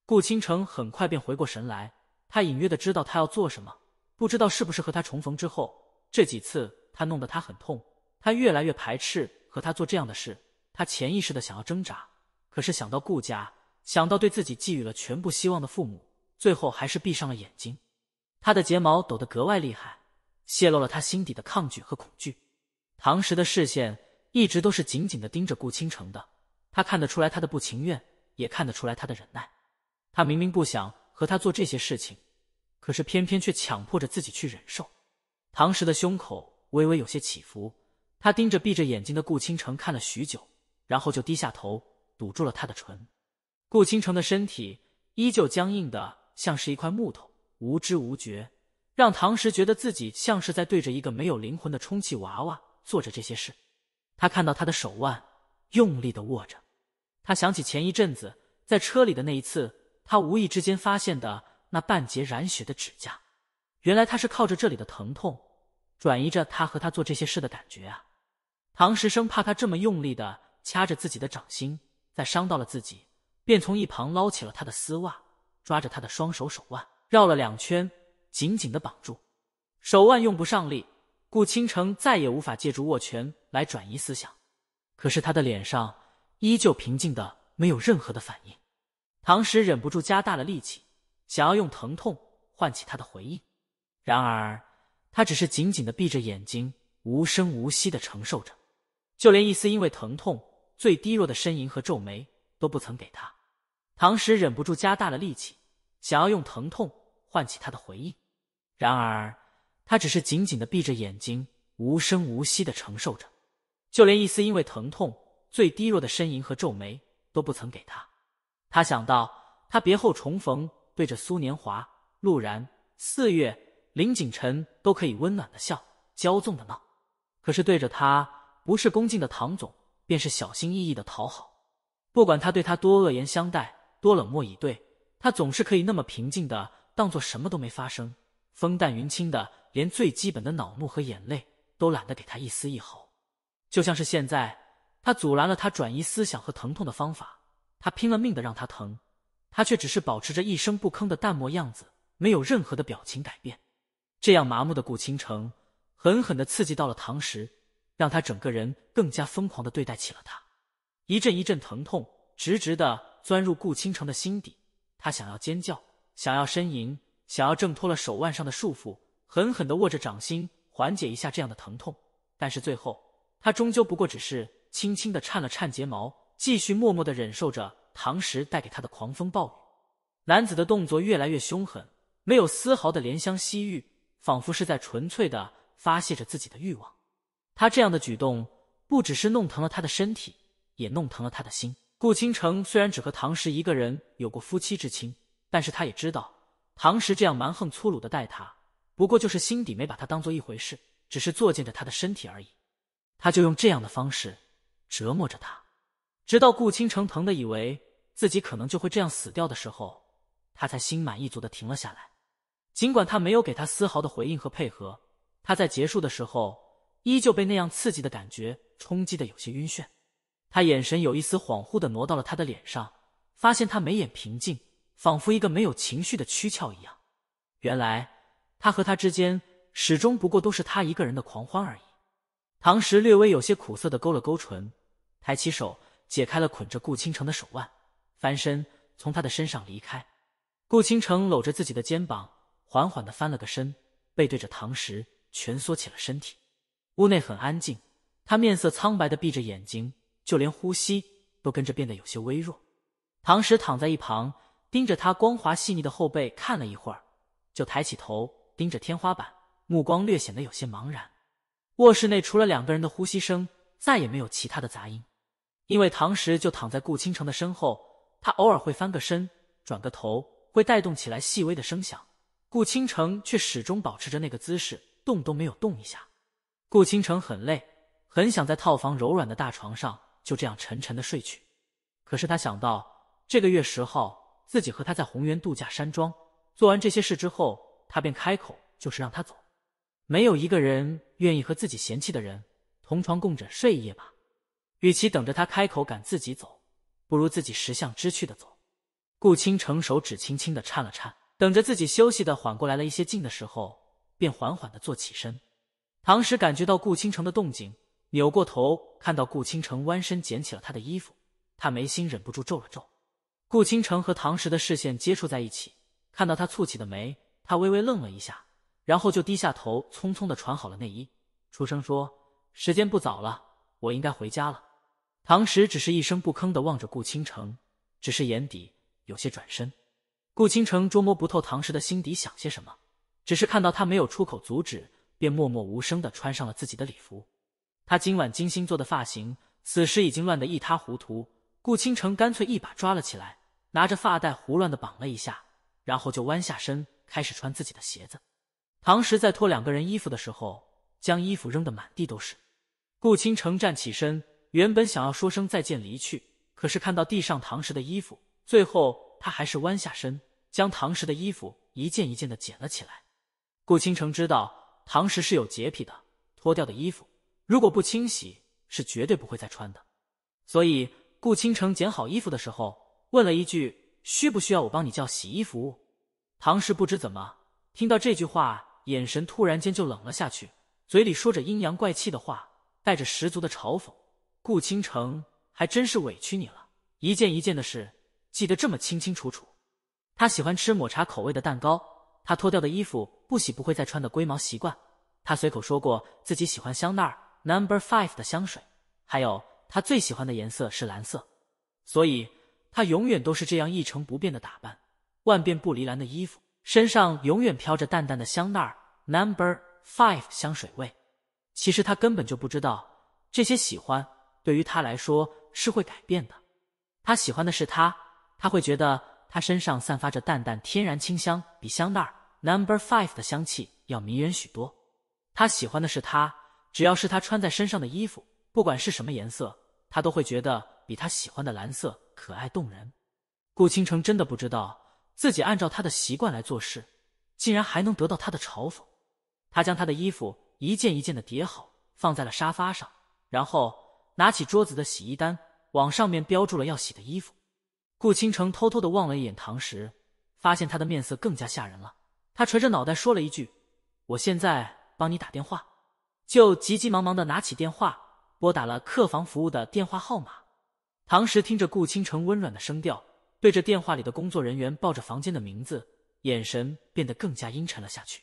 顾倾城很快便回过神来，他隐约的知道他要做什么，不知道是不是和他重逢之后，这几次他弄得他很痛，他越来越排斥和他做这样的事，他潜意识的想要挣扎，可是想到顾家，想到对自己寄予了全部希望的父母，最后还是闭上了眼睛，他的睫毛抖得格外厉害，泄露了他心底的抗拒和恐惧。唐时的视线一直都是紧紧的盯着顾倾城的。他看得出来他的不情愿，也看得出来他的忍耐。他明明不想和他做这些事情，可是偏偏却强迫着自己去忍受。唐石的胸口微微有些起伏，他盯着闭着眼睛的顾倾城看了许久，然后就低下头堵住了他的唇。顾倾城的身体依旧僵硬的像是一块木头，无知无觉，让唐石觉得自己像是在对着一个没有灵魂的充气娃娃做着这些事。他看到他的手腕。用力的握着，他想起前一阵子在车里的那一次，他无意之间发现的那半截染血的指甲，原来他是靠着这里的疼痛转移着他和他做这些事的感觉啊。唐时生怕他这么用力的掐着自己的掌心再伤到了自己，便从一旁捞起了他的丝袜，抓着他的双手手腕绕了两圈，紧紧的绑住。手腕用不上力，顾倾城再也无法借助握拳来转移思想。可是他的脸上依旧平静的没有任何的反应，唐石忍不住加大了力气，想要用疼痛唤起他的回应。然而他只是紧紧的闭着眼睛，无声无息的承受着，就连一丝因为疼痛最低弱的呻吟和皱眉都不曾给他。唐石忍不住加大了力气，想要用疼痛唤起他的回应。然而他只是紧紧的闭着眼睛，无声无息的承受着。就连一丝因为疼痛最低弱的呻吟和皱眉都不曾给他。他想到，他别后重逢，对着苏年华、陆然、四月、林景辰都可以温暖的笑、骄纵的闹，可是对着他，不是恭敬的唐总，便是小心翼翼的讨好。不管他对他多恶言相待、多冷漠以对，他总是可以那么平静的当做什么都没发生，风淡云轻的，连最基本的恼怒和眼泪都懒得给他一丝一毫。就像是现在，他阻拦了他转移思想和疼痛的方法，他拼了命的让他疼，他却只是保持着一声不吭的淡漠样子，没有任何的表情改变。这样麻木的顾倾城，狠狠的刺激到了唐石，让他整个人更加疯狂的对待起了他。一阵一阵疼痛，直直的钻入顾倾城的心底，他想要尖叫，想要呻吟，想要挣脱了手腕上的束缚，狠狠的握着掌心缓解一下这样的疼痛，但是最后。他终究不过只是轻轻的颤了颤睫毛，继续默默的忍受着唐时带给他的狂风暴雨。男子的动作越来越凶狠，没有丝毫的怜香惜玉，仿佛是在纯粹的发泄着自己的欲望。他这样的举动，不只是弄疼了他的身体，也弄疼了他的心。顾倾城虽然只和唐时一个人有过夫妻之亲，但是他也知道，唐时这样蛮横粗鲁的待他，不过就是心底没把他当做一回事，只是作践着他的身体而已。他就用这样的方式折磨着他，直到顾倾城疼的以为自己可能就会这样死掉的时候，他才心满意足的停了下来。尽管他没有给他丝毫的回应和配合，他在结束的时候依旧被那样刺激的感觉冲击的有些晕眩。他眼神有一丝恍惚的挪到了他的脸上，发现他眉眼平静，仿佛一个没有情绪的躯壳一样。原来他和他之间始终不过都是他一个人的狂欢而已。唐石略微有些苦涩的勾了勾唇，抬起手解开了捆着顾倾城的手腕，翻身从他的身上离开。顾倾城搂着自己的肩膀，缓缓的翻了个身，背对着唐石，蜷缩起了身体。屋内很安静，他面色苍白的闭着眼睛，就连呼吸都跟着变得有些微弱。唐石躺在一旁，盯着他光滑细腻的后背看了一会儿，就抬起头盯着天花板，目光略显得有些茫然。卧室内除了两个人的呼吸声，再也没有其他的杂音，因为唐石就躺在顾倾城的身后，他偶尔会翻个身，转个头，会带动起来细微的声响。顾倾城却始终保持着那个姿势，动都没有动一下。顾倾城很累，很想在套房柔软的大床上就这样沉沉的睡去，可是他想到这个月十号自己和他在红源度假山庄做完这些事之后，他便开口就是让他走。没有一个人愿意和自己嫌弃的人同床共枕睡一夜吧？与其等着他开口赶自己走，不如自己识相知趣的走。顾倾城手指轻轻的颤了颤，等着自己休息的缓过来了一些劲的时候，便缓缓的坐起身。唐时感觉到顾倾城的动静，扭过头看到顾倾城弯身捡起了他的衣服，他眉心忍不住皱了皱。顾倾城和唐时的视线接触在一起，看到他蹙起的眉，他微微愣了一下。然后就低下头，匆匆的穿好了内衣，出声说：“时间不早了，我应该回家了。”唐石只是一声不吭的望着顾倾城，只是眼底有些转身。顾倾城捉摸不透唐石的心底想些什么，只是看到他没有出口阻止，便默默无声的穿上了自己的礼服。他今晚精心做的发型，此时已经乱得一塌糊涂。顾倾城干脆一把抓了起来，拿着发带胡乱的绑了一下，然后就弯下身开始穿自己的鞋子。唐石在脱两个人衣服的时候，将衣服扔得满地都是。顾倾城站起身，原本想要说声再见离去，可是看到地上唐石的衣服，最后他还是弯下身，将唐石的衣服一件一件的捡了起来。顾倾城知道唐时是有洁癖的，脱掉的衣服如果不清洗，是绝对不会再穿的。所以顾倾城捡好衣服的时候，问了一句：“需不需要我帮你叫洗衣服唐时不知怎么听到这句话。眼神突然间就冷了下去，嘴里说着阴阳怪气的话，带着十足的嘲讽。顾倾城还真是委屈你了，一件一件的事记得这么清清楚楚。他喜欢吃抹茶口味的蛋糕，他脱掉的衣服不洗不会再穿的龟毛习惯，他随口说过自己喜欢香奈儿 Number Five 的香水，还有他最喜欢的颜色是蓝色，所以他永远都是这样一成不变的打扮，万变不离蓝的衣服。身上永远飘着淡淡的香奈儿 Number Five 香水味。其实他根本就不知道，这些喜欢对于他来说是会改变的。他喜欢的是他，他会觉得他身上散发着淡淡天然清香，比香奈儿 Number Five 的香气要迷人许多。他喜欢的是他，只要是他穿在身上的衣服，不管是什么颜色，他都会觉得比他喜欢的蓝色可爱动人。顾倾城真的不知道。自己按照他的习惯来做事，竟然还能得到他的嘲讽。他将他的衣服一件一件的叠好，放在了沙发上，然后拿起桌子的洗衣单，往上面标注了要洗的衣服。顾倾城偷偷的望了一眼唐时，发现他的面色更加吓人了。他垂着脑袋说了一句：“我现在帮你打电话。”就急急忙忙的拿起电话，拨打了客房服务的电话号码。唐时听着顾倾城温软的声调。对着电话里的工作人员，报着房间的名字，眼神变得更加阴沉了下去。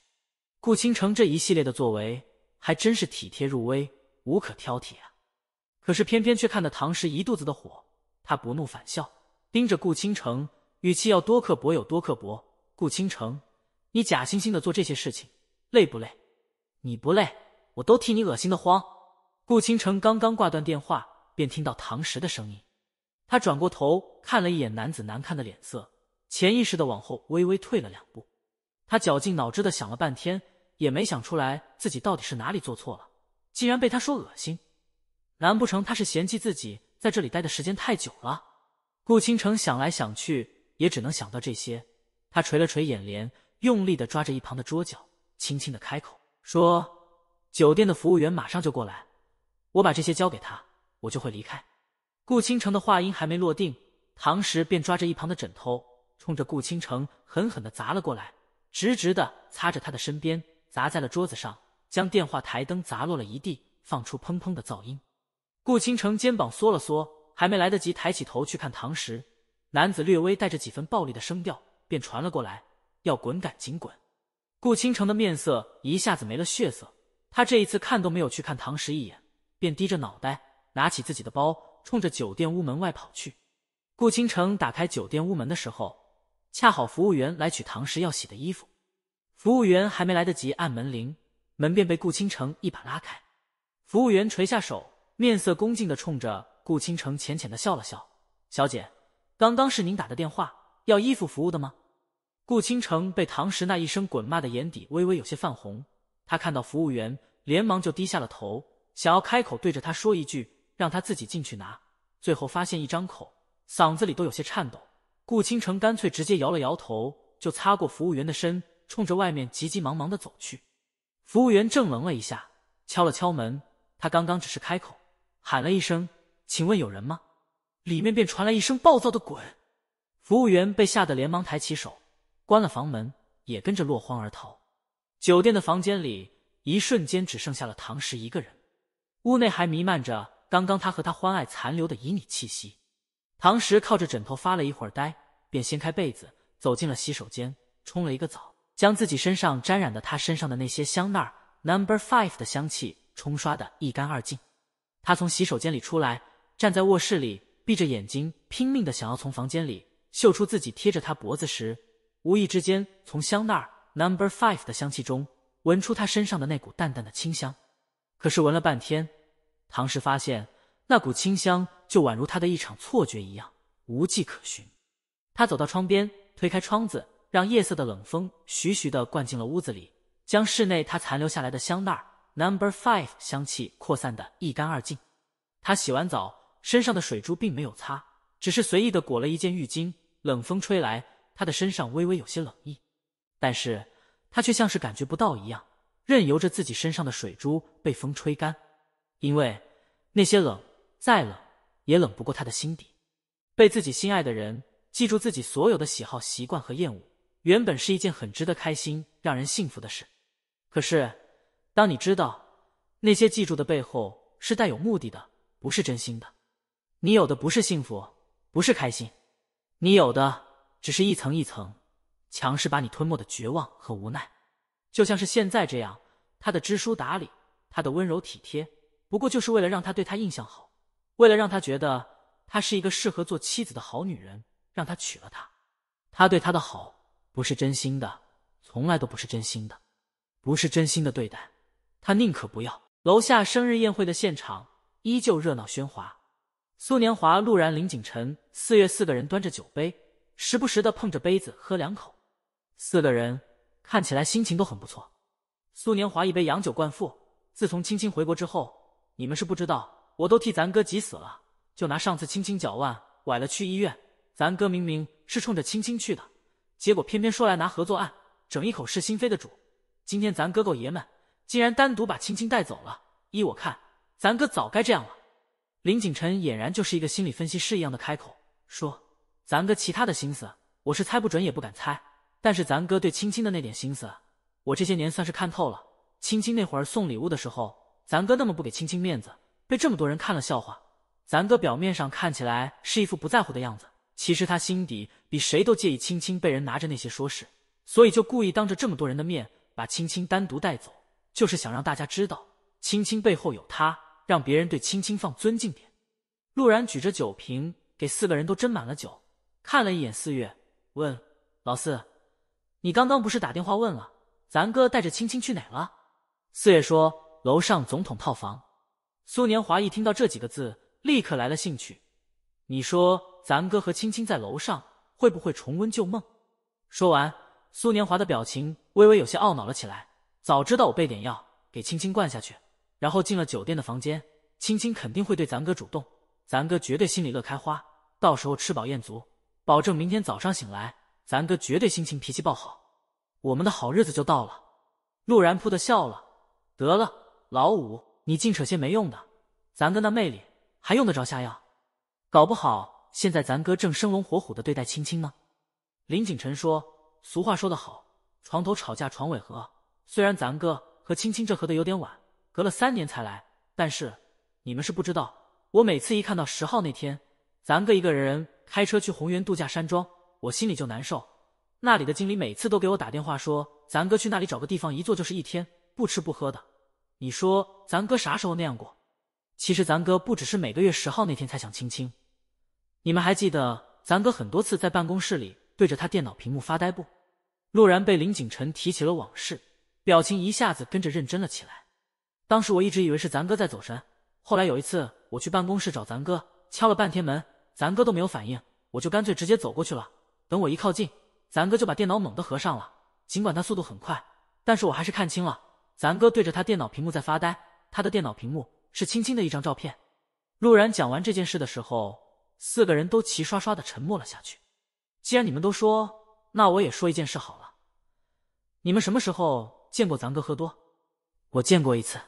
顾倾城这一系列的作为，还真是体贴入微，无可挑剔啊！可是偏偏却看得唐石一肚子的火。他不怒反笑，盯着顾倾城，语气要多刻薄有多刻薄：“顾倾城，你假惺惺的做这些事情，累不累？你不累，我都替你恶心的慌。”顾倾城刚刚挂断电话，便听到唐石的声音，他转过头。看了一眼男子难看的脸色，潜意识的往后微微退了两步。他绞尽脑汁的想了半天，也没想出来自己到底是哪里做错了，竟然被他说恶心。难不成他是嫌弃自己在这里待的时间太久了？顾倾城想来想去，也只能想到这些。他垂了垂眼帘，用力的抓着一旁的桌角，轻轻的开口说：“酒店的服务员马上就过来，我把这些交给他，我就会离开。”顾倾城的话音还没落定。唐石便抓着一旁的枕头，冲着顾倾城狠狠的砸了过来，直直的擦着他的身边，砸在了桌子上，将电话台灯砸落了一地，放出砰砰的噪音。顾倾城肩膀缩了缩，还没来得及抬起头去看唐石，男子略微带着几分暴力的声调便传了过来：“要滚，赶紧滚！”顾倾城的面色一下子没了血色，他这一次看都没有去看唐石一眼，便低着脑袋，拿起自己的包，冲着酒店屋门外跑去。顾倾城打开酒店屋门的时候，恰好服务员来取唐时要洗的衣服。服务员还没来得及按门铃，门便被顾倾城一把拉开。服务员垂下手，面色恭敬地冲着顾倾城浅浅的笑了笑：“小姐，刚刚是您打的电话，要衣服服务的吗？”顾倾城被唐时那一声滚骂的眼底微微有些泛红，他看到服务员，连忙就低下了头，想要开口对着他说一句，让他自己进去拿，最后发现一张口。嗓子里都有些颤抖，顾倾城干脆直接摇了摇头，就擦过服务员的身，冲着外面急急忙忙的走去。服务员正愣了一下，敲了敲门，他刚刚只是开口喊了一声：“请问有人吗？”里面便传来一声暴躁的“滚”。服务员被吓得连忙抬起手，关了房门，也跟着落荒而逃。酒店的房间里，一瞬间只剩下了唐石一个人，屋内还弥漫着刚刚他和他欢爱残留的旖旎气息。唐石靠着枕头发了一会儿呆，便掀开被子走进了洗手间，冲了一个澡，将自己身上沾染的他身上的那些香奈儿 Number Five 的香气冲刷的一干二净。他从洗手间里出来，站在卧室里，闭着眼睛拼命的想要从房间里嗅出自己贴着他脖子时，无意之间从香奈儿 Number Five 的香气中闻出他身上的那股淡淡的清香。可是闻了半天，唐石发现。那股清香就宛如他的一场错觉一样，无迹可寻。他走到窗边，推开窗子，让夜色的冷风徐徐的灌进了屋子里，将室内他残留下来的香奈儿 Number Five 香气扩散的一干二净。他洗完澡，身上的水珠并没有擦，只是随意的裹了一件浴巾。冷风吹来，他的身上微微有些冷意，但是他却像是感觉不到一样，任由着自己身上的水珠被风吹干，因为那些冷。再冷也冷不过他的心底，被自己心爱的人记住自己所有的喜好、习惯和厌恶，原本是一件很值得开心、让人幸福的事。可是，当你知道那些记住的背后是带有目的的，不是真心的，你有的不是幸福，不是开心，你有的只是一层一层强势把你吞没的绝望和无奈。就像是现在这样，他的知书达理，他的温柔体贴，不过就是为了让他对他印象好。为了让他觉得她是一个适合做妻子的好女人，让他娶了她，他对她的好不是真心的，从来都不是真心的，不是真心的对待。他宁可不要。楼下生日宴会的现场依旧热闹喧哗，苏年华、陆然、林景辰、四月四个人端着酒杯，时不时的碰着杯子喝两口，四个人看起来心情都很不错。苏年华一杯洋酒灌腹，自从青青回国之后，你们是不知道。我都替咱哥急死了，就拿上次青青脚腕崴了去医院，咱哥明明是冲着青青去的，结果偏偏说来拿合作案，整一口是心非的主。今天咱哥够爷们，竟然单独把青青带走了。依我看，咱哥早该这样了。林景晨俨然就是一个心理分析师一样的开口说：“咱哥其他的心思我是猜不准也不敢猜，但是咱哥对青青的那点心思，我这些年算是看透了。青青那会儿送礼物的时候，咱哥那么不给青青面子。”被这么多人看了笑话，咱哥表面上看起来是一副不在乎的样子，其实他心底比谁都介意青青被人拿着那些说事，所以就故意当着这么多人的面把青青单独带走，就是想让大家知道青青背后有他，让别人对青青放尊敬点。陆然举着酒瓶给四个人都斟满了酒，看了一眼四月，问老四：“你刚刚不是打电话问了，咱哥带着青青去哪了？”四月说：“楼上总统套房。”苏年华一听到这几个字，立刻来了兴趣。你说咱哥和青青在楼上会不会重温旧梦？说完，苏年华的表情微微有些懊恼了起来。早知道我备点药给青青灌下去，然后进了酒店的房间，青青肯定会对咱哥主动，咱哥绝对心里乐开花。到时候吃饱宴足，保证明天早上醒来，咱哥绝对心情脾气爆好，我们的好日子就到了。陆然噗的笑了。得了，老五。你净扯些没用的，咱哥那魅力还用得着下药？搞不好现在咱哥正生龙活虎的对待青青呢。林景晨说：“俗话说得好，床头吵架床尾和。虽然咱哥和青青这合的有点晚，隔了三年才来，但是你们是不知道，我每次一看到十号那天，咱哥一个人开车去红源度假山庄，我心里就难受。那里的经理每次都给我打电话说，咱哥去那里找个地方一坐就是一天，不吃不喝的。”你说咱哥啥时候那样过？其实咱哥不只是每个月十号那天才想亲亲。你们还记得咱哥很多次在办公室里对着他电脑屏幕发呆不？陆然被林景辰提起了往事，表情一下子跟着认真了起来。当时我一直以为是咱哥在走神，后来有一次我去办公室找咱哥，敲了半天门，咱哥都没有反应，我就干脆直接走过去了。等我一靠近，咱哥就把电脑猛地合上了。尽管他速度很快，但是我还是看清了。咱哥对着他电脑屏幕在发呆，他的电脑屏幕是青青的一张照片。陆然讲完这件事的时候，四个人都齐刷刷的沉默了下去。既然你们都说，那我也说一件事好了。你们什么时候见过咱哥喝多？我见过一次。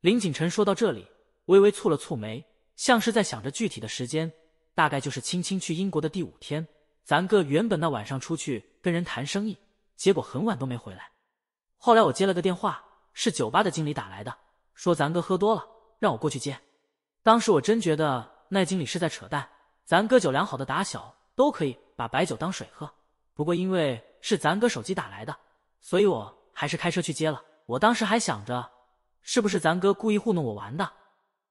林景晨说到这里，微微蹙了蹙眉，像是在想着具体的时间。大概就是青青去英国的第五天，咱哥原本那晚上出去跟人谈生意，结果很晚都没回来。后来我接了个电话。是酒吧的经理打来的，说咱哥喝多了，让我过去接。当时我真觉得那经理是在扯淡，咱哥酒量好的，打小都可以把白酒当水喝。不过因为是咱哥手机打来的，所以我还是开车去接了。我当时还想着是不是咱哥故意糊弄我玩的，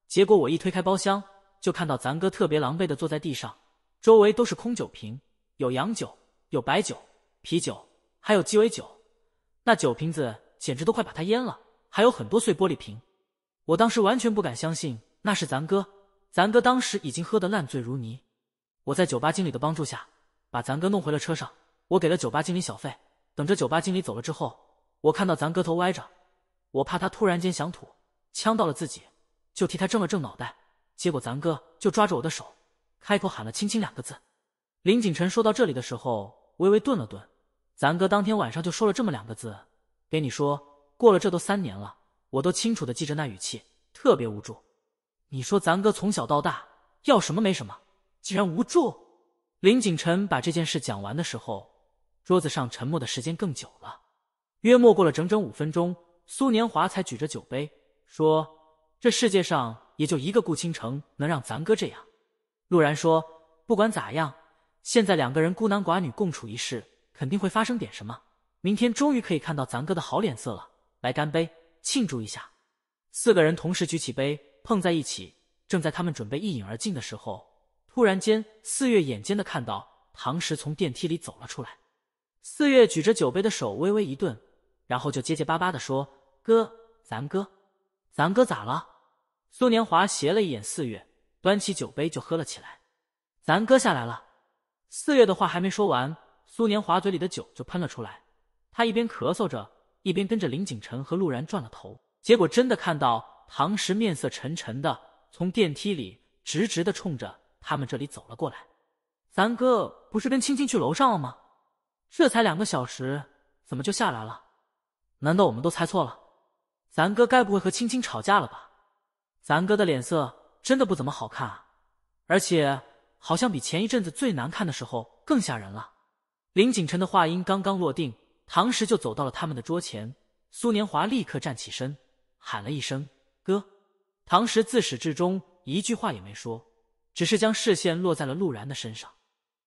结果我一推开包厢，就看到咱哥特别狼狈的坐在地上，周围都是空酒瓶，有洋酒，有白酒、啤酒，还有鸡尾酒。那酒瓶子。简直都快把他淹了，还有很多碎玻璃瓶。我当时完全不敢相信那是咱哥，咱哥当时已经喝得烂醉如泥。我在酒吧经理的帮助下把咱哥弄回了车上，我给了酒吧经理小费。等着酒吧经理走了之后，我看到咱哥头歪着，我怕他突然间想吐呛到了自己，就替他正了正脑袋。结果咱哥就抓着我的手，开口喊了“亲亲”两个字。林景晨说到这里的时候微微顿了顿，咱哥当天晚上就说了这么两个字。给你说过了，这都三年了，我都清楚的记着那语气，特别无助。你说咱哥从小到大要什么没什么，竟然无助。林景晨把这件事讲完的时候，桌子上沉默的时间更久了，约莫过了整整五分钟，苏年华才举着酒杯说：“这世界上也就一个顾倾城能让咱哥这样。”陆然说：“不管咋样，现在两个人孤男寡女共处一室，肯定会发生点什么。”明天终于可以看到咱哥的好脸色了，来干杯庆祝一下！四个人同时举起杯碰在一起，正在他们准备一饮而尽的时候，突然间四月眼尖的看到唐石从电梯里走了出来。四月举着酒杯的手微微一顿，然后就结结巴巴的说：“哥，咱哥，咱哥咋了？”苏年华斜了一眼四月，端起酒杯就喝了起来：“咱哥下来了。”四月的话还没说完，苏年华嘴里的酒就喷了出来。他一边咳嗽着，一边跟着林景晨和陆然转了头，结果真的看到唐石面色沉沉的从电梯里直直的冲着他们这里走了过来。咱哥不是跟青青去楼上了吗？这才两个小时，怎么就下来了？难道我们都猜错了？咱哥该不会和青青吵架了吧？咱哥的脸色真的不怎么好看啊，而且好像比前一阵子最难看的时候更吓人了。林景晨的话音刚刚落定。唐石就走到了他们的桌前，苏年华立刻站起身，喊了一声“哥”。唐石自始至终一句话也没说，只是将视线落在了陆然的身上。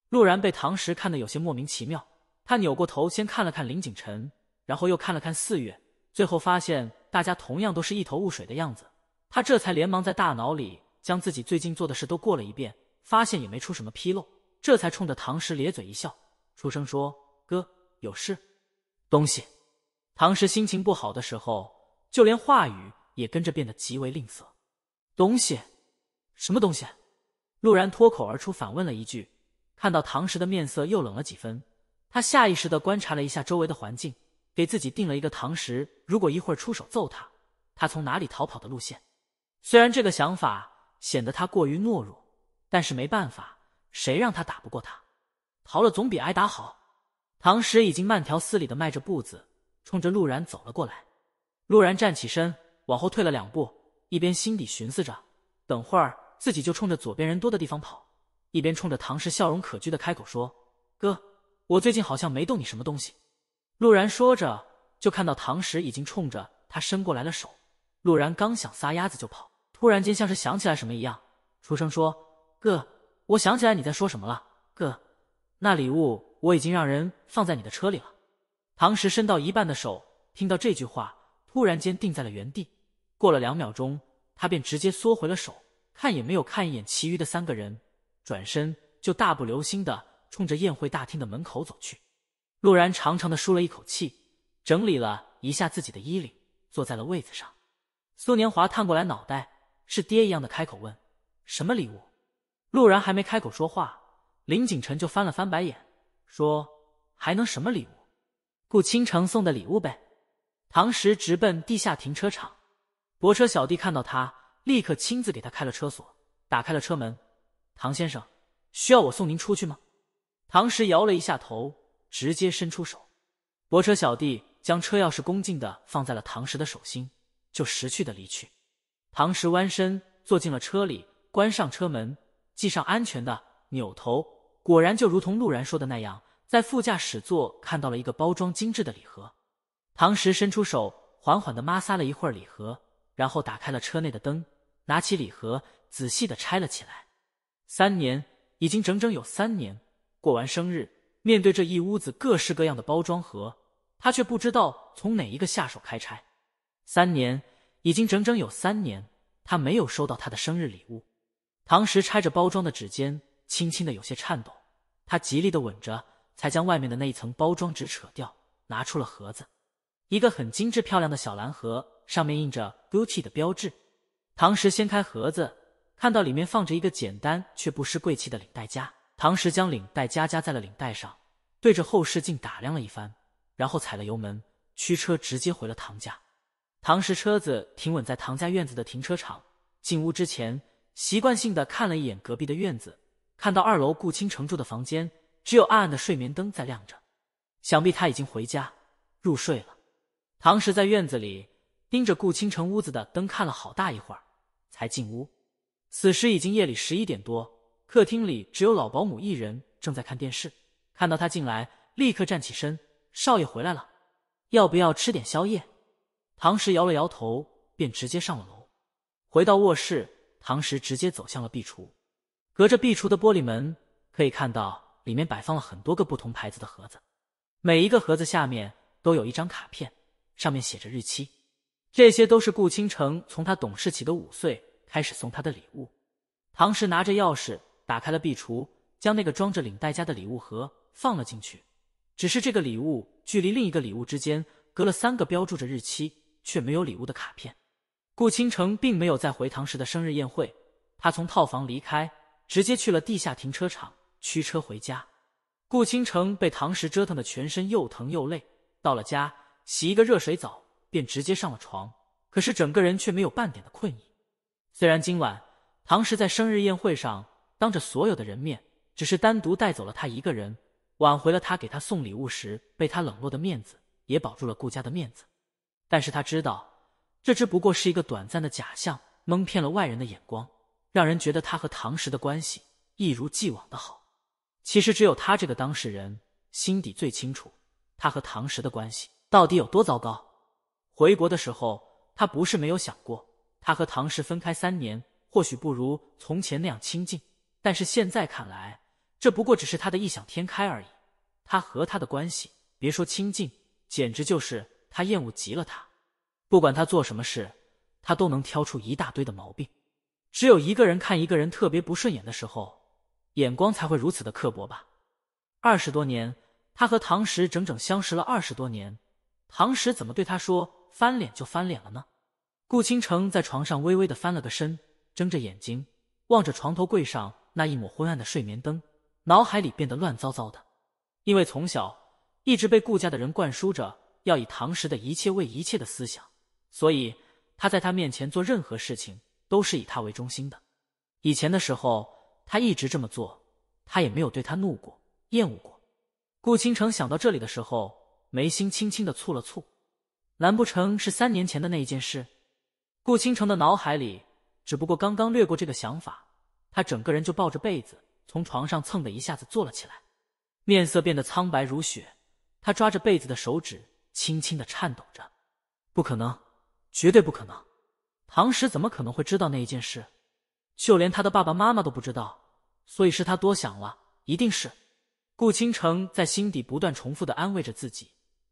陆然被唐石看得有些莫名其妙，他扭过头，先看了看林景辰，然后又看了看四月，最后发现大家同样都是一头雾水的样子。他这才连忙在大脑里将自己最近做的事都过了一遍，发现也没出什么纰漏，这才冲着唐石咧嘴一笑，出声说：“哥，有事。”东西，唐时心情不好的时候，就连话语也跟着变得极为吝啬。东西，什么东西？陆然脱口而出反问了一句。看到唐时的面色又冷了几分，他下意识的观察了一下周围的环境，给自己定了一个唐时如果一会儿出手揍他，他从哪里逃跑的路线。虽然这个想法显得他过于懦弱，但是没办法，谁让他打不过他，逃了总比挨打好。唐石已经慢条斯理的迈着步子，冲着陆然走了过来。陆然站起身，往后退了两步，一边心底寻思着，等会儿自己就冲着左边人多的地方跑，一边冲着唐时笑容可掬的开口说：“哥，我最近好像没动你什么东西。”陆然说着，就看到唐石已经冲着他伸过来了手。陆然刚想撒丫子就跑，突然间像是想起来什么一样，出声说：“哥，我想起来你在说什么了。哥，那礼物。”我已经让人放在你的车里了。唐时伸到一半的手，听到这句话，突然间定在了原地。过了两秒钟，他便直接缩回了手，看也没有看一眼其余的三个人，转身就大步流星的冲着宴会大厅的门口走去。陆然长长的舒了一口气，整理了一下自己的衣领，坐在了位子上。苏年华探过来脑袋，是爹一样的开口问：“什么礼物？”陆然还没开口说话，林景晨就翻了翻白眼。说还能什么礼物？顾倾城送的礼物呗。唐石直奔地下停车场，泊车小弟看到他，立刻亲自给他开了车锁，打开了车门。唐先生需要我送您出去吗？唐石摇了一下头，直接伸出手，泊车小弟将车钥匙恭敬的放在了唐石的手心，就识趣的离去。唐石弯身坐进了车里，关上车门，系上安全的，扭头。果然就如同陆然说的那样，在副驾驶座看到了一个包装精致的礼盒。唐石伸出手，缓缓的摩挲了一会儿礼盒，然后打开了车内的灯，拿起礼盒，仔细的拆了起来。三年，已经整整有三年。过完生日，面对这一屋子各式各样的包装盒，他却不知道从哪一个下手开拆。三年，已经整整有三年，他没有收到他的生日礼物。唐石拆着包装的指尖。轻轻的有些颤抖，他极力的吻着，才将外面的那一层包装纸扯掉，拿出了盒子。一个很精致漂亮的小蓝盒，上面印着 Gucci 的标志。唐石掀开盒子，看到里面放着一个简单却不失贵气的领带夹。唐石将领带夹夹在了领带上，对着后视镜打量了一番，然后踩了油门，驱车直接回了唐家。唐石车子停稳在唐家院子的停车场，进屋之前，习惯性的看了一眼隔壁的院子。看到二楼顾倾城住的房间，只有暗暗的睡眠灯在亮着，想必他已经回家入睡了。唐石在院子里盯着顾倾城屋子的灯看了好大一会儿，才进屋。此时已经夜里十一点多，客厅里只有老保姆一人正在看电视，看到他进来，立刻站起身：“少爷回来了，要不要吃点宵夜？”唐时摇了摇头，便直接上了楼。回到卧室，唐时直接走向了壁橱。隔着壁橱的玻璃门，可以看到里面摆放了很多个不同牌子的盒子，每一个盒子下面都有一张卡片，上面写着日期。这些都是顾倾城从他懂事起的五岁开始送他的礼物。唐时拿着钥匙打开了壁橱，将那个装着领带夹的礼物盒放了进去。只是这个礼物距离另一个礼物之间隔了三个标注着日期却没有礼物的卡片。顾倾城并没有再回唐时的生日宴会，他从套房离开。直接去了地下停车场，驱车回家。顾倾城被唐石折腾的全身又疼又累，到了家，洗一个热水澡，便直接上了床。可是整个人却没有半点的困意。虽然今晚唐石在生日宴会上当着所有的人面，只是单独带走了他一个人，挽回了他给他送礼物时被他冷落的面子，也保住了顾家的面子。但是他知道，这只不过是一个短暂的假象，蒙骗了外人的眼光。让人觉得他和唐时的关系一如既往的好。其实只有他这个当事人心底最清楚，他和唐时的关系到底有多糟糕。回国的时候，他不是没有想过，他和唐时分开三年，或许不如从前那样亲近。但是现在看来，这不过只是他的异想天开而已。他和他的关系，别说亲近，简直就是他厌恶极了他。不管他做什么事，他都能挑出一大堆的毛病。只有一个人看一个人特别不顺眼的时候，眼光才会如此的刻薄吧？二十多年，他和唐石整整相识了二十多年，唐石怎么对他说翻脸就翻脸了呢？顾倾城在床上微微的翻了个身，睁着眼睛望着床头柜上那一抹昏暗的睡眠灯，脑海里变得乱糟糟的。因为从小一直被顾家的人灌输着要以唐石的一切为一切的思想，所以他在他面前做任何事情。都是以他为中心的。以前的时候，他一直这么做，他也没有对他怒过、厌恶过。顾倾城想到这里的时候，眉心轻轻的蹙了蹙。难不成是三年前的那一件事？顾倾城的脑海里只不过刚刚掠过这个想法，他整个人就抱着被子从床上蹭的一下子坐了起来，面色变得苍白如雪。他抓着被子的手指轻轻的颤抖着。不可能，绝对不可能！唐石怎么可能会知道那一件事？就连他的爸爸妈妈都不知道，所以是他多想了。一定是顾倾城在心底不断重复的安慰着自己，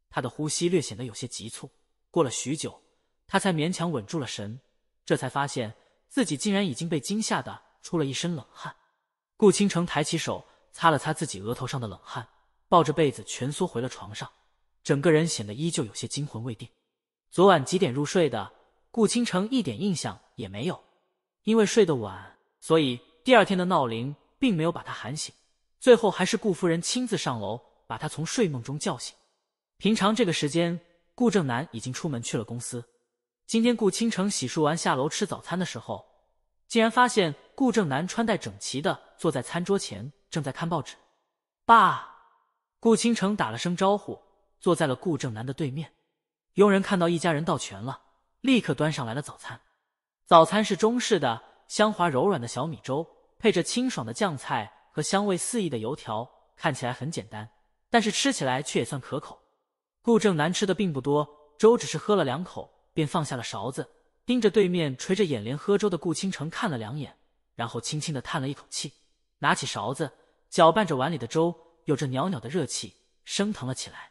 他的呼吸略显得有些急促。过了许久，他才勉强稳住了神，这才发现自己竟然已经被惊吓的出了一身冷汗。顾倾城抬起手擦了擦自己额头上的冷汗，抱着被子蜷缩回了床上，整个人显得依旧有些惊魂未定。昨晚几点入睡的？顾倾城一点印象也没有，因为睡得晚，所以第二天的闹铃并没有把他喊醒。最后还是顾夫人亲自上楼把他从睡梦中叫醒。平常这个时间，顾正南已经出门去了公司。今天顾倾城洗漱完下楼吃早餐的时候，竟然发现顾正南穿戴整齐的坐在餐桌前，正在看报纸。爸，顾倾城打了声招呼，坐在了顾正南的对面。佣人看到一家人到全了。立刻端上来了早餐，早餐是中式的香滑柔软的小米粥，配着清爽的酱菜和香味四溢的油条，看起来很简单，但是吃起来却也算可口。顾正南吃的并不多，粥只是喝了两口便放下了勺子，盯着对面垂着眼帘喝粥的顾倾城看了两眼，然后轻轻的叹了一口气，拿起勺子搅拌着碗里的粥，有着袅袅的热气升腾了起来。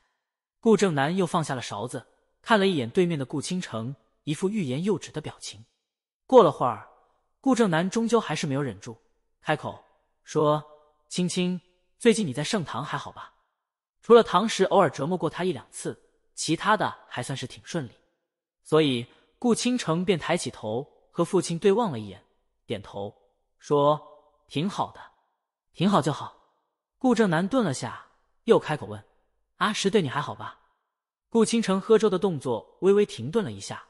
顾正南又放下了勺子，看了一眼对面的顾倾城。一副欲言又止的表情。过了会儿，顾正南终究还是没有忍住，开口说：“青青，最近你在盛唐还好吧？除了唐时偶尔折磨过他一两次，其他的还算是挺顺利。”所以顾倾城便抬起头和父亲对望了一眼，点头说：“挺好的，挺好就好。”顾正南顿了下，又开口问：“阿石对你还好吧？”顾倾城喝粥的动作微微停顿了一下。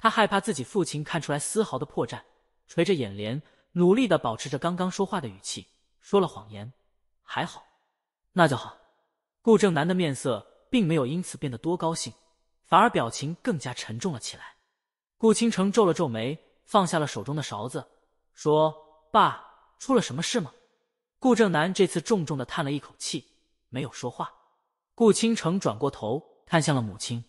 他害怕自己父亲看出来丝毫的破绽，垂着眼帘，努力的保持着刚刚说话的语气，说了谎言。还好，那就好。顾正南的面色并没有因此变得多高兴，反而表情更加沉重了起来。顾倾城皱了皱眉，放下了手中的勺子，说：“爸，出了什么事吗？”顾正南这次重重的叹了一口气，没有说话。顾倾城转过头看向了母亲，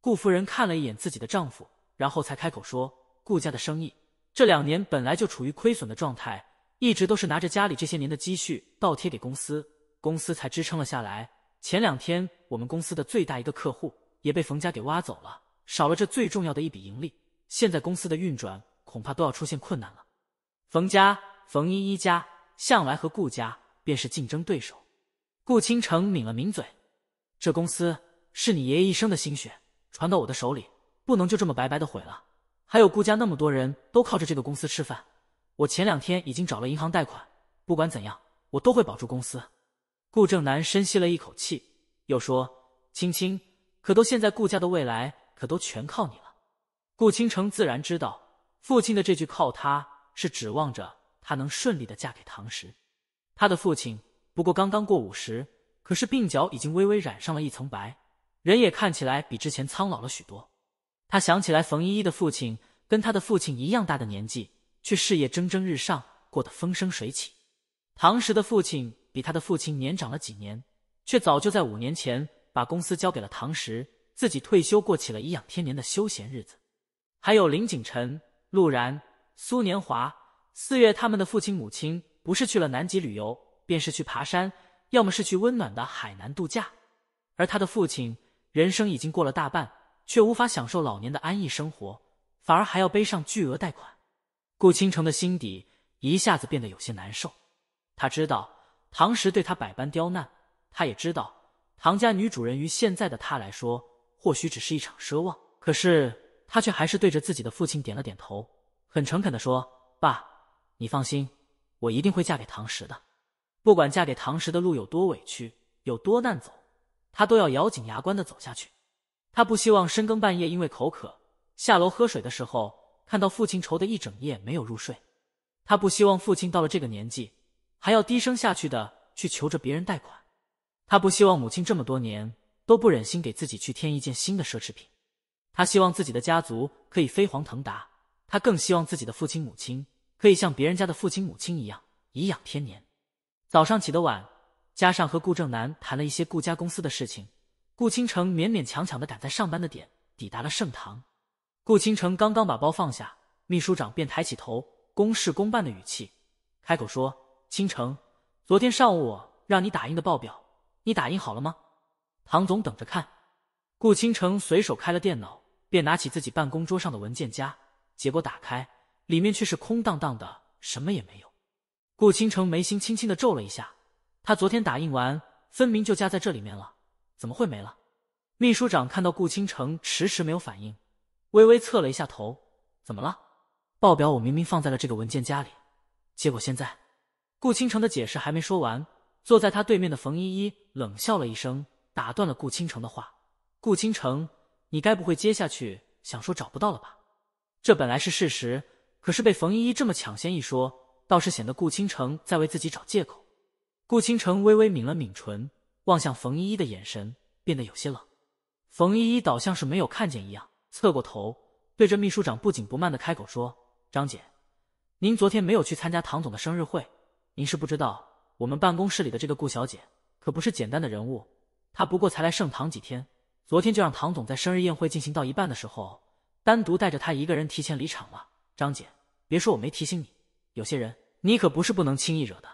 顾夫人看了一眼自己的丈夫。然后才开口说：“顾家的生意这两年本来就处于亏损的状态，一直都是拿着家里这些年的积蓄倒贴给公司，公司才支撑了下来。前两天我们公司的最大一个客户也被冯家给挖走了，少了这最重要的一笔盈利，现在公司的运转恐怕都要出现困难了。冯家、冯依依家向来和顾家便是竞争对手。”顾倾城抿了抿嘴：“这公司是你爷爷一生的心血，传到我的手里。”不能就这么白白的毁了，还有顾家那么多人都靠着这个公司吃饭。我前两天已经找了银行贷款，不管怎样，我都会保住公司。顾正南深吸了一口气，又说：“青青，可都现在顾家的未来可都全靠你了。”顾倾城自然知道，父亲的这句“靠他”是指望着他能顺利的嫁给唐石。他的父亲不过刚刚过五十，可是鬓角已经微微染上了一层白，人也看起来比之前苍老了许多。他想起来，冯依依的父亲跟他的父亲一样大的年纪，却事业蒸蒸日上，过得风生水起。唐时的父亲比他的父亲年长了几年，却早就在五年前把公司交给了唐时，自己退休过起了颐养天年的休闲日子。还有林景辰、陆然、苏年华、四月他们的父亲母亲，不是去了南极旅游，便是去爬山，要么是去温暖的海南度假。而他的父亲，人生已经过了大半。却无法享受老年的安逸生活，反而还要背上巨额贷款。顾倾城的心底一下子变得有些难受。他知道唐时对他百般刁难，他也知道唐家女主人于现在的他来说，或许只是一场奢望。可是他却还是对着自己的父亲点了点头，很诚恳的说：“爸，你放心，我一定会嫁给唐时的。不管嫁给唐时的路有多委屈，有多难走，他都要咬紧牙关的走下去。”他不希望深更半夜因为口渴下楼喝水的时候看到父亲愁得一整夜没有入睡。他不希望父亲到了这个年纪还要低声下去的去求着别人贷款。他不希望母亲这么多年都不忍心给自己去添一件新的奢侈品。他希望自己的家族可以飞黄腾达。他更希望自己的父亲母亲可以像别人家的父亲母亲一样颐养天年。早上起得晚，加上和顾正南谈了一些顾家公司的事情。顾倾城勉勉强强的赶在上班的点抵达了盛唐。顾倾城刚刚把包放下，秘书长便抬起头，公事公办的语气开口说：“倾城，昨天上午我让你打印的报表，你打印好了吗？”唐总等着看。顾倾城随手开了电脑，便拿起自己办公桌上的文件夹，结果打开，里面却是空荡荡的，什么也没有。顾倾城眉心轻轻的皱了一下，他昨天打印完，分明就夹在这里面了。怎么会没了？秘书长看到顾倾城迟迟没有反应，微微侧了一下头。怎么了？报表我明明放在了这个文件夹里，结果现在……顾倾城的解释还没说完，坐在他对面的冯依依冷笑了一声，打断了顾倾城的话。顾倾城，你该不会接下去想说找不到了吧？这本来是事实，可是被冯依依这么抢先一说，倒是显得顾倾城在为自己找借口。顾倾城微微抿了抿唇。望向冯依依的眼神变得有些冷，冯依依倒像是没有看见一样，侧过头对着秘书长不紧不慢地开口说：“张姐，您昨天没有去参加唐总的生日会，您是不知道我们办公室里的这个顾小姐可不是简单的人物。她不过才来盛唐几天，昨天就让唐总在生日宴会进行到一半的时候，单独带着她一个人提前离场了。张姐，别说我没提醒你，有些人你可不是不能轻易惹的。”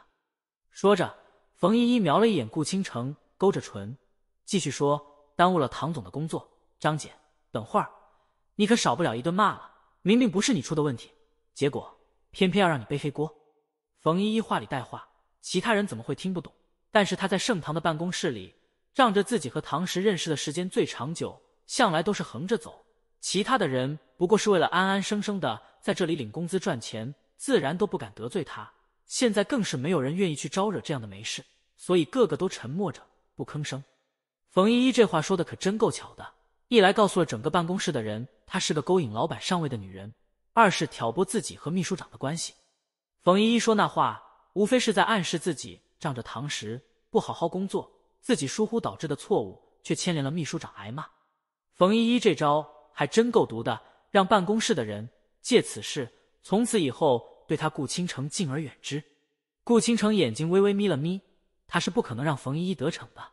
说着，冯依依瞄了一眼顾倾城。勾着唇，继续说：“耽误了唐总的工作，张姐，等会儿你可少不了一顿骂了。明明不是你出的问题，结果偏偏要让你背黑锅。”冯依依话里带话，其他人怎么会听不懂？但是他在盛唐的办公室里，让着自己和唐石认识的时间最长久，向来都是横着走。其他的人不过是为了安安生生的在这里领工资赚钱，自然都不敢得罪他。现在更是没有人愿意去招惹这样的没事，所以个个都沉默着。不吭声。冯依依这话说的可真够巧的，一来告诉了整个办公室的人，她是个勾引老板上位的女人；二是挑拨自己和秘书长的关系。冯依依说那话，无非是在暗示自己仗着唐时不好好工作，自己疏忽导致的错误，却牵连了秘书长挨骂。冯依依这招还真够毒的，让办公室的人借此事，从此以后对他顾倾城敬而远之。顾倾城眼睛微微眯了眯。他是不可能让冯依依得逞的。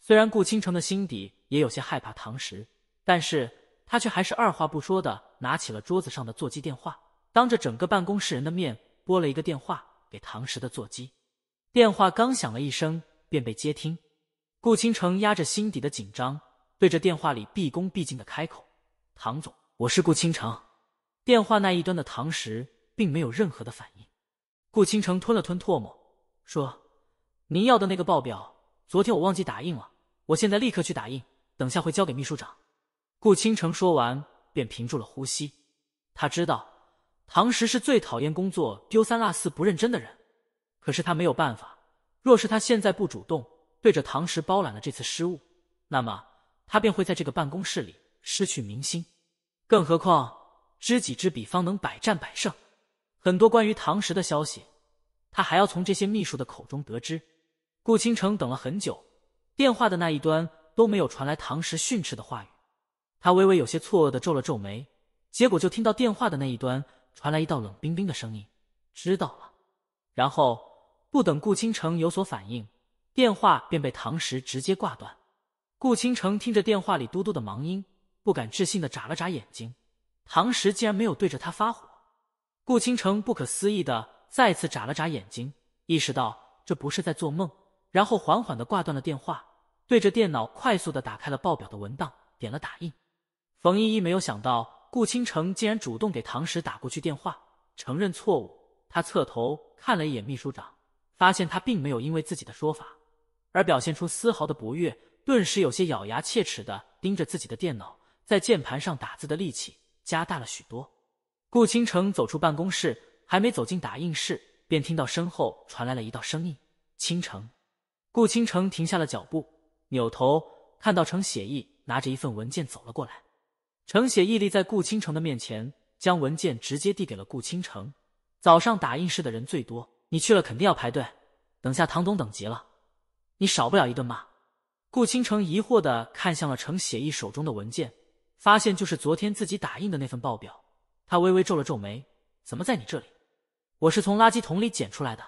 虽然顾倾城的心底也有些害怕唐石，但是他却还是二话不说的拿起了桌子上的座机电话，当着整个办公室人的面拨了一个电话给唐石的座机。电话刚响了一声，便被接听。顾倾城压着心底的紧张，对着电话里毕恭毕敬的开口：“唐总，我是顾倾城。”电话那一端的唐石并没有任何的反应。顾倾城吞了吞唾沫，说。您要的那个报表，昨天我忘记打印了。我现在立刻去打印，等下会交给秘书长。顾倾城说完，便屏住了呼吸。他知道唐石是最讨厌工作丢三落四、不认真的人，可是他没有办法。若是他现在不主动对着唐石包揽了这次失误，那么他便会在这个办公室里失去民心。更何况，知己知彼，方能百战百胜。很多关于唐石的消息，他还要从这些秘书的口中得知。顾倾城等了很久，电话的那一端都没有传来唐石训斥的话语，他微微有些错愕的皱了皱眉，结果就听到电话的那一端传来一道冷冰冰的声音：“知道了。”然后不等顾倾城有所反应，电话便被唐石直接挂断。顾倾城听着电话里嘟嘟的忙音，不敢置信的眨了眨眼睛，唐石竟然没有对着他发火。顾倾城不可思议的再次眨了眨眼睛，意识到这不是在做梦。然后缓缓的挂断了电话，对着电脑快速的打开了报表的文档，点了打印。冯依依没有想到顾倾城竟然主动给唐石打过去电话，承认错误。他侧头看了一眼秘书长，发现他并没有因为自己的说法而表现出丝毫的不悦，顿时有些咬牙切齿的盯着自己的电脑，在键盘上打字的力气加大了许多。顾倾城走出办公室，还没走进打印室，便听到身后传来了一道声音：“倾城。”顾倾城停下了脚步，扭头看到程写意拿着一份文件走了过来。程写意立在顾倾城的面前，将文件直接递给了顾倾城。早上打印室的人最多，你去了肯定要排队。等下唐总等急了，你少不了一顿骂。顾倾城疑惑的看向了程写意手中的文件，发现就是昨天自己打印的那份报表。他微微皱了皱眉，怎么在你这里？我是从垃圾桶里捡出来的。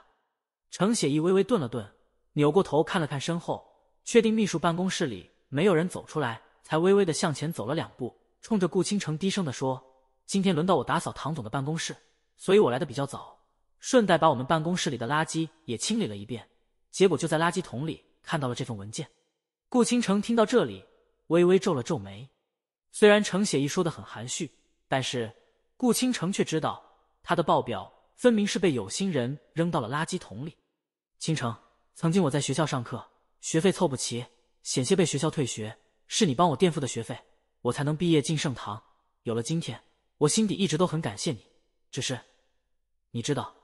程写意微微顿了顿。扭过头看了看身后，确定秘书办公室里没有人走出来，才微微的向前走了两步，冲着顾倾城低声的说：“今天轮到我打扫唐总的办公室，所以我来的比较早，顺带把我们办公室里的垃圾也清理了一遍。结果就在垃圾桶里看到了这份文件。”顾倾城听到这里，微微皱了皱眉。虽然程写意说的很含蓄，但是顾倾城却知道他的报表分明是被有心人扔到了垃圾桶里。倾城。曾经我在学校上课，学费凑不齐，险些被学校退学，是你帮我垫付的学费，我才能毕业进盛堂。有了今天，我心底一直都很感谢你。只是你知道，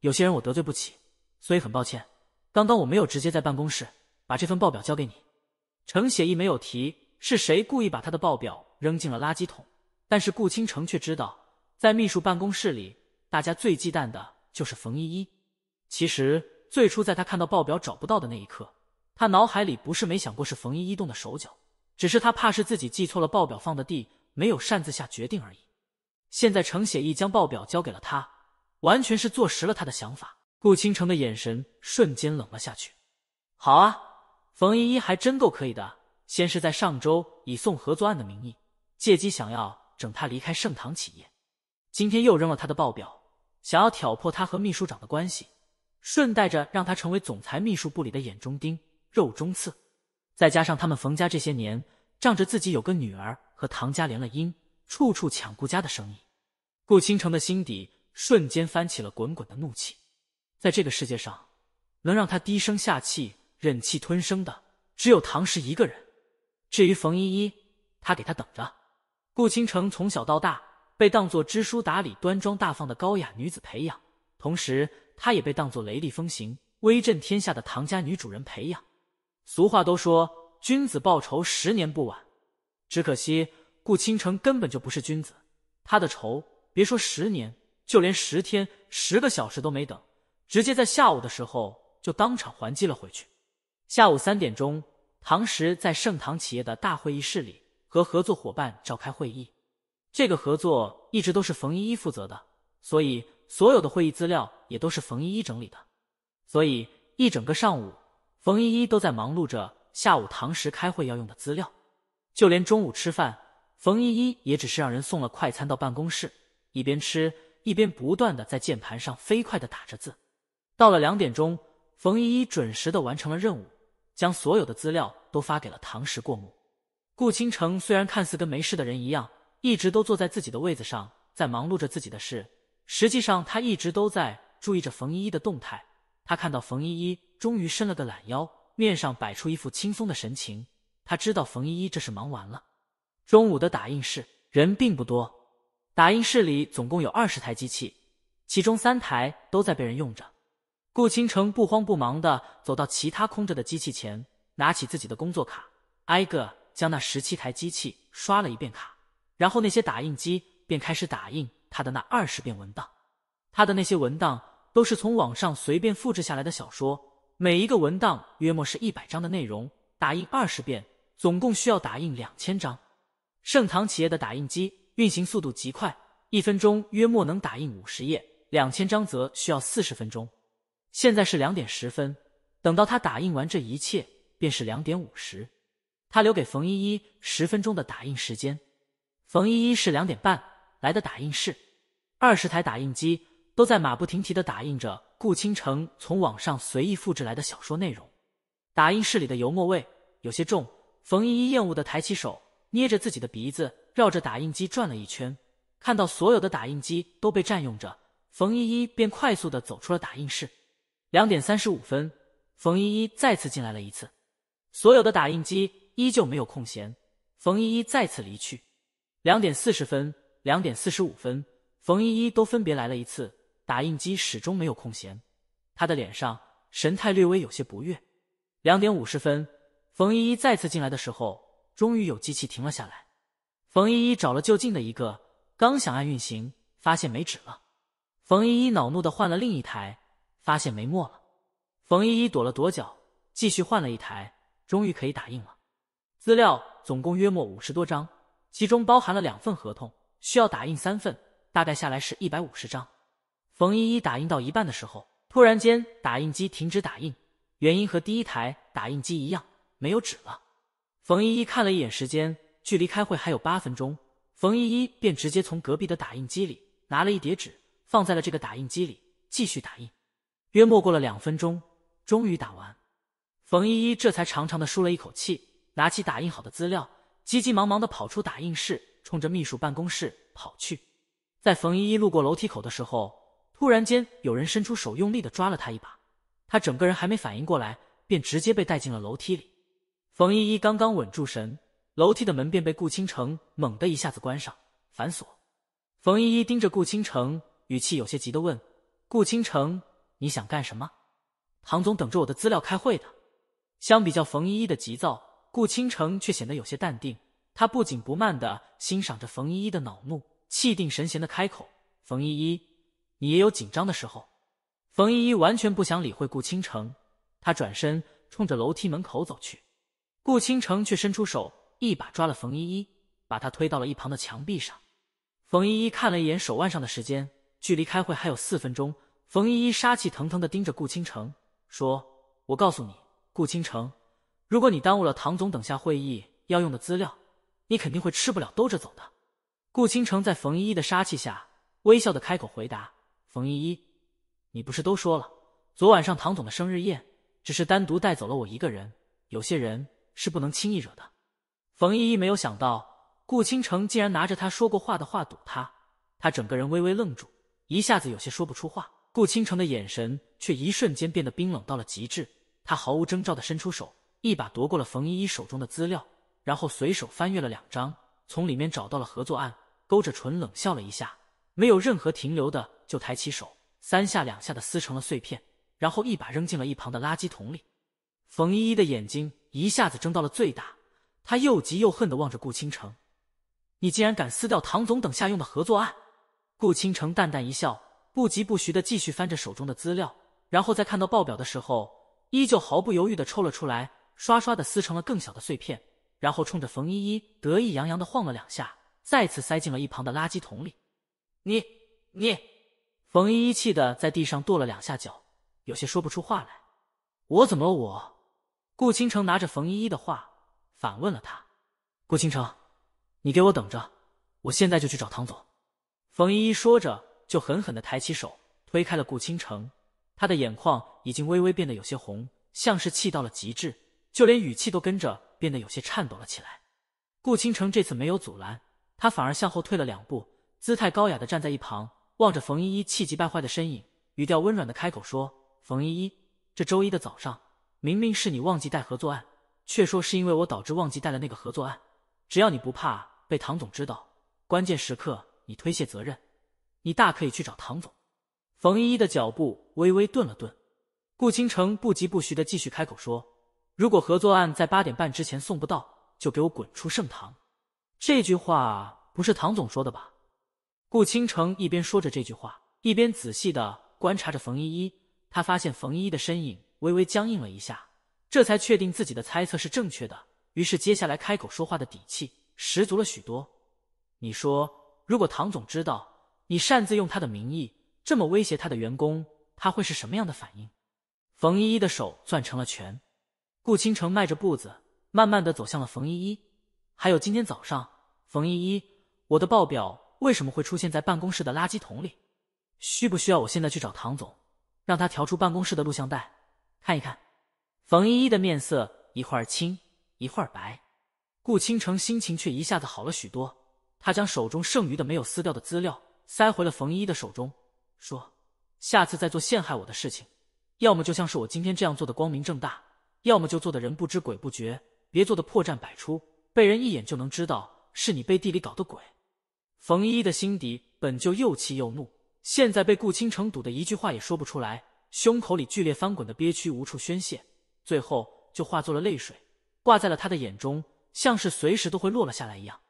有些人我得罪不起，所以很抱歉，刚刚我没有直接在办公室把这份报表交给你。程写意没有提是谁故意把他的报表扔进了垃圾桶，但是顾倾城却知道，在秘书办公室里，大家最忌惮的就是冯依依。其实。最初，在他看到报表找不到的那一刻，他脑海里不是没想过是冯依依动的手脚，只是他怕是自己记错了报表放的地，没有擅自下决定而已。现在程写意将报表交给了他，完全是坐实了他的想法。顾倾城的眼神瞬间冷了下去。好啊，冯依依还真够可以的，先是在上周以送合作案的名义，借机想要整他离开盛唐企业，今天又扔了他的报表，想要挑破他和秘书长的关系。顺带着让他成为总裁秘书部里的眼中钉、肉中刺，再加上他们冯家这些年仗着自己有个女儿和唐家联了姻，处处抢顾家的生意，顾倾城的心底瞬间翻起了滚滚的怒气。在这个世界上，能让他低声下气、忍气吞声的，只有唐氏一个人。至于冯依依，他给他等着。顾倾城从小到大被当做知书达理、端庄大方的高雅女子培养，同时。她也被当做雷厉风行、威震天下的唐家女主人培养。俗话都说，君子报仇十年不晚。只可惜顾倾城根本就不是君子，他的仇别说十年，就连十天、十个小时都没等，直接在下午的时候就当场还击了回去。下午三点钟，唐石在盛唐企业的大会议室里和合作伙伴召开会议。这个合作一直都是冯依依负责的，所以。所有的会议资料也都是冯依依整理的，所以一整个上午，冯依依都在忙碌着下午堂食开会要用的资料。就连中午吃饭，冯依依也只是让人送了快餐到办公室，一边吃一边不断的在键盘上飞快的打着字。到了两点钟，冯依依准时的完成了任务，将所有的资料都发给了唐石过目。顾倾城虽然看似跟没事的人一样，一直都坐在自己的位子上，在忙碌着自己的事。实际上，他一直都在注意着冯依依的动态。他看到冯依依终于伸了个懒腰，面上摆出一副轻松的神情。他知道冯依依这是忙完了。中午的打印室人并不多，打印室里总共有二十台机器，其中三台都在被人用着。顾倾城不慌不忙的走到其他空着的机器前，拿起自己的工作卡，挨个将那十七台机器刷了一遍卡，然后那些打印机便开始打印。他的那二十遍文档，他的那些文档都是从网上随便复制下来的小说，每一个文档约莫是一百张的内容，打印二十遍，总共需要打印两千张。盛唐企业的打印机运行速度极快，一分钟约莫能打印五十页，两千张则需要四十分钟。现在是两点十分，等到他打印完这一切，便是两点五十，他留给冯依依十分钟的打印时间。冯依依是两点半来的打印室。二十台打印机都在马不停蹄的打印着顾倾城从网上随意复制来的小说内容，打印室里的油墨味有些重。冯依依厌恶的抬起手，捏着自己的鼻子，绕着打印机转了一圈。看到所有的打印机都被占用着，冯依依便快速的走出了打印室。两点三十五分，冯依依再次进来了一次，所有的打印机依旧没有空闲，冯依依再次离去。两点四十分，两点四十五分。冯依依都分别来了一次，打印机始终没有空闲，她的脸上神态略微有些不悦。两点五十分，冯依依再次进来的时候，终于有机器停了下来。冯依依找了就近的一个，刚想按运行，发现没纸了。冯依依恼怒的换了另一台，发现没墨了。冯依依躲了躲脚，继续换了一台，终于可以打印了。资料总共约莫五十多张，其中包含了两份合同，需要打印三份。大概下来是一百五十张。冯依依打印到一半的时候，突然间打印机停止打印，原因和第一台打印机一样，没有纸了。冯依依看了一眼时间，距离开会还有八分钟，冯依依便直接从隔壁的打印机里拿了一叠纸，放在了这个打印机里继续打印。约莫过了两分钟，终于打完，冯依依这才长长的舒了一口气，拿起打印好的资料，急急忙忙的跑出打印室，冲着秘书办公室跑去。在冯依依路过楼梯口的时候，突然间有人伸出手，用力的抓了她一把。她整个人还没反应过来，便直接被带进了楼梯里。冯依依刚刚稳住神，楼梯的门便被顾倾城猛地一下子关上，反锁。冯依依盯着顾倾城，语气有些急的问：“顾倾城，你想干什么？”唐总等着我的资料开会的。相比较冯依依的急躁，顾倾城却显得有些淡定。他不紧不慢的欣赏着冯依依的恼怒。气定神闲的开口：“冯依依，你也有紧张的时候。”冯依依完全不想理会顾倾城，她转身冲着楼梯门口走去。顾倾城却伸出手，一把抓了冯依依，把她推到了一旁的墙壁上。冯依依看了一眼手腕上的时间，距离开会还有四分钟。冯依依杀气腾腾的盯着顾倾城说：“我告诉你，顾倾城，如果你耽误了唐总等下会议要用的资料，你肯定会吃不了兜着走的。”顾倾城在冯依依的杀气下，微笑的开口回答：“冯依依，你不是都说了，昨晚上唐总的生日宴，只是单独带走了我一个人，有些人是不能轻易惹的。”冯依依没有想到，顾倾城竟然拿着他说过话的话堵他，他整个人微微愣住，一下子有些说不出话。顾倾城的眼神却一瞬间变得冰冷到了极致，他毫无征兆的伸出手，一把夺过了冯依依手中的资料，然后随手翻阅了两张，从里面找到了合作案。勾着唇冷笑了一下，没有任何停留的就抬起手，三下两下的撕成了碎片，然后一把扔进了一旁的垃圾桶里。冯依依的眼睛一下子睁到了最大，她又急又恨的望着顾倾城：“你竟然敢撕掉唐总等下用的合作案！”顾倾城淡淡一笑，不急不徐的继续翻着手中的资料，然后在看到报表的时候，依旧毫不犹豫的抽了出来，刷刷的撕成了更小的碎片，然后冲着冯依依得意洋洋的晃了两下。再次塞进了一旁的垃圾桶里。你你，冯依依气的在地上跺了两下脚，有些说不出话来。我怎么了？我。顾倾城拿着冯依依的话反问了他。顾倾城，你给我等着，我现在就去找唐总。冯依依说着，就狠狠的抬起手推开了顾倾城。她的眼眶已经微微变得有些红，像是气到了极致，就连语气都跟着变得有些颤抖了起来。顾倾城这次没有阻拦。他反而向后退了两步，姿态高雅的站在一旁，望着冯依依气急败坏的身影，语调温软的开口说：“冯依依，这周一的早上，明明是你忘记带合作案，却说是因为我导致忘记带了那个合作案。只要你不怕被唐总知道，关键时刻你推卸责任，你大可以去找唐总。”冯依依的脚步微微顿了顿，顾倾城不疾不徐的继续开口说：“如果合作案在八点半之前送不到，就给我滚出盛唐。”这句话不是唐总说的吧？顾倾城一边说着这句话，一边仔细的观察着冯依依。他发现冯依依的身影微微僵硬了一下，这才确定自己的猜测是正确的。于是接下来开口说话的底气十足了许多。你说，如果唐总知道你擅自用他的名义这么威胁他的员工，他会是什么样的反应？冯依依的手攥成了拳。顾倾城迈着步子，慢慢的走向了冯依依。还有今天早上，冯依依，我的报表为什么会出现在办公室的垃圾桶里？需不需要我现在去找唐总，让他调出办公室的录像带看一看？冯依依的面色一会儿青一会儿白，顾倾城心情却一下子好了许多。他将手中剩余的没有撕掉的资料塞回了冯依依的手中，说：“下次再做陷害我的事情，要么就像是我今天这样做的光明正大，要么就做的人不知鬼不觉，别做的破绽百出。”被人一眼就能知道是你背地里搞的鬼，冯依依的心底本就又气又怒，现在被顾倾城堵得一句话也说不出来，胸口里剧烈翻滚的憋屈无处宣泄，最后就化作了泪水，挂在了他的眼中，像是随时都会落了下来一样。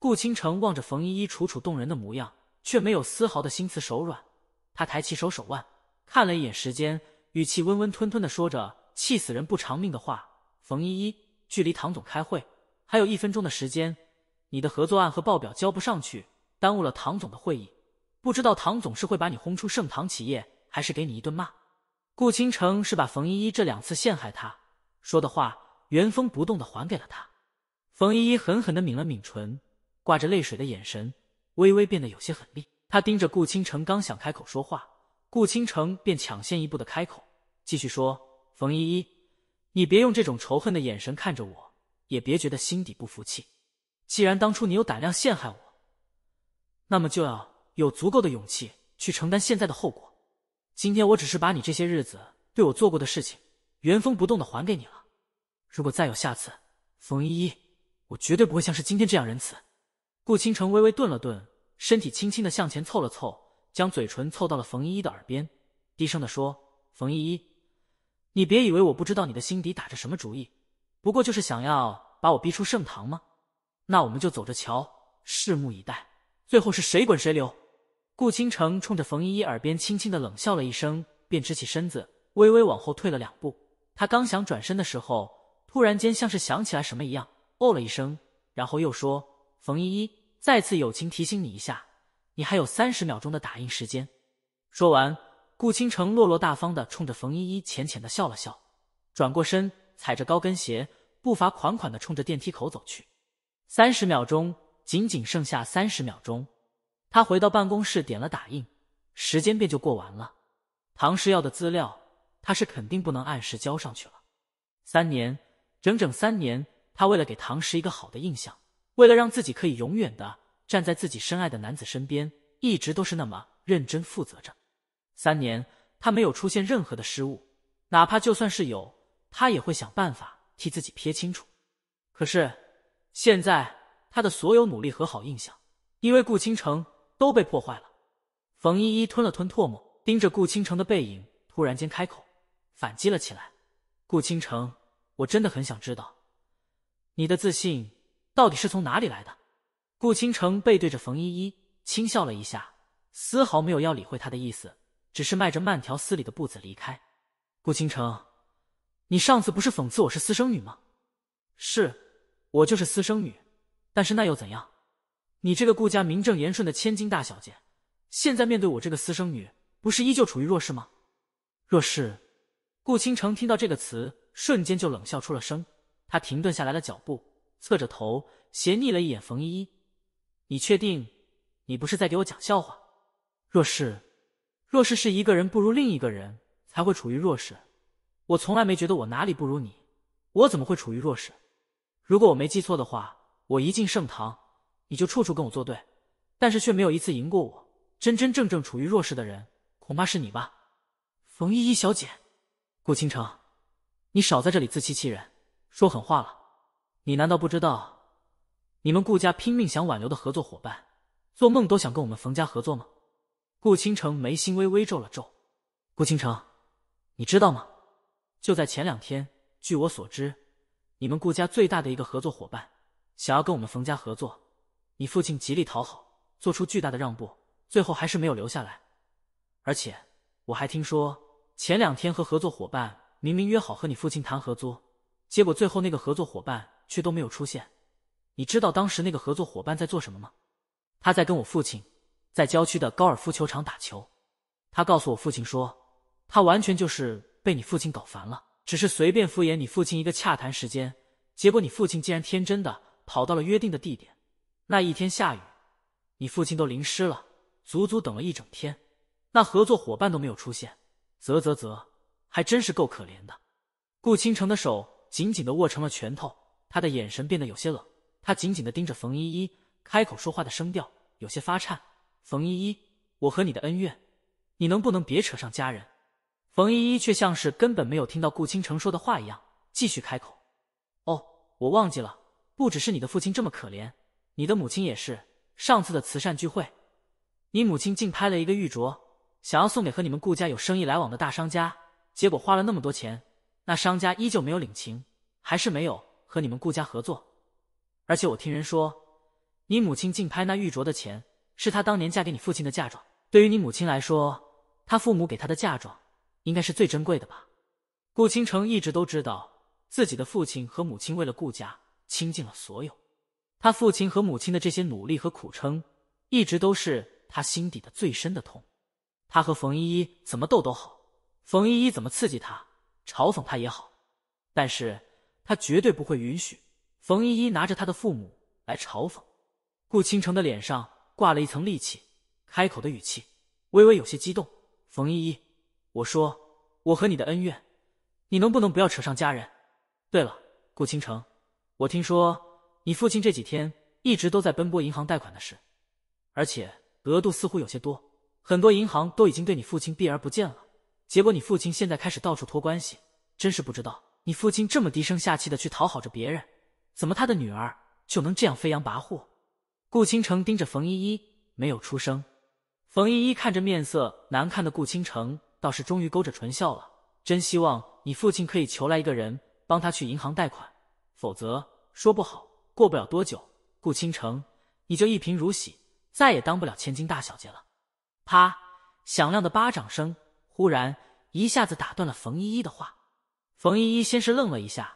顾倾城望着冯依依楚楚动人的模样，却没有丝毫的心慈手软。他抬起手手腕，看了一眼时间，语气温温吞吞的说着气死人不偿命的话。冯依依，距离唐总开会。还有一分钟的时间，你的合作案和报表交不上去，耽误了唐总的会议。不知道唐总是会把你轰出盛唐企业，还是给你一顿骂。顾倾城是把冯依依这两次陷害他说的话原封不动的还给了他。冯依依狠狠的抿了抿唇，挂着泪水的眼神微微变得有些狠厉。他盯着顾倾城，刚想开口说话，顾倾城便抢先一步的开口，继续说：“冯依依，你别用这种仇恨的眼神看着我。”也别觉得心底不服气，既然当初你有胆量陷害我，那么就要有足够的勇气去承担现在的后果。今天我只是把你这些日子对我做过的事情原封不动的还给你了。如果再有下次，冯依依，我绝对不会像是今天这样仁慈。顾倾城微微顿了顿，身体轻轻的向前凑了凑，将嘴唇凑到了冯依依的耳边，低声的说：“冯依依，你别以为我不知道你的心底打着什么主意，不过就是想要。”把我逼出盛唐吗？那我们就走着瞧，拭目以待，最后是谁滚谁留。顾倾城冲着冯依依耳边轻轻的冷笑了一声，便直起身子，微微往后退了两步。他刚想转身的时候，突然间像是想起来什么一样，哦了一声，然后又说：“冯依依，再次友情提醒你一下，你还有三十秒钟的打印时间。”说完，顾倾城落落大方的冲着冯依依浅浅的笑了笑，转过身，踩着高跟鞋。步伐款款的冲着电梯口走去，三十秒钟，仅仅剩下三十秒钟。他回到办公室点了打印，时间便就过完了。唐诗要的资料，他是肯定不能按时交上去了。三年，整整三年，他为了给唐诗一个好的印象，为了让自己可以永远的站在自己深爱的男子身边，一直都是那么认真负责着。三年，他没有出现任何的失误，哪怕就算是有，他也会想办法。替自己撇清楚，可是现在他的所有努力和好印象，因为顾倾城都被破坏了。冯依依吞了吞唾沫，盯着顾倾城的背影，突然间开口反击了起来：“顾倾城，我真的很想知道，你的自信到底是从哪里来的。”顾倾城背对着冯依依，轻笑了一下，丝毫没有要理会他的意思，只是迈着慢条斯理的步子离开。顾倾城。你上次不是讽刺我是私生女吗？是，我就是私生女。但是那又怎样？你这个顾家名正言顺的千金大小姐，现在面对我这个私生女，不是依旧处于弱势吗？弱势。顾倾城听到这个词，瞬间就冷笑出了声。他停顿下来了脚步，侧着头斜睨了一眼冯依依：“你确定？你不是在给我讲笑话？”若是，若是是一个人不如另一个人，才会处于弱势。我从来没觉得我哪里不如你，我怎么会处于弱势？如果我没记错的话，我一进盛唐，你就处处跟我作对，但是却没有一次赢过我。真真正正处于弱势的人，恐怕是你吧，冯依依小姐。顾倾城，你少在这里自欺欺人，说狠话了。你难道不知道，你们顾家拼命想挽留的合作伙伴，做梦都想跟我们冯家合作吗？顾倾城眉心微微皱了皱。顾倾城，你知道吗？就在前两天，据我所知，你们顾家最大的一个合作伙伴想要跟我们冯家合作，你父亲极力讨好，做出巨大的让步，最后还是没有留下来。而且我还听说，前两天和合作伙伴明明约好和你父亲谈合租，结果最后那个合作伙伴却都没有出现。你知道当时那个合作伙伴在做什么吗？他在跟我父亲在郊区的高尔夫球场打球。他告诉我父亲说，他完全就是。被你父亲搞烦了，只是随便敷衍你父亲一个洽谈时间，结果你父亲竟然天真的跑到了约定的地点。那一天下雨，你父亲都淋湿了，足足等了一整天，那合作伙伴都没有出现。啧啧啧，还真是够可怜的。顾倾城的手紧紧的握成了拳头，他的眼神变得有些冷，他紧紧的盯着冯依依，开口说话的声调有些发颤。冯依依，我和你的恩怨，你能不能别扯上家人？冯依依却像是根本没有听到顾倾城说的话一样，继续开口：“哦，我忘记了，不只是你的父亲这么可怜，你的母亲也是。上次的慈善聚会，你母亲竞拍了一个玉镯，想要送给和你们顾家有生意来往的大商家，结果花了那么多钱，那商家依旧没有领情，还是没有和你们顾家合作。而且我听人说，你母亲竞拍那玉镯的钱，是她当年嫁给你父亲的嫁妆。对于你母亲来说，她父母给她的嫁妆。”应该是最珍贵的吧？顾倾城一直都知道，自己的父亲和母亲为了顾家倾尽了所有。他父亲和母亲的这些努力和苦撑，一直都是他心底的最深的痛。他和冯依依怎么斗都好，冯依依怎么刺激他、嘲讽他也好，但是他绝对不会允许冯依依拿着他的父母来嘲讽。顾倾城的脸上挂了一层戾气，开口的语气微微有些激动：“冯依依。”我说，我和你的恩怨，你能不能不要扯上家人？对了，顾倾城，我听说你父亲这几天一直都在奔波银行贷款的事，而且额度似乎有些多，很多银行都已经对你父亲避而不见了。结果你父亲现在开始到处托关系，真是不知道你父亲这么低声下气的去讨好着别人，怎么他的女儿就能这样飞扬跋扈？顾倾城盯着冯依依，没有出声。冯依依看着面色难看的顾倾城。倒是终于勾着唇笑了。真希望你父亲可以求来一个人帮他去银行贷款，否则说不好过不了多久，顾倾城你就一贫如洗，再也当不了千金大小姐了。啪！响亮的巴掌声忽然一下子打断了冯依依的话。冯依依先是愣了一下，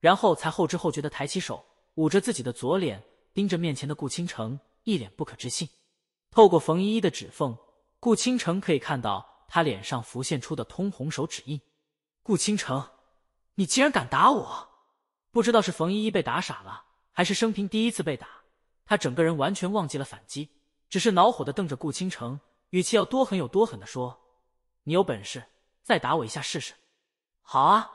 然后才后知后觉的抬起手捂着自己的左脸，盯着面前的顾倾城，一脸不可置信。透过冯依依的指缝，顾倾城可以看到。他脸上浮现出的通红手指印，顾倾城，你竟然敢打我！不知道是冯依依被打傻了，还是生平第一次被打，他整个人完全忘记了反击，只是恼火的瞪着顾倾城，语气要多狠有多狠的说：“你有本事再打我一下试试！”好啊，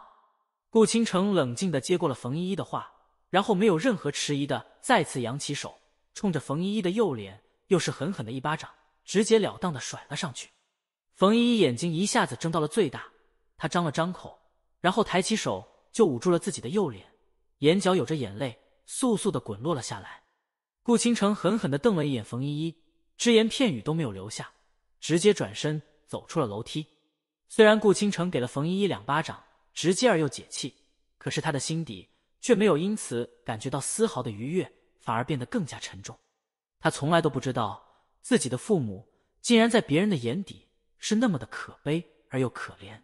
顾倾城冷静的接过了冯依依的话，然后没有任何迟疑的再次扬起手，冲着冯依依的右脸又是狠狠的一巴掌，直截了当的甩了上去。冯依依眼睛一下子睁到了最大，她张了张口，然后抬起手就捂住了自己的右脸，眼角有着眼泪簌簌的滚落了下来。顾倾城狠狠的瞪了一眼冯依依，只言片语都没有留下，直接转身走出了楼梯。虽然顾倾城给了冯依依两巴掌，直接而又解气，可是他的心底却没有因此感觉到丝毫的愉悦，反而变得更加沉重。他从来都不知道自己的父母竟然在别人的眼底。是那么的可悲而又可怜。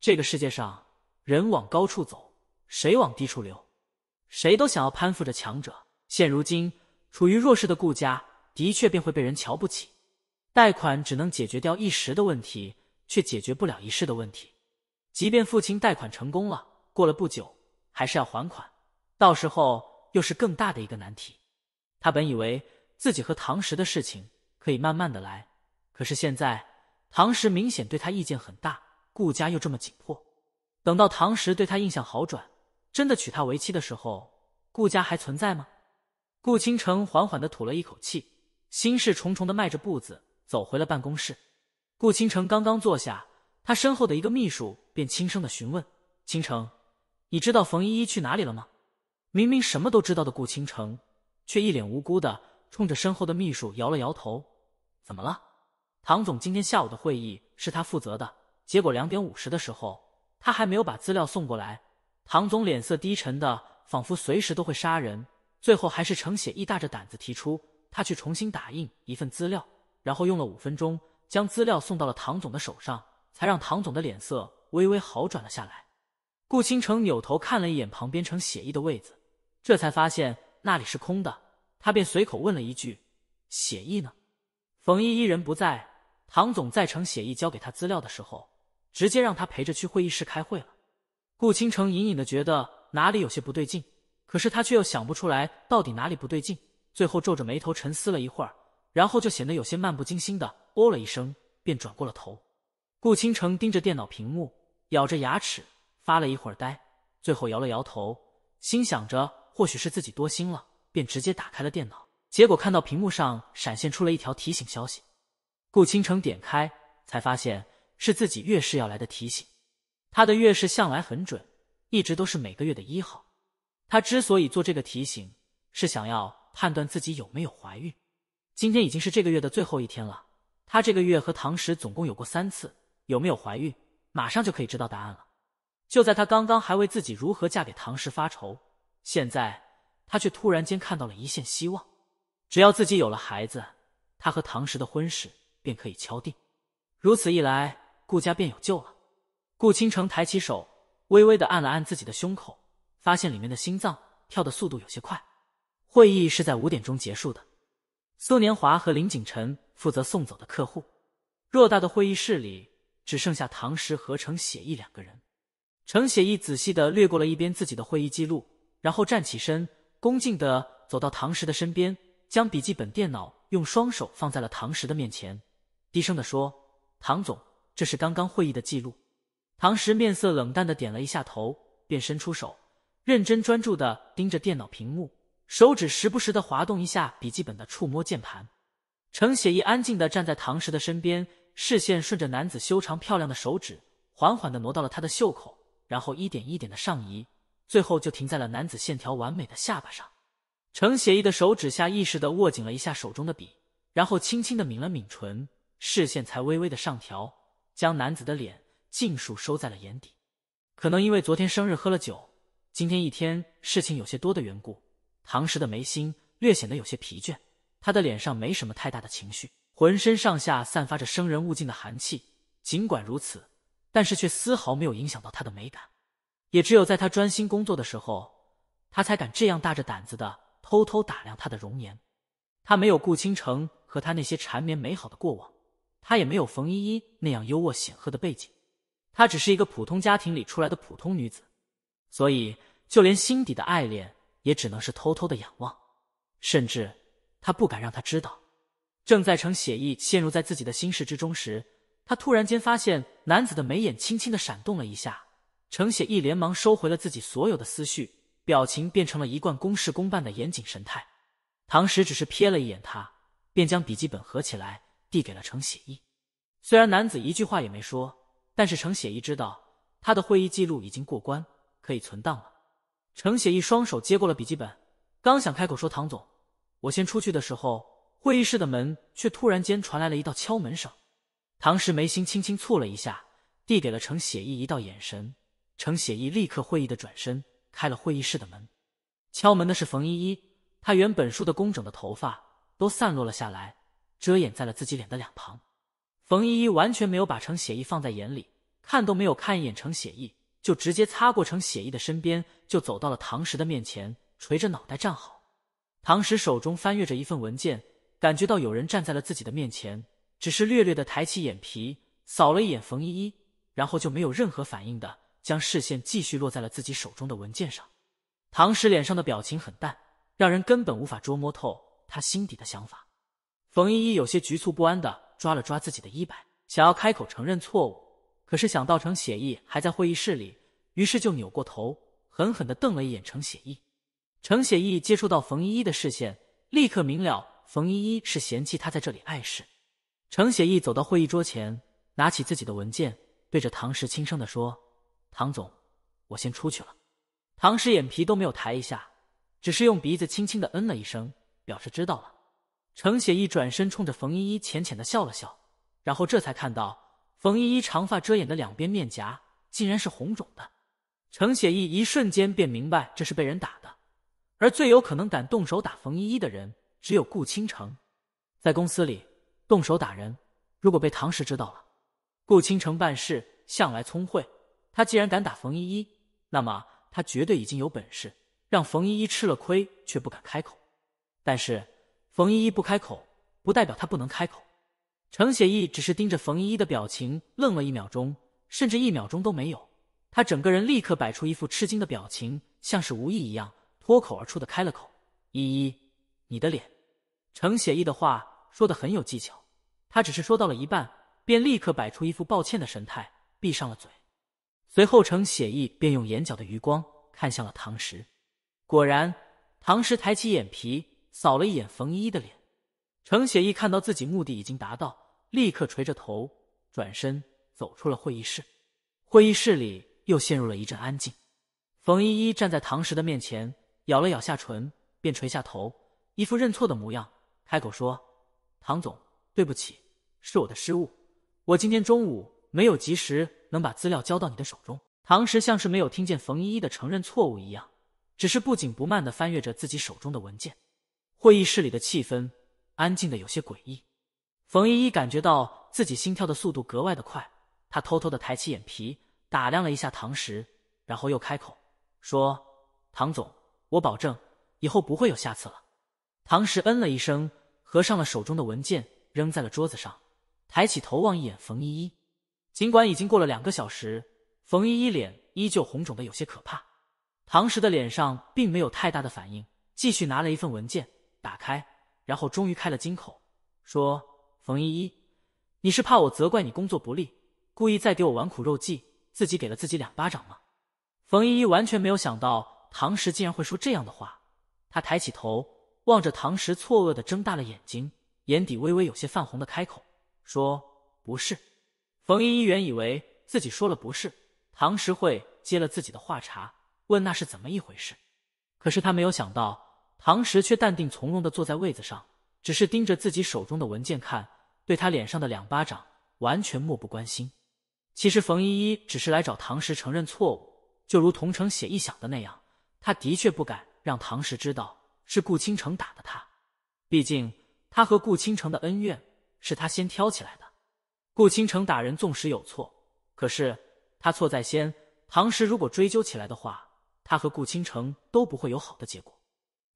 这个世界上，人往高处走，谁往低处流，谁都想要攀附着强者。现如今处于弱势的顾家，的确便会被人瞧不起。贷款只能解决掉一时的问题，却解决不了一世的问题。即便父亲贷款成功了，过了不久还是要还款，到时候又是更大的一个难题。他本以为自己和唐石的事情可以慢慢的来，可是现在。唐时明显对他意见很大，顾家又这么紧迫，等到唐时对他印象好转，真的娶她为妻的时候，顾家还存在吗？顾倾城缓缓的吐了一口气，心事重重的迈着步子走回了办公室。顾倾城刚刚坐下，他身后的一个秘书便轻声的询问：“倾城，你知道冯依依去哪里了吗？”明明什么都知道的顾倾城，却一脸无辜的冲着身后的秘书摇了摇头：“怎么了？”唐总今天下午的会议是他负责的，结果两点五十的时候，他还没有把资料送过来。唐总脸色低沉的，仿佛随时都会杀人。最后还是程写意大着胆子提出，他去重新打印一份资料，然后用了五分钟将资料送到了唐总的手上，才让唐总的脸色微微好转了下来。顾倾城扭头看了一眼旁边程写意的位子，这才发现那里是空的，他便随口问了一句：“写意呢？”冯依一人不在。唐总在呈写意交给他资料的时候，直接让他陪着去会议室开会了。顾倾城隐隐的觉得哪里有些不对劲，可是他却又想不出来到底哪里不对劲。最后皱着眉头沉思了一会儿，然后就显得有些漫不经心的哦了一声，便转过了头。顾倾城盯着电脑屏幕，咬着牙齿发了一会儿呆，最后摇了摇头，心想着或许是自己多心了，便直接打开了电脑。结果看到屏幕上闪现出了一条提醒消息。顾倾城点开，才发现是自己月事要来的提醒。她的月事向来很准，一直都是每个月的一号。她之所以做这个提醒，是想要判断自己有没有怀孕。今天已经是这个月的最后一天了，她这个月和唐时总共有过三次，有没有怀孕，马上就可以知道答案了。就在她刚刚还为自己如何嫁给唐时发愁，现在她却突然间看到了一线希望。只要自己有了孩子，她和唐时的婚事。便可以敲定，如此一来，顾家便有救了。顾倾城抬起手，微微的按了按自己的胸口，发现里面的心脏跳的速度有些快。会议是在五点钟结束的，苏年华和林景辰负责送走的客户。偌大的会议室里，只剩下唐石和程写意两个人。程写意仔细的掠过了一边自己的会议记录，然后站起身，恭敬的走到唐石的身边，将笔记本电脑用双手放在了唐石的面前。低声的说：“唐总，这是刚刚会议的记录。”唐石面色冷淡的点了一下头，便伸出手，认真专注的盯着电脑屏幕，手指时不时的滑动一下笔记本的触摸键盘。程雪意安静的站在唐石的身边，视线顺着男子修长漂亮的手指，缓缓的挪到了他的袖口，然后一点一点的上移，最后就停在了男子线条完美的下巴上。程雪意的手指下意识的握紧了一下手中的笔，然后轻轻的抿了抿唇。视线才微微的上调，将男子的脸尽数收在了眼底。可能因为昨天生日喝了酒，今天一天事情有些多的缘故，唐时的眉心略显得有些疲倦。他的脸上没什么太大的情绪，浑身上下散发着生人勿近的寒气。尽管如此，但是却丝毫没有影响到他的美感。也只有在他专心工作的时候，他才敢这样大着胆子的偷偷打量他的容颜。他没有顾倾城和他那些缠绵美好的过往。他也没有冯依依那样优渥显赫的背景，她只是一个普通家庭里出来的普通女子，所以就连心底的爱恋也只能是偷偷的仰望，甚至她不敢让他知道。正在程写意陷入在自己的心事之中时，他突然间发现男子的眉眼轻轻的闪动了一下。程写意连忙收回了自己所有的思绪，表情变成了一贯公事公办的严谨神态。唐时只是瞥了一眼他，便将笔记本合起来。递给了程写意，虽然男子一句话也没说，但是程写意知道他的会议记录已经过关，可以存档了。程写意双手接过了笔记本，刚想开口说：“唐总，我先出去的时候，会议室的门却突然间传来了一道敲门声。”唐时眉心轻轻蹙了一下，递给了程写意一道眼神。程写意立刻会意的转身开了会议室的门。敲门的是冯依依，她原本梳的工整的头发都散落了下来。遮掩在了自己脸的两旁，冯依依完全没有把程写意放在眼里，看都没有看一眼程写意，就直接擦过程写意的身边，就走到了唐石的面前，垂着脑袋站好。唐石手中翻阅着一份文件，感觉到有人站在了自己的面前，只是略略的抬起眼皮扫了一眼冯依依，然后就没有任何反应的将视线继续落在了自己手中的文件上。唐石脸上的表情很淡，让人根本无法捉摸透他心底的想法。冯依依有些局促不安的抓了抓自己的衣摆，想要开口承认错误，可是想到程写意还在会议室里，于是就扭过头，狠狠的瞪了一眼程写意。程写意接触到冯依依的视线，立刻明了冯依依是嫌弃他在这里碍事。程写意走到会议桌前，拿起自己的文件，对着唐石轻声的说：“唐总，我先出去了。”唐石眼皮都没有抬一下，只是用鼻子轻轻的嗯了一声，表示知道了。程雪意转身，冲着冯依依浅浅的笑了笑，然后这才看到冯依依长发遮掩的两边面颊，竟然是红肿的。程雪意一瞬间便明白，这是被人打的。而最有可能敢动手打冯依依的人，只有顾倾城。在公司里动手打人，如果被唐石知道了，顾倾城办事向来聪慧，他既然敢打冯依依，那么他绝对已经有本事让冯依依吃了亏，却不敢开口。但是。冯依依不开口，不代表他不能开口。程写意只是盯着冯依依的表情愣了一秒钟，甚至一秒钟都没有。他整个人立刻摆出一副吃惊的表情，像是无意一样，脱口而出的开了口：“依依，你的脸。”程写意的话说的很有技巧，他只是说到了一半，便立刻摆出一副抱歉的神态，闭上了嘴。随后，程写意便用眼角的余光看向了唐石，果然，唐石抬起眼皮。扫了一眼冯依依的脸，程雪意看到自己目的已经达到，立刻垂着头转身走出了会议室。会议室里又陷入了一阵安静。冯依依站在唐石的面前，咬了咬下唇，便垂下头，一副认错的模样，开口说：“唐总，对不起，是我的失误，我今天中午没有及时能把资料交到你的手中。”唐石像是没有听见冯依依的承认错误一样，只是不紧不慢的翻阅着自己手中的文件。会议室里的气氛安静的有些诡异，冯依依感觉到自己心跳的速度格外的快，她偷偷的抬起眼皮打量了一下唐石，然后又开口说：“唐总，我保证以后不会有下次了。”唐石嗯了一声，合上了手中的文件，扔在了桌子上，抬起头望一眼冯依依。尽管已经过了两个小时，冯依依脸依旧红肿的有些可怕。唐石的脸上并没有太大的反应，继续拿了一份文件。打开，然后终于开了金口，说：“冯依依，你是怕我责怪你工作不力，故意再给我玩苦肉计，自己给了自己两巴掌吗？”冯依依完全没有想到唐石竟然会说这样的话，她抬起头望着唐石，错愕的睁大了眼睛，眼底微微有些泛红的开口说：“不是。”冯依依原以为自己说了不是，唐石会接了自己的话茬，问那是怎么一回事，可是他没有想到。唐石却淡定从容的坐在位子上，只是盯着自己手中的文件看，对他脸上的两巴掌完全漠不关心。其实冯依依只是来找唐石承认错误，就如同程写意想的那样，他的确不敢让唐石知道是顾倾城打的他，毕竟他和顾倾城的恩怨是他先挑起来的。顾倾城打人纵使有错，可是他错在先。唐石如果追究起来的话，他和顾倾城都不会有好的结果。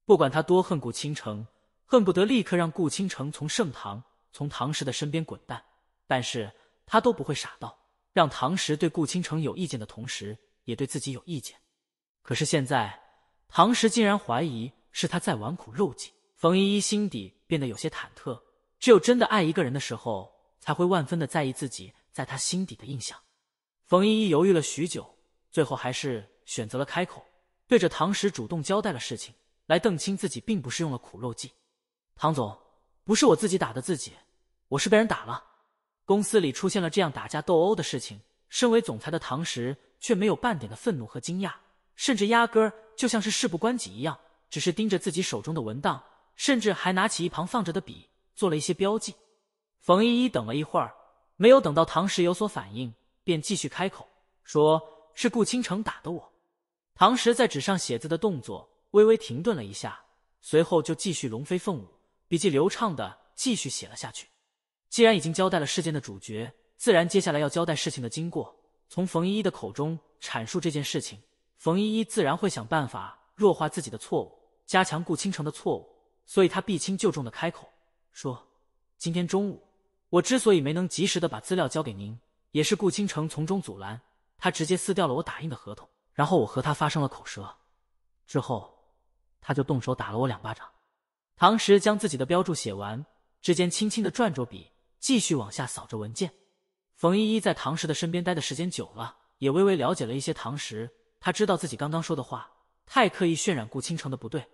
不管他多恨顾倾城，恨不得立刻让顾倾城从盛唐、从唐石的身边滚蛋，但是他都不会傻到让唐石对顾倾城有意见的同时，也对自己有意见。可是现在，唐石竟然怀疑是他在玩苦肉计。冯依依心底变得有些忐忑。只有真的爱一个人的时候，才会万分的在意自己在他心底的印象。冯依依犹豫了许久，最后还是选择了开口，对着唐石主动交代了事情。来澄清自己并不是用了苦肉计，唐总不是我自己打的自己，我是被人打了。公司里出现了这样打架斗殴的事情，身为总裁的唐石却没有半点的愤怒和惊讶，甚至压根就像是事不关己一样，只是盯着自己手中的文档，甚至还拿起一旁放着的笔做了一些标记。冯依依等了一会儿，没有等到唐石有所反应，便继续开口说：“是顾倾城打的我。”唐石在纸上写字的动作。微微停顿了一下，随后就继续龙飞凤舞、笔迹流畅的继续写了下去。既然已经交代了事件的主角，自然接下来要交代事情的经过。从冯依依的口中阐述这件事情，冯依依自然会想办法弱化自己的错误，加强顾倾城的错误，所以她避轻就重的开口说：“今天中午，我之所以没能及时的把资料交给您，也是顾倾城从中阻拦，他直接撕掉了我打印的合同，然后我和他发生了口舌，之后。”他就动手打了我两巴掌。唐时将自己的标注写完，指尖轻轻的转着笔，继续往下扫着文件。冯依依在唐时的身边待的时间久了，也微微了解了一些唐时。他知道自己刚刚说的话太刻意渲染顾倾城的不对，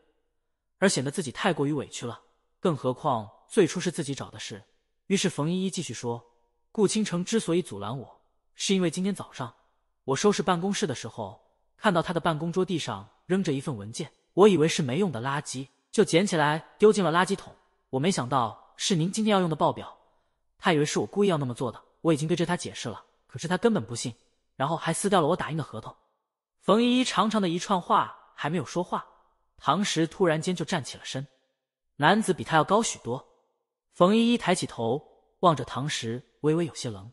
而显得自己太过于委屈了。更何况最初是自己找的事，于是冯依依继续说：“顾倾城之所以阻拦我，是因为今天早上我收拾办公室的时候，看到他的办公桌地上扔着一份文件。”我以为是没用的垃圾，就捡起来丢进了垃圾桶。我没想到是您今天要用的报表。他以为是我故意要那么做的。我已经对着他解释了，可是他根本不信，然后还撕掉了我打印的合同。冯依依长长的一串话还没有说话，唐石突然间就站起了身。男子比他要高许多。冯依依抬起头，望着唐石，微微有些冷。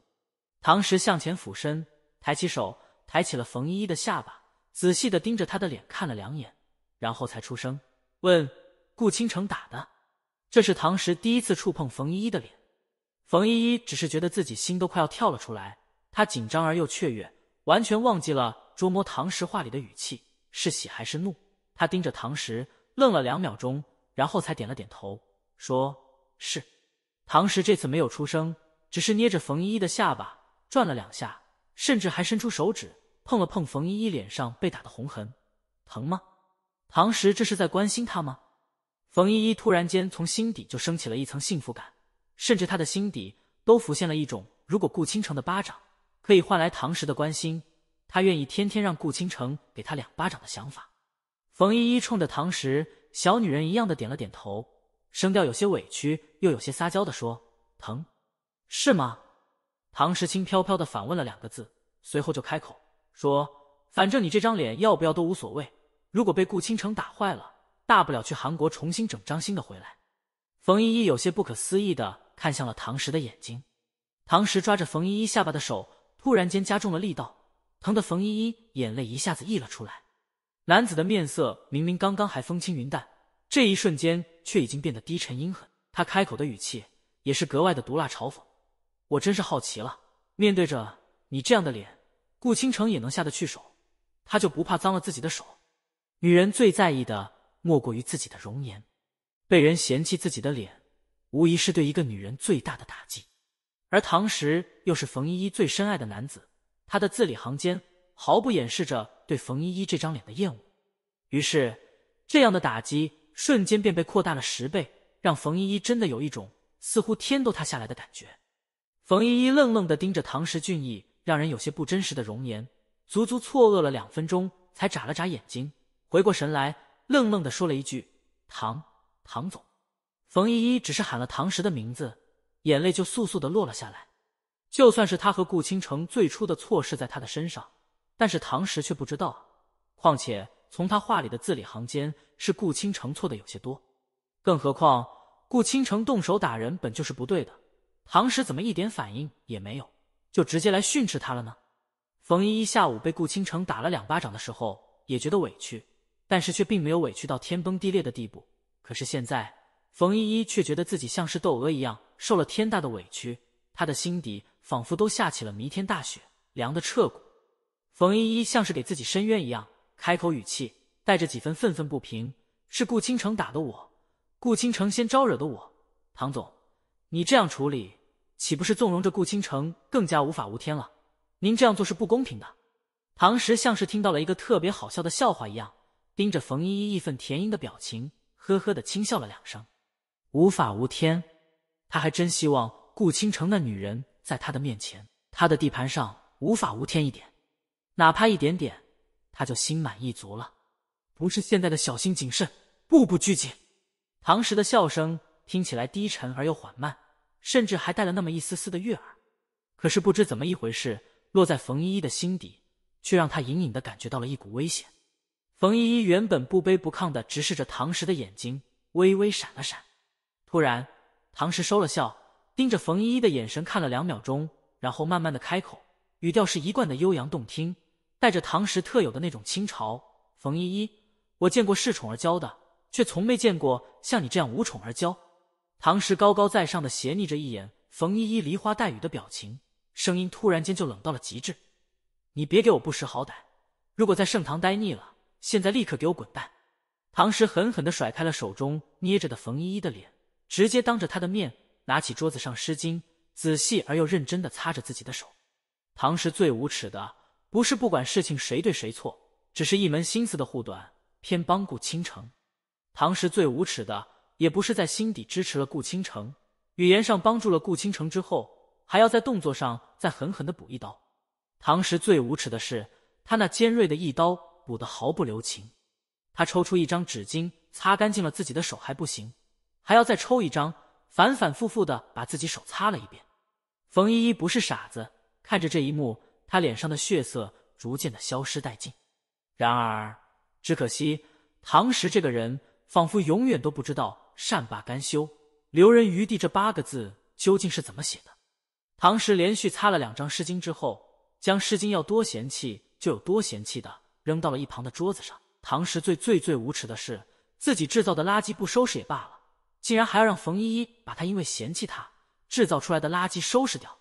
唐石向前俯身，抬起手抬起了冯依依的下巴，仔细的盯着她的脸看了两眼。然后才出声问：“顾倾城打的？”这是唐时第一次触碰冯依依的脸。冯依依只是觉得自己心都快要跳了出来，她紧张而又雀跃，完全忘记了捉摸唐时话里的语气是喜还是怒。她盯着唐时愣了两秒钟，然后才点了点头，说：“是。”唐时这次没有出声，只是捏着冯依依的下巴转了两下，甚至还伸出手指碰了碰冯依依脸上被打的红痕，疼吗？唐石，这是在关心他吗？冯依依突然间从心底就升起了一层幸福感，甚至他的心底都浮现了一种，如果顾倾城的巴掌可以换来唐石的关心，他愿意天天让顾倾城给他两巴掌的想法。冯依依冲着唐石，小女人一样的点了点头，声调有些委屈又有些撒娇的说：“疼，是吗？”唐石轻飘飘的反问了两个字，随后就开口说：“反正你这张脸要不要都无所谓。”如果被顾倾城打坏了，大不了去韩国重新整张新的回来。冯依依有些不可思议的看向了唐石的眼睛。唐石抓着冯依依下巴的手突然间加重了力道，疼得冯依依眼泪一下子溢了出来。男子的面色明明刚刚还风轻云淡，这一瞬间却已经变得低沉阴狠。他开口的语气也是格外的毒辣嘲讽：“我真是好奇了，面对着你这样的脸，顾倾城也能下得去手，他就不怕脏了自己的手？”女人最在意的莫过于自己的容颜，被人嫌弃自己的脸，无疑是对一个女人最大的打击。而唐时又是冯依依最深爱的男子，他的字里行间毫不掩饰着对冯依依这张脸的厌恶。于是，这样的打击瞬间便被扩大了十倍，让冯依依真的有一种似乎天都塌下来的感觉。冯依依愣愣地盯着唐时俊逸、让人有些不真实的容颜，足足错愕了两分钟，才眨了眨眼睛。回过神来，愣愣地说了一句：“唐唐总。”冯依依只是喊了唐石的名字，眼泪就簌簌地落了下来。就算是他和顾倾城最初的错事在他的身上，但是唐石却不知道。况且从他话里的字里行间，是顾倾城错的有些多。更何况顾倾城动手打人本就是不对的，唐石怎么一点反应也没有，就直接来训斥他了呢？冯依依下午被顾倾城打了两巴掌的时候，也觉得委屈。但是却并没有委屈到天崩地裂的地步。可是现在，冯依依却觉得自己像是窦娥一样受了天大的委屈，她的心底仿佛都下起了弥天大雪，凉得彻骨。冯依依像是给自己申冤一样，开口，语气带着几分愤愤不平：“是顾倾城打的我，顾倾城先招惹的我，唐总，你这样处理，岂不是纵容着顾倾城更加无法无天了？您这样做是不公平的。”唐石像是听到了一个特别好笑的笑话一样。盯着冯依依义愤填膺的表情，呵呵的轻笑了两声。无法无天，他还真希望顾倾城那女人在他的面前，他的地盘上无法无天一点，哪怕一点点，他就心满意足了。不是现在的小心谨慎，步步拘谨。唐时的笑声听起来低沉而又缓慢，甚至还带了那么一丝丝的悦耳。可是不知怎么一回事，落在冯依依的心底，却让她隐隐的感觉到了一股危险。冯依依原本不卑不亢的直视着唐石的眼睛，微微闪了闪。突然，唐石收了笑，盯着冯依依的眼神看了两秒钟，然后慢慢的开口，语调是一贯的悠扬动听，带着唐石特有的那种清嘲：“冯依依，我见过恃宠而骄的，却从没见过像你这样无宠而骄。”唐石高高在上的斜睨着一眼冯依依梨花带雨的表情，声音突然间就冷到了极致：“你别给我不识好歹，如果在盛唐待腻了。”现在立刻给我滚蛋！唐诗狠狠的甩开了手中捏着的冯依依的脸，直接当着她的面拿起桌子上湿巾，仔细而又认真的擦着自己的手。唐诗最无耻的不是不管事情谁对谁错，只是一门心思的护短，偏帮顾倾城。唐诗最无耻的也不是在心底支持了顾倾城，语言上帮助了顾倾城之后，还要在动作上再狠狠的补一刀。唐诗最无耻的是他那尖锐的一刀。补的毫不留情，他抽出一张纸巾，擦干净了自己的手，还不行，还要再抽一张，反反复复的把自己手擦了一遍。冯依依不是傻子，看着这一幕，她脸上的血色逐渐的消失殆尽。然而，只可惜唐石这个人，仿佛永远都不知道善罢甘休、留人余地这八个字究竟是怎么写的。唐石连续擦了两张湿巾之后，将湿巾要多嫌弃就有多嫌弃的。扔到了一旁的桌子上。唐时最最最无耻的是，自己制造的垃圾不收拾也罢了，竟然还要让冯依依把他因为嫌弃他制造出来的垃圾收拾掉。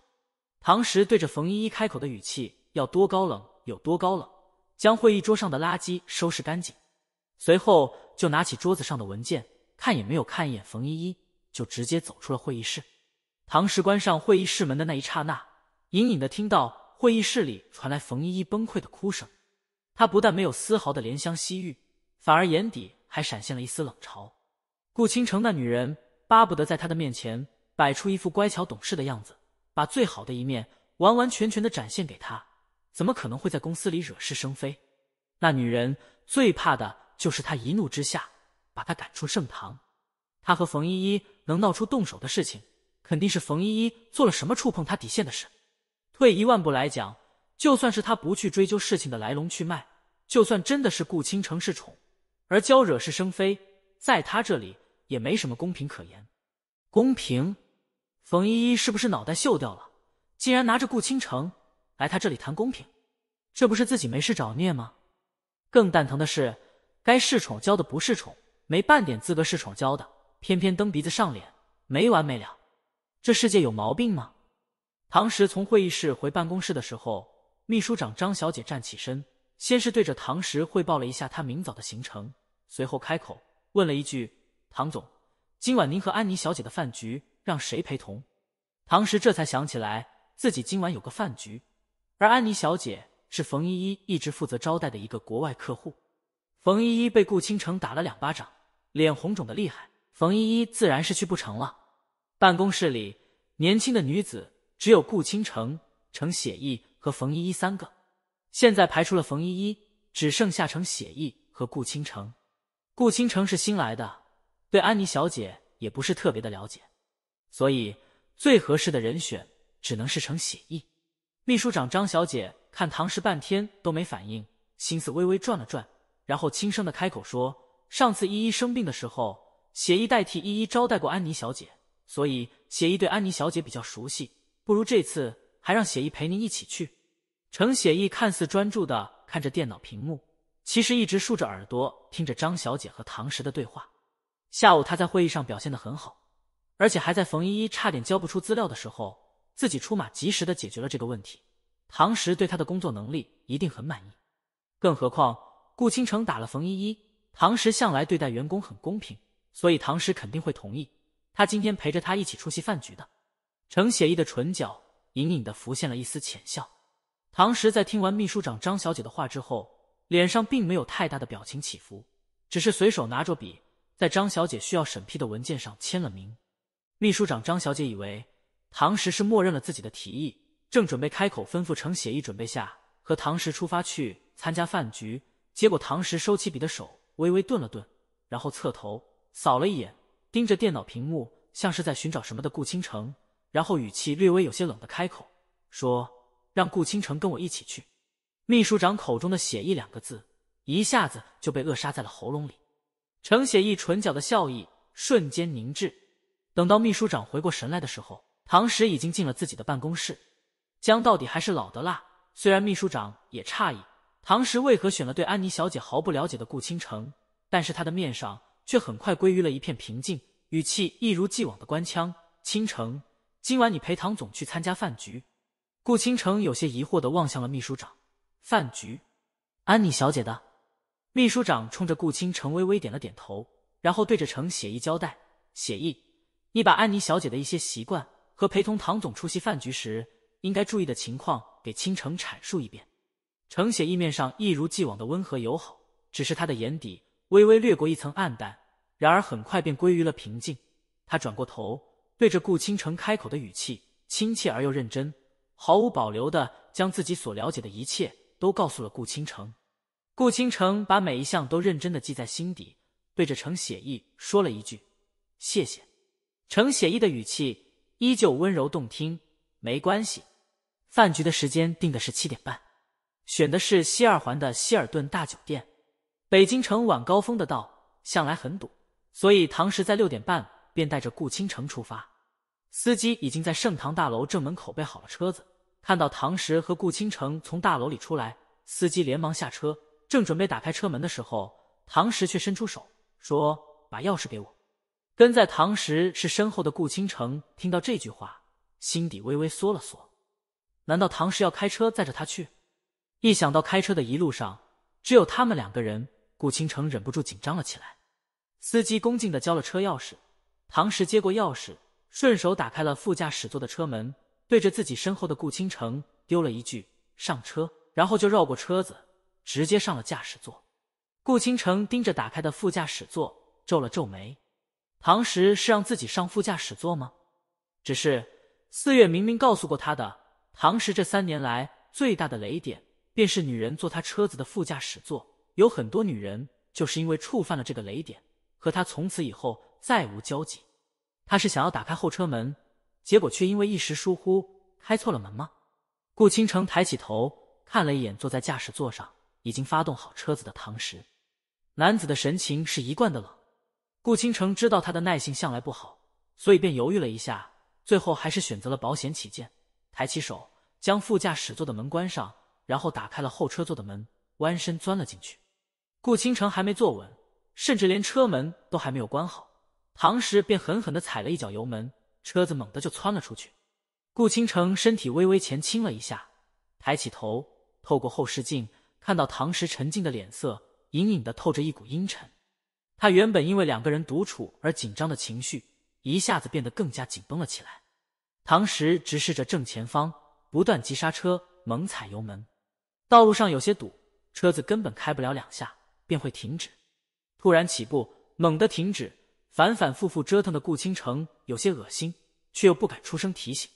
唐时对着冯依依开口的语气要多高冷有多高冷，将会议桌上的垃圾收拾干净，随后就拿起桌子上的文件，看也没有看一眼冯依依，就直接走出了会议室。唐时关上会议室门的那一刹那，隐隐的听到会议室里传来冯依依崩溃的哭声。他不但没有丝毫的怜香惜玉，反而眼底还闪现了一丝冷嘲。顾倾城那女人巴不得在他的面前摆出一副乖巧懂事的样子，把最好的一面完完全全的展现给他，怎么可能会在公司里惹是生非？那女人最怕的就是他一怒之下把她赶出盛唐。他和冯依依能闹出动手的事情，肯定是冯依依做了什么触碰他底线的事。退一万步来讲。就算是他不去追究事情的来龙去脉，就算真的是顾倾城是宠而娇惹是生非，在他这里也没什么公平可言。公平？冯依依是不是脑袋锈掉了？竟然拿着顾倾城来他这里谈公平，这不是自己没事找虐吗？更蛋疼的是，该恃宠娇的不恃宠，没半点资格恃宠娇的，偏偏蹬鼻子上脸，没完没了。这世界有毛病吗？唐时从会议室回办公室的时候。秘书长张小姐站起身，先是对着唐石汇报了一下他明早的行程，随后开口问了一句：“唐总，今晚您和安妮小姐的饭局让谁陪同？”唐石这才想起来自己今晚有个饭局，而安妮小姐是冯依依一直负责招待的一个国外客户。冯依依被顾倾城打了两巴掌，脸红肿的厉害，冯依依自然是去不成了。办公室里年轻的女子只有顾倾城、程写意。和冯依依三个，现在排除了冯依依，只剩下程写意和顾倾城。顾倾城是新来的，对安妮小姐也不是特别的了解，所以最合适的人选只能是程写意。秘书长张小姐看唐氏半天都没反应，心思微微转了转，然后轻声的开口说：“上次依依生病的时候，写意代替依依招待过安妮小姐，所以写意对安妮小姐比较熟悉，不如这次。”还让写意陪您一起去。程写意看似专注的看着电脑屏幕，其实一直竖着耳朵听着张小姐和唐石的对话。下午他在会议上表现的很好，而且还在冯依依差点交不出资料的时候，自己出马及时的解决了这个问题。唐石对他的工作能力一定很满意。更何况顾倾城打了冯依依，唐石向来对待员工很公平，所以唐石肯定会同意他今天陪着他一起出席饭局的。程写意的唇角。隐隐的浮现了一丝浅笑。唐石在听完秘书长张小姐的话之后，脸上并没有太大的表情起伏，只是随手拿着笔，在张小姐需要审批的文件上签了名。秘书长张小姐以为唐石是默认了自己的提议，正准备开口吩咐程写意准备下和唐石出发去参加饭局，结果唐石收起笔的手微微顿了顿，然后侧头扫了一眼，盯着电脑屏幕，像是在寻找什么的顾倾城。然后语气略微有些冷的开口说：“让顾倾城跟我一起去。”秘书长口中的“写意”两个字，一下子就被扼杀在了喉咙里。程写意唇角的笑意瞬间凝滞。等到秘书长回过神来的时候，唐石已经进了自己的办公室。姜到底还是老的辣，虽然秘书长也诧异唐石为何选了对安妮小姐毫不了解的顾倾城，但是他的面上却很快归于了一片平静，语气一如既往的官腔：“倾城。”今晚你陪唐总去参加饭局，顾倾城有些疑惑的望向了秘书长。饭局，安妮小姐的。秘书长冲着顾倾城微微点了点头，然后对着程写意交代：“写意，你把安妮小姐的一些习惯和陪同唐总出席饭局时应该注意的情况给倾城阐述一遍。”程写意面上一如既往的温和友好，只是他的眼底微微掠过一层暗淡，然而很快便归于了平静。他转过头。对着顾倾城开口的语气亲切而又认真，毫无保留的将自己所了解的一切都告诉了顾倾城。顾倾城把每一项都认真的记在心底，对着程写意说了一句：“谢谢。”程写意的语气依旧温柔动听：“没关系。”饭局的时间定的是七点半，选的是西二环的希尔顿大酒店。北京城晚高峰的道向来很堵，所以唐时在六点半便带着顾倾城出发。司机已经在盛唐大楼正门口备好了车子，看到唐石和顾倾城从大楼里出来，司机连忙下车，正准备打开车门的时候，唐石却伸出手说：“把钥匙给我。”跟在唐石是身后的顾倾城听到这句话，心底微微缩了缩，难道唐石要开车载着他去？一想到开车的一路上只有他们两个人，顾倾城忍不住紧张了起来。司机恭敬的交了车钥匙，唐石接过钥匙。顺手打开了副驾驶座的车门，对着自己身后的顾倾城丢了一句“上车”，然后就绕过车子，直接上了驾驶座。顾倾城盯着打开的副驾驶座，皱了皱眉：“唐石是让自己上副驾驶座吗？”只是四月明明告诉过他的，唐石这三年来最大的雷点便是女人坐他车子的副驾驶座，有很多女人就是因为触犯了这个雷点，和他从此以后再无交集。他是想要打开后车门，结果却因为一时疏忽开错了门吗？顾倾城抬起头看了一眼坐在驾驶座上已经发动好车子的唐石，男子的神情是一贯的冷。顾倾城知道他的耐性向来不好，所以便犹豫了一下，最后还是选择了保险起见，抬起手将副驾驶座的门关上，然后打开了后车座的门，弯身钻了进去。顾倾城还没坐稳，甚至连车门都还没有关好。唐时便狠狠地踩了一脚油门，车子猛地就窜了出去。顾倾城身体微微前倾了一下，抬起头，透过后视镜看到唐时沉静的脸色，隐隐的透着一股阴沉。他原本因为两个人独处而紧张的情绪，一下子变得更加紧绷了起来。唐时直视着正前方，不断急刹车，猛踩油门。道路上有些堵，车子根本开不了两下便会停止。突然起步，猛地停止。反反复复折腾的顾倾城有些恶心，却又不敢出声提醒。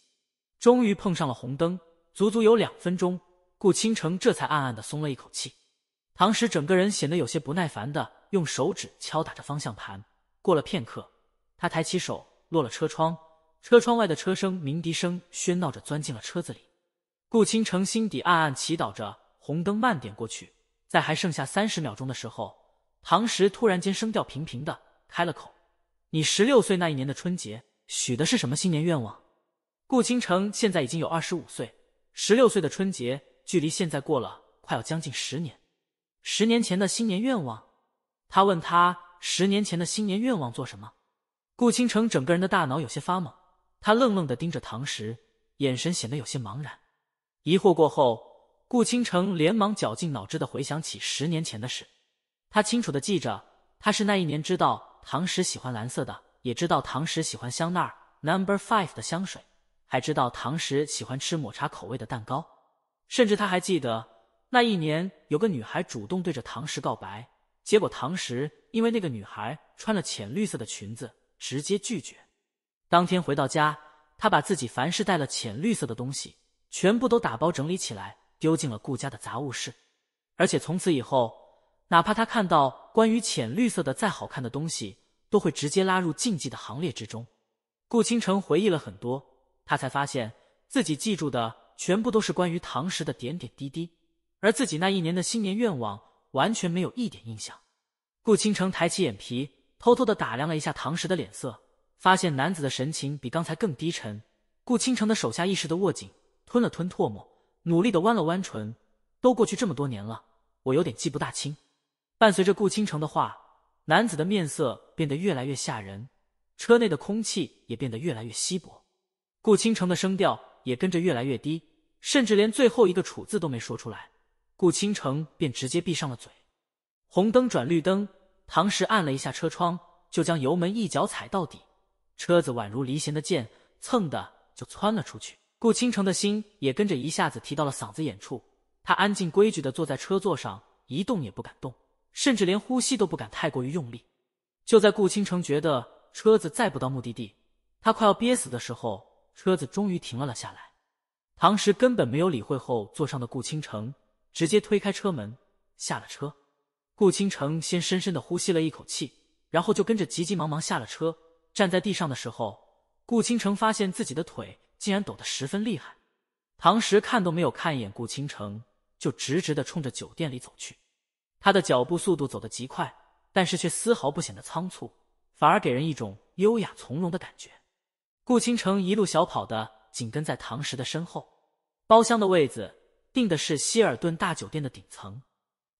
终于碰上了红灯，足足有两分钟，顾倾城这才暗暗的松了一口气。唐时整个人显得有些不耐烦的用手指敲打着方向盘。过了片刻，他抬起手落了车窗，车窗外的车声、鸣笛声喧闹着钻进了车子里。顾倾城心底暗暗祈祷着红灯慢点过去。在还剩下三十秒钟的时候，唐时突然间声调平平的开了口。你十六岁那一年的春节许的是什么新年愿望？顾倾城现在已经有二十五岁，十六岁的春节距离现在过了快要将近十年。十年前的新年愿望？他问他十年前的新年愿望做什么？顾倾城整个人的大脑有些发懵，他愣愣地盯着唐石，眼神显得有些茫然。疑惑过后，顾倾城连忙绞尽脑汁地回想起十年前的事，他清楚地记着，他是那一年知道。唐石喜欢蓝色的，也知道唐石喜欢香奈儿 Number Five 的香水，还知道唐石喜欢吃抹茶口味的蛋糕，甚至他还记得那一年有个女孩主动对着唐石告白，结果唐石因为那个女孩穿了浅绿色的裙子，直接拒绝。当天回到家，他把自己凡是带了浅绿色的东西全部都打包整理起来，丢进了顾家的杂物室，而且从此以后，哪怕他看到。关于浅绿色的，再好看的东西都会直接拉入禁忌的行列之中。顾倾城回忆了很多，他才发现自己记住的全部都是关于唐时的点点滴滴，而自己那一年的新年愿望完全没有一点印象。顾倾城抬起眼皮，偷偷的打量了一下唐时的脸色，发现男子的神情比刚才更低沉。顾倾城的手下意识的握紧，吞了吞唾沫，努力的弯了弯唇。都过去这么多年了，我有点记不大清。伴随着顾倾城的话，男子的面色变得越来越吓人，车内的空气也变得越来越稀薄，顾倾城的声调也跟着越来越低，甚至连最后一个“楚”字都没说出来，顾倾城便直接闭上了嘴。红灯转绿灯，唐石按了一下车窗，就将油门一脚踩到底，车子宛如离弦的箭，蹭的就窜了出去。顾倾城的心也跟着一下子提到了嗓子眼处，他安静规矩的坐在车座上，一动也不敢动。甚至连呼吸都不敢太过于用力。就在顾倾城觉得车子再不到目的地，他快要憋死的时候，车子终于停了了下来。唐石根本没有理会后座上的顾倾城，直接推开车门下了车。顾倾城先深深的呼吸了一口气，然后就跟着急急忙忙下了车。站在地上的时候，顾倾城发现自己的腿竟然抖得十分厉害。唐石看都没有看一眼顾倾城，就直直的冲着酒店里走去。他的脚步速度走得极快，但是却丝毫不显得仓促，反而给人一种优雅从容的感觉。顾倾城一路小跑的紧跟在唐石的身后。包厢的位子定的是希尔顿大酒店的顶层。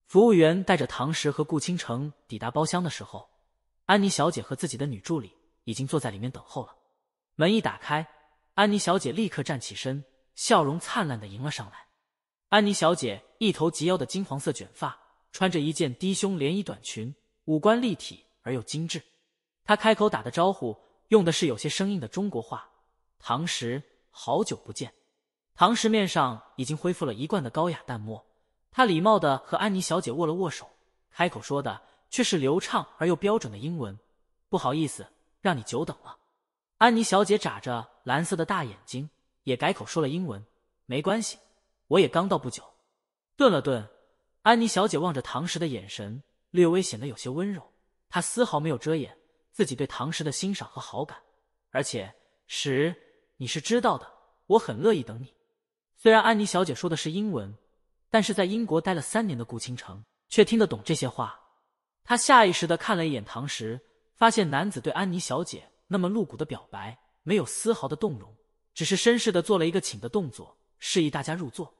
服务员带着唐石和顾倾城抵达包厢的时候，安妮小姐和自己的女助理已经坐在里面等候了。门一打开，安妮小姐立刻站起身，笑容灿烂的迎了上来。安妮小姐一头及腰的金黄色卷发。穿着一件低胸连衣短裙，五官立体而又精致。他开口打的招呼用的是有些生硬的中国话：“唐石，好久不见。”唐石面上已经恢复了一贯的高雅淡漠，他礼貌的和安妮小姐握了握手，开口说的却是流畅而又标准的英文：“不好意思，让你久等了。”安妮小姐眨着蓝色的大眼睛，也改口说了英文：“没关系，我也刚到不久。”顿了顿。安妮小姐望着唐石的眼神略微显得有些温柔，她丝毫没有遮掩自己对唐石的欣赏和好感。而且，石，你是知道的，我很乐意等你。虽然安妮小姐说的是英文，但是在英国待了三年的顾倾城却听得懂这些话。他下意识的看了一眼唐石，发现男子对安妮小姐那么露骨的表白没有丝毫的动容，只是绅士的做了一个请的动作，示意大家入座。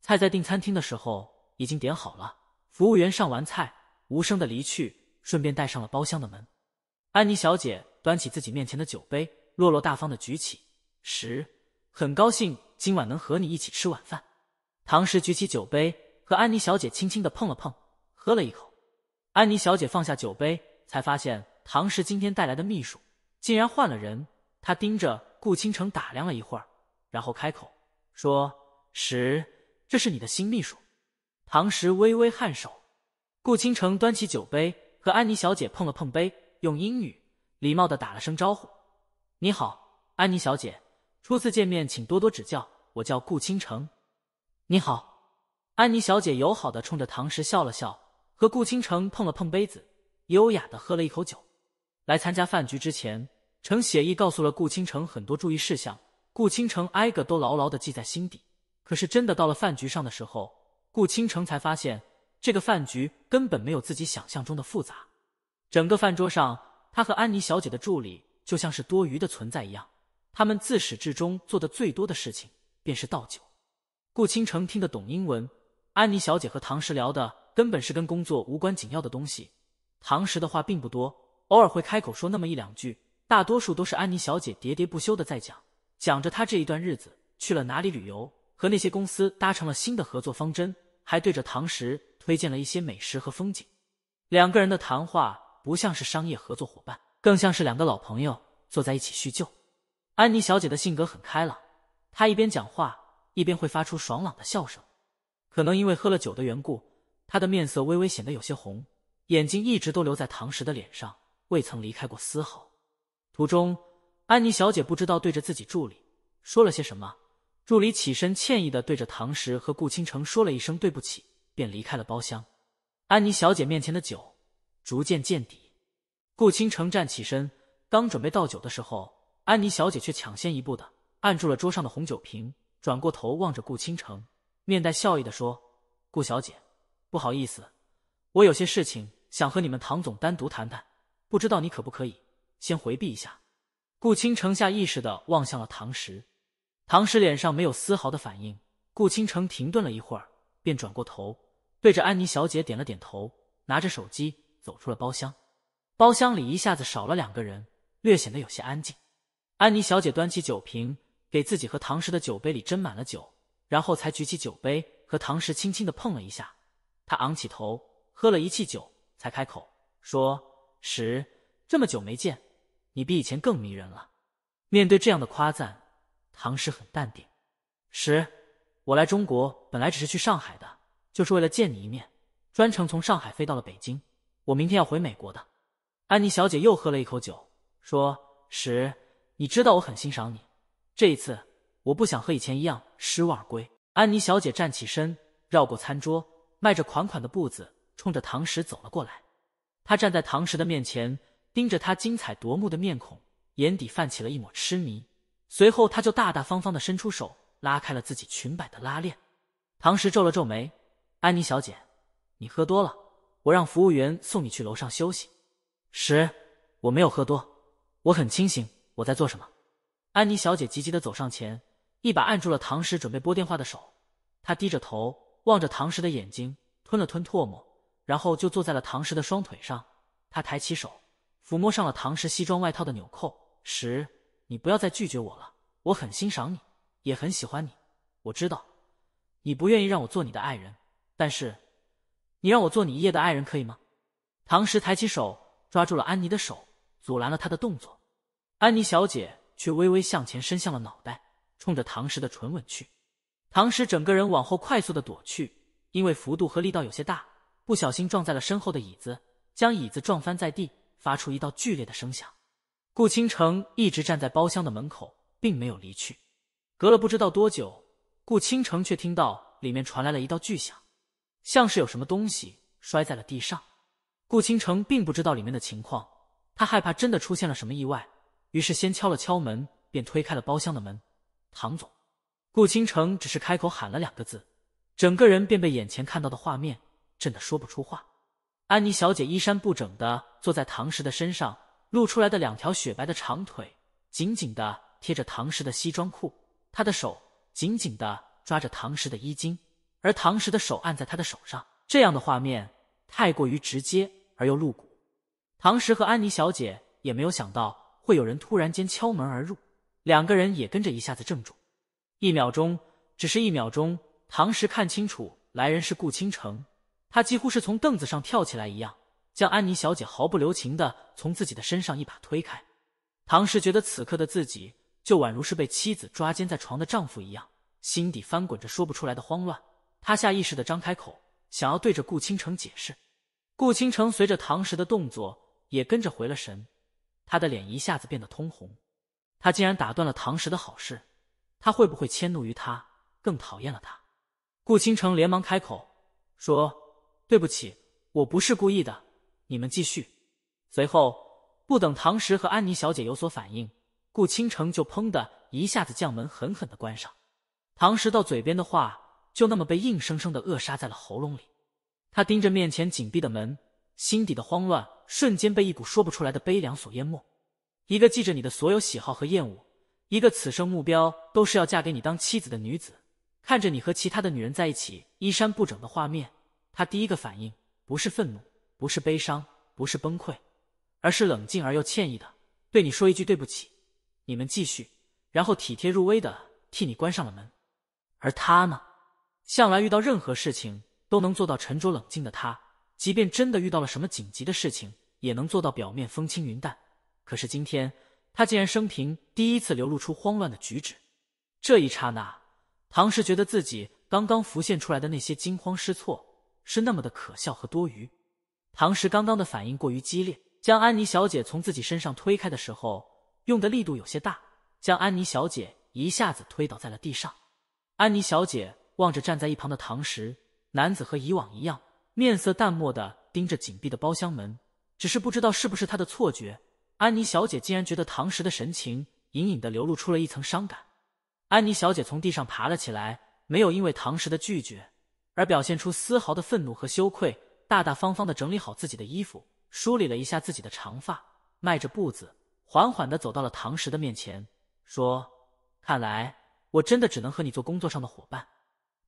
菜在订餐厅的时候。已经点好了，服务员上完菜，无声的离去，顺便带上了包厢的门。安妮小姐端起自己面前的酒杯，落落大方的举起。十，很高兴今晚能和你一起吃晚饭。唐十举起酒杯，和安妮小姐轻轻的碰了碰，喝了一口。安妮小姐放下酒杯，才发现唐时今天带来的秘书竟然换了人。她盯着顾倾城打量了一会儿，然后开口说：“十，这是你的新秘书。”唐时微微颔首，顾倾城端起酒杯，和安妮小姐碰了碰杯，用英语礼貌的打了声招呼：“你好，安妮小姐，初次见面，请多多指教。我叫顾倾城。”“你好，安妮小姐。”友好的冲着唐石笑了笑，和顾倾城碰了碰杯子，优雅的喝了一口酒。来参加饭局之前，程写意告诉了顾倾城很多注意事项，顾倾城挨个都牢牢的记在心底。可是真的到了饭局上的时候。顾倾城才发现，这个饭局根本没有自己想象中的复杂。整个饭桌上，他和安妮小姐的助理就像是多余的存在一样。他们自始至终做的最多的事情便是倒酒。顾倾城听得懂英文，安妮小姐和唐石聊的根本是跟工作无关紧要的东西。唐石的话并不多，偶尔会开口说那么一两句，大多数都是安妮小姐喋喋不休的在讲，讲着她这一段日子去了哪里旅游，和那些公司搭成了新的合作方针。还对着唐石推荐了一些美食和风景，两个人的谈话不像是商业合作伙伴，更像是两个老朋友坐在一起叙旧。安妮小姐的性格很开朗，她一边讲话一边会发出爽朗的笑声，可能因为喝了酒的缘故，她的面色微微显得有些红，眼睛一直都留在唐石的脸上，未曾离开过丝毫。途中，安妮小姐不知道对着自己助理说了些什么。助理起身，歉意的对着唐石和顾倾城说了一声对不起，便离开了包厢。安妮小姐面前的酒逐渐见底。顾倾城站起身，刚准备倒酒的时候，安妮小姐却抢先一步的按住了桌上的红酒瓶，转过头望着顾倾城，面带笑意的说：“顾小姐，不好意思，我有些事情想和你们唐总单独谈谈，不知道你可不可以先回避一下。”顾倾城下意识的望向了唐石。唐石脸上没有丝毫的反应，顾倾城停顿了一会儿，便转过头对着安妮小姐点了点头，拿着手机走出了包厢。包厢里一下子少了两个人，略显得有些安静。安妮小姐端起酒瓶，给自己和唐石的酒杯里斟满了酒，然后才举起酒杯和唐石轻轻的碰了一下。她昂起头，喝了一气酒，才开口说：“石，这么久没见，你比以前更迷人了。”面对这样的夸赞。唐诗很淡定。十，我来中国本来只是去上海的，就是为了见你一面，专程从上海飞到了北京。我明天要回美国的。安妮小姐又喝了一口酒，说：“十，你知道我很欣赏你，这一次我不想和以前一样失望而归。”安妮小姐站起身，绕过餐桌，迈着款款的步子，冲着唐石走了过来。她站在唐石的面前，盯着他精彩夺目的面孔，眼底泛起了一抹痴迷。随后，他就大大方方的伸出手，拉开了自己裙摆的拉链。唐石皱了皱眉：“安妮小姐，你喝多了，我让服务员送你去楼上休息。”“十，我没有喝多，我很清醒，我在做什么？”安妮小姐急急的走上前，一把按住了唐石准备拨电话的手。她低着头，望着唐石的眼睛，吞了吞唾沫，然后就坐在了唐石的双腿上。她抬起手，抚摸上了唐石西装外套的纽扣。十。你不要再拒绝我了，我很欣赏你，也很喜欢你。我知道，你不愿意让我做你的爱人，但是，你让我做你一夜的爱人可以吗？唐石抬起手，抓住了安妮的手，阻拦了她的动作。安妮小姐却微微向前伸向了脑袋，冲着唐石的唇吻去。唐石整个人往后快速的躲去，因为幅度和力道有些大，不小心撞在了身后的椅子，将椅子撞翻在地，发出一道剧烈的声响。顾倾城一直站在包厢的门口，并没有离去。隔了不知道多久，顾倾城却听到里面传来了一道巨响，像是有什么东西摔在了地上。顾倾城并不知道里面的情况，他害怕真的出现了什么意外，于是先敲了敲门，便推开了包厢的门。唐总，顾倾城只是开口喊了两个字，整个人便被眼前看到的画面震得说不出话。安妮小姐衣衫不整的坐在唐石的身上。露出来的两条雪白的长腿紧紧的贴着唐时的西装裤，他的手紧紧的抓着唐时的衣襟，而唐时的手按在他的手上。这样的画面太过于直接而又露骨。唐时和安妮小姐也没有想到会有人突然间敲门而入，两个人也跟着一下子怔住。一秒钟，只是一秒钟，唐时看清楚来人是顾倾城，他几乎是从凳子上跳起来一样。将安妮小姐毫不留情的从自己的身上一把推开，唐氏觉得此刻的自己就宛如是被妻子抓奸在床的丈夫一样，心底翻滚着说不出来的慌乱。他下意识的张开口，想要对着顾倾城解释。顾倾城随着唐时的动作也跟着回了神，他的脸一下子变得通红，他竟然打断了唐时的好事，他会不会迁怒于他，更讨厌了他？顾倾城连忙开口说：“对不起，我不是故意的。”你们继续。随后，不等唐石和安妮小姐有所反应，顾倾城就砰的一下子将门狠狠的关上。唐石到嘴边的话，就那么被硬生生的扼杀在了喉咙里。他盯着面前紧闭的门，心底的慌乱瞬间被一股说不出来的悲凉所淹没。一个记着你的所有喜好和厌恶，一个此生目标都是要嫁给你当妻子的女子，看着你和其他的女人在一起衣衫不整的画面，他第一个反应不是愤怒。不是悲伤，不是崩溃，而是冷静而又歉意的对你说一句对不起。你们继续，然后体贴入微的替你关上了门。而他呢，向来遇到任何事情都能做到沉着冷静的他，即便真的遇到了什么紧急的事情，也能做到表面风轻云淡。可是今天，他竟然生平第一次流露出慌乱的举止。这一刹那，唐诗觉得自己刚刚浮现出来的那些惊慌失措是那么的可笑和多余。唐石刚刚的反应过于激烈，将安妮小姐从自己身上推开的时候，用的力度有些大，将安妮小姐一下子推倒在了地上。安妮小姐望着站在一旁的唐石，男子和以往一样，面色淡漠的盯着紧闭的包厢门，只是不知道是不是他的错觉，安妮小姐竟然觉得唐石的神情隐隐的流露出了一层伤感。安妮小姐从地上爬了起来，没有因为唐石的拒绝而表现出丝毫的愤怒和羞愧。大大方方的整理好自己的衣服，梳理了一下自己的长发，迈着步子，缓缓的走到了唐石的面前，说：“看来我真的只能和你做工作上的伙伴。”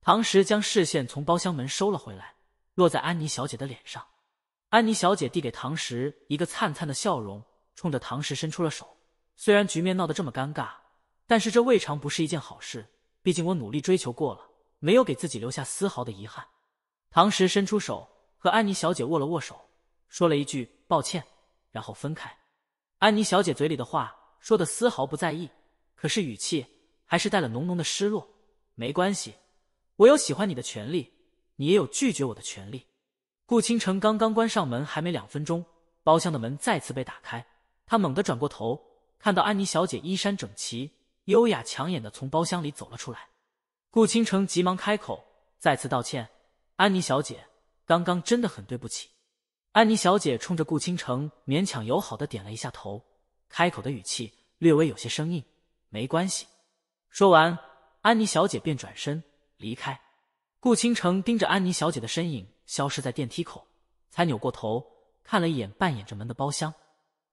唐石将视线从包厢门收了回来，落在安妮小姐的脸上。安妮小姐递给唐石一个灿灿的笑容，冲着唐石伸出了手。虽然局面闹得这么尴尬，但是这未尝不是一件好事。毕竟我努力追求过了，没有给自己留下丝毫的遗憾。唐石伸出手。和安妮小姐握了握手，说了一句抱歉，然后分开。安妮小姐嘴里的话说的丝毫不在意，可是语气还是带了浓浓的失落。没关系，我有喜欢你的权利，你也有拒绝我的权利。顾倾城刚刚关上门，还没两分钟，包厢的门再次被打开，他猛地转过头，看到安妮小姐衣衫整齐、优雅抢眼的从包厢里走了出来。顾倾城急忙开口，再次道歉，安妮小姐。刚刚真的很对不起，安妮小姐冲着顾倾城勉强友好的点了一下头，开口的语气略微有些生硬。没关系。说完，安妮小姐便转身离开。顾倾城盯着安妮小姐的身影消失在电梯口，才扭过头看了一眼半掩着门的包厢。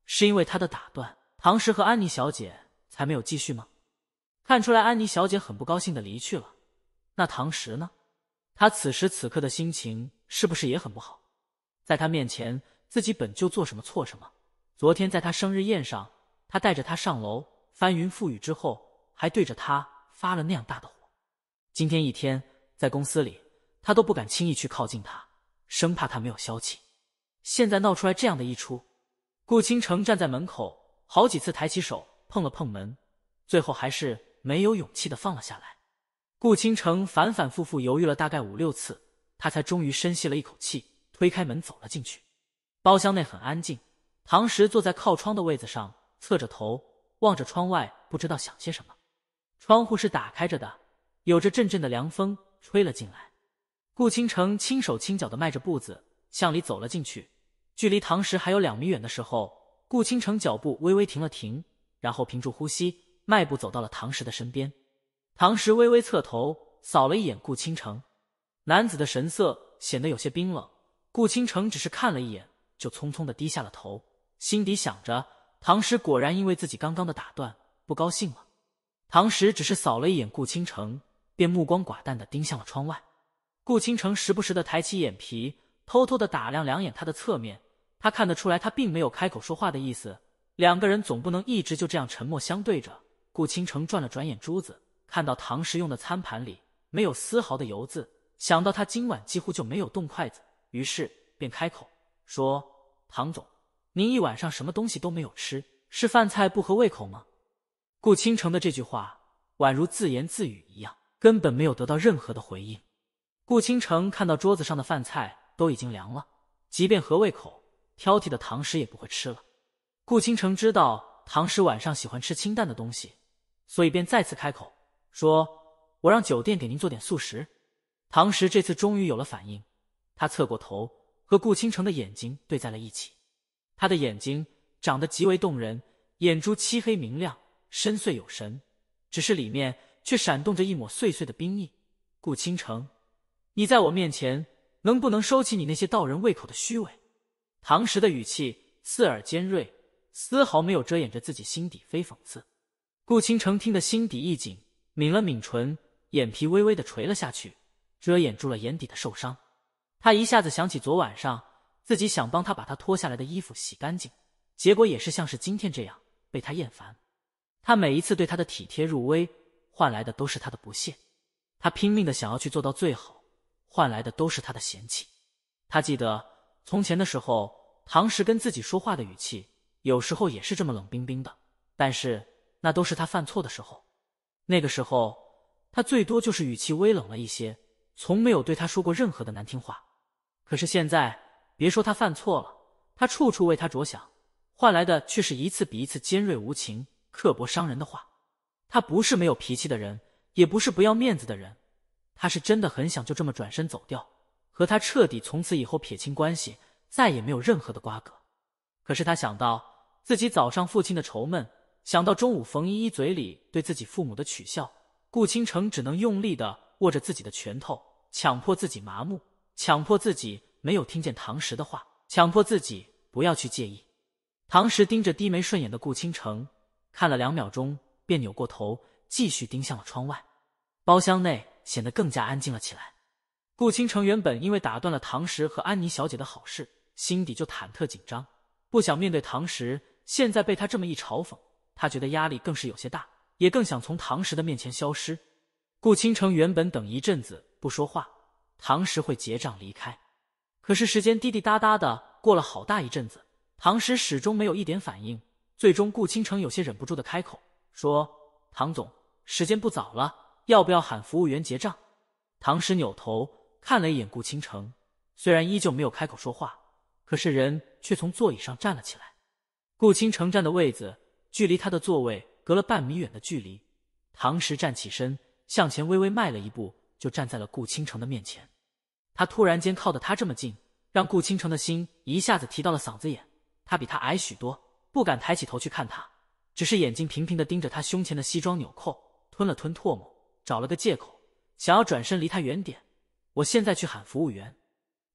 是因为他的打断，唐石和安妮小姐才没有继续吗？看出来安妮小姐很不高兴的离去了。那唐石呢？他此时此刻的心情？是不是也很不好？在他面前，自己本就做什么错什么。昨天在他生日宴上，他带着他上楼，翻云覆雨之后，还对着他发了那样大的火。今天一天在公司里，他都不敢轻易去靠近他，生怕他没有消气。现在闹出来这样的一出，顾倾城站在门口，好几次抬起手碰了碰门，最后还是没有勇气的放了下来。顾倾城反反复复犹豫了大概五六次。他才终于深吸了一口气，推开门走了进去。包厢内很安静，唐石坐在靠窗的位子上，侧着头望着窗外，不知道想些什么。窗户是打开着的，有着阵阵的凉风吹了进来。顾倾城轻手轻脚的迈着步子向里走了进去。距离唐石还有两米远的时候，顾倾城脚步微微停了停，然后屏住呼吸，迈步走到了唐石的身边。唐石微微侧头扫了一眼顾倾城。男子的神色显得有些冰冷，顾倾城只是看了一眼，就匆匆的低下了头，心底想着唐石果然因为自己刚刚的打断不高兴了。唐石只是扫了一眼顾倾城，便目光寡淡的盯向了窗外。顾倾城时不时的抬起眼皮，偷偷的打量两眼他的侧面，他看得出来他并没有开口说话的意思。两个人总不能一直就这样沉默相对着。顾倾城转了转眼珠子，看到唐石用的餐盘里没有丝毫的油渍。想到他今晚几乎就没有动筷子，于是便开口说：“唐总，您一晚上什么东西都没有吃，是饭菜不合胃口吗？”顾倾城的这句话宛如自言自语一样，根本没有得到任何的回应。顾倾城看到桌子上的饭菜都已经凉了，即便合胃口，挑剔的唐诗也不会吃了。顾倾城知道唐诗晚上喜欢吃清淡的东西，所以便再次开口说：“我让酒店给您做点素食。”唐石这次终于有了反应，他侧过头和顾倾城的眼睛对在了一起。他的眼睛长得极为动人，眼珠漆黑明亮，深邃有神，只是里面却闪动着一抹碎碎的冰意。顾倾城，你在我面前能不能收起你那些道人胃口的虚伪？唐石的语气刺耳尖锐，丝毫没有遮掩着自己心底非讽刺。顾倾城听得心底一紧，抿了抿唇，眼皮微微的垂了下去。遮掩住了眼底的受伤，他一下子想起昨晚上自己想帮他把他脱下来的衣服洗干净，结果也是像是今天这样被他厌烦。他每一次对他的体贴入微，换来的都是他的不屑。他拼命的想要去做到最好，换来的都是他的嫌弃。他记得从前的时候，唐石跟自己说话的语气有时候也是这么冷冰冰的，但是那都是他犯错的时候，那个时候他最多就是语气微冷了一些。从没有对他说过任何的难听话，可是现在别说他犯错了，他处处为他着想，换来的却是一次比一次尖锐、无情、刻薄、伤人的话。他不是没有脾气的人，也不是不要面子的人，他是真的很想就这么转身走掉，和他彻底从此以后撇清关系，再也没有任何的瓜葛。可是他想到自己早上父亲的愁闷，想到中午冯依依嘴里对自己父母的取笑，顾倾城只能用力的。握着自己的拳头，强迫自己麻木，强迫自己没有听见唐石的话，强迫自己不要去介意。唐石盯着低眉顺眼的顾倾城看了两秒钟，便扭过头，继续盯向了窗外。包厢内显得更加安静了起来。顾倾城原本因为打断了唐石和安妮小姐的好事，心底就忐忑紧张，不想面对唐石。现在被他这么一嘲讽，他觉得压力更是有些大，也更想从唐石的面前消失。顾倾城原本等一阵子不说话，唐石会结账离开。可是时间滴滴答答的过了好大一阵子，唐石始终没有一点反应。最终，顾倾城有些忍不住的开口说：“唐总，时间不早了，要不要喊服务员结账？”唐石扭头看了一眼顾倾城，虽然依旧没有开口说话，可是人却从座椅上站了起来。顾倾城站的位子距离他的座位隔了半米远的距离，唐石站起身。向前微微迈了一步，就站在了顾倾城的面前。他突然间靠得他这么近，让顾倾城的心一下子提到了嗓子眼。他比他矮许多，不敢抬起头去看他，只是眼睛平平的盯着他胸前的西装纽扣，吞了吞唾沫，找了个借口，想要转身离他远点。我现在去喊服务员。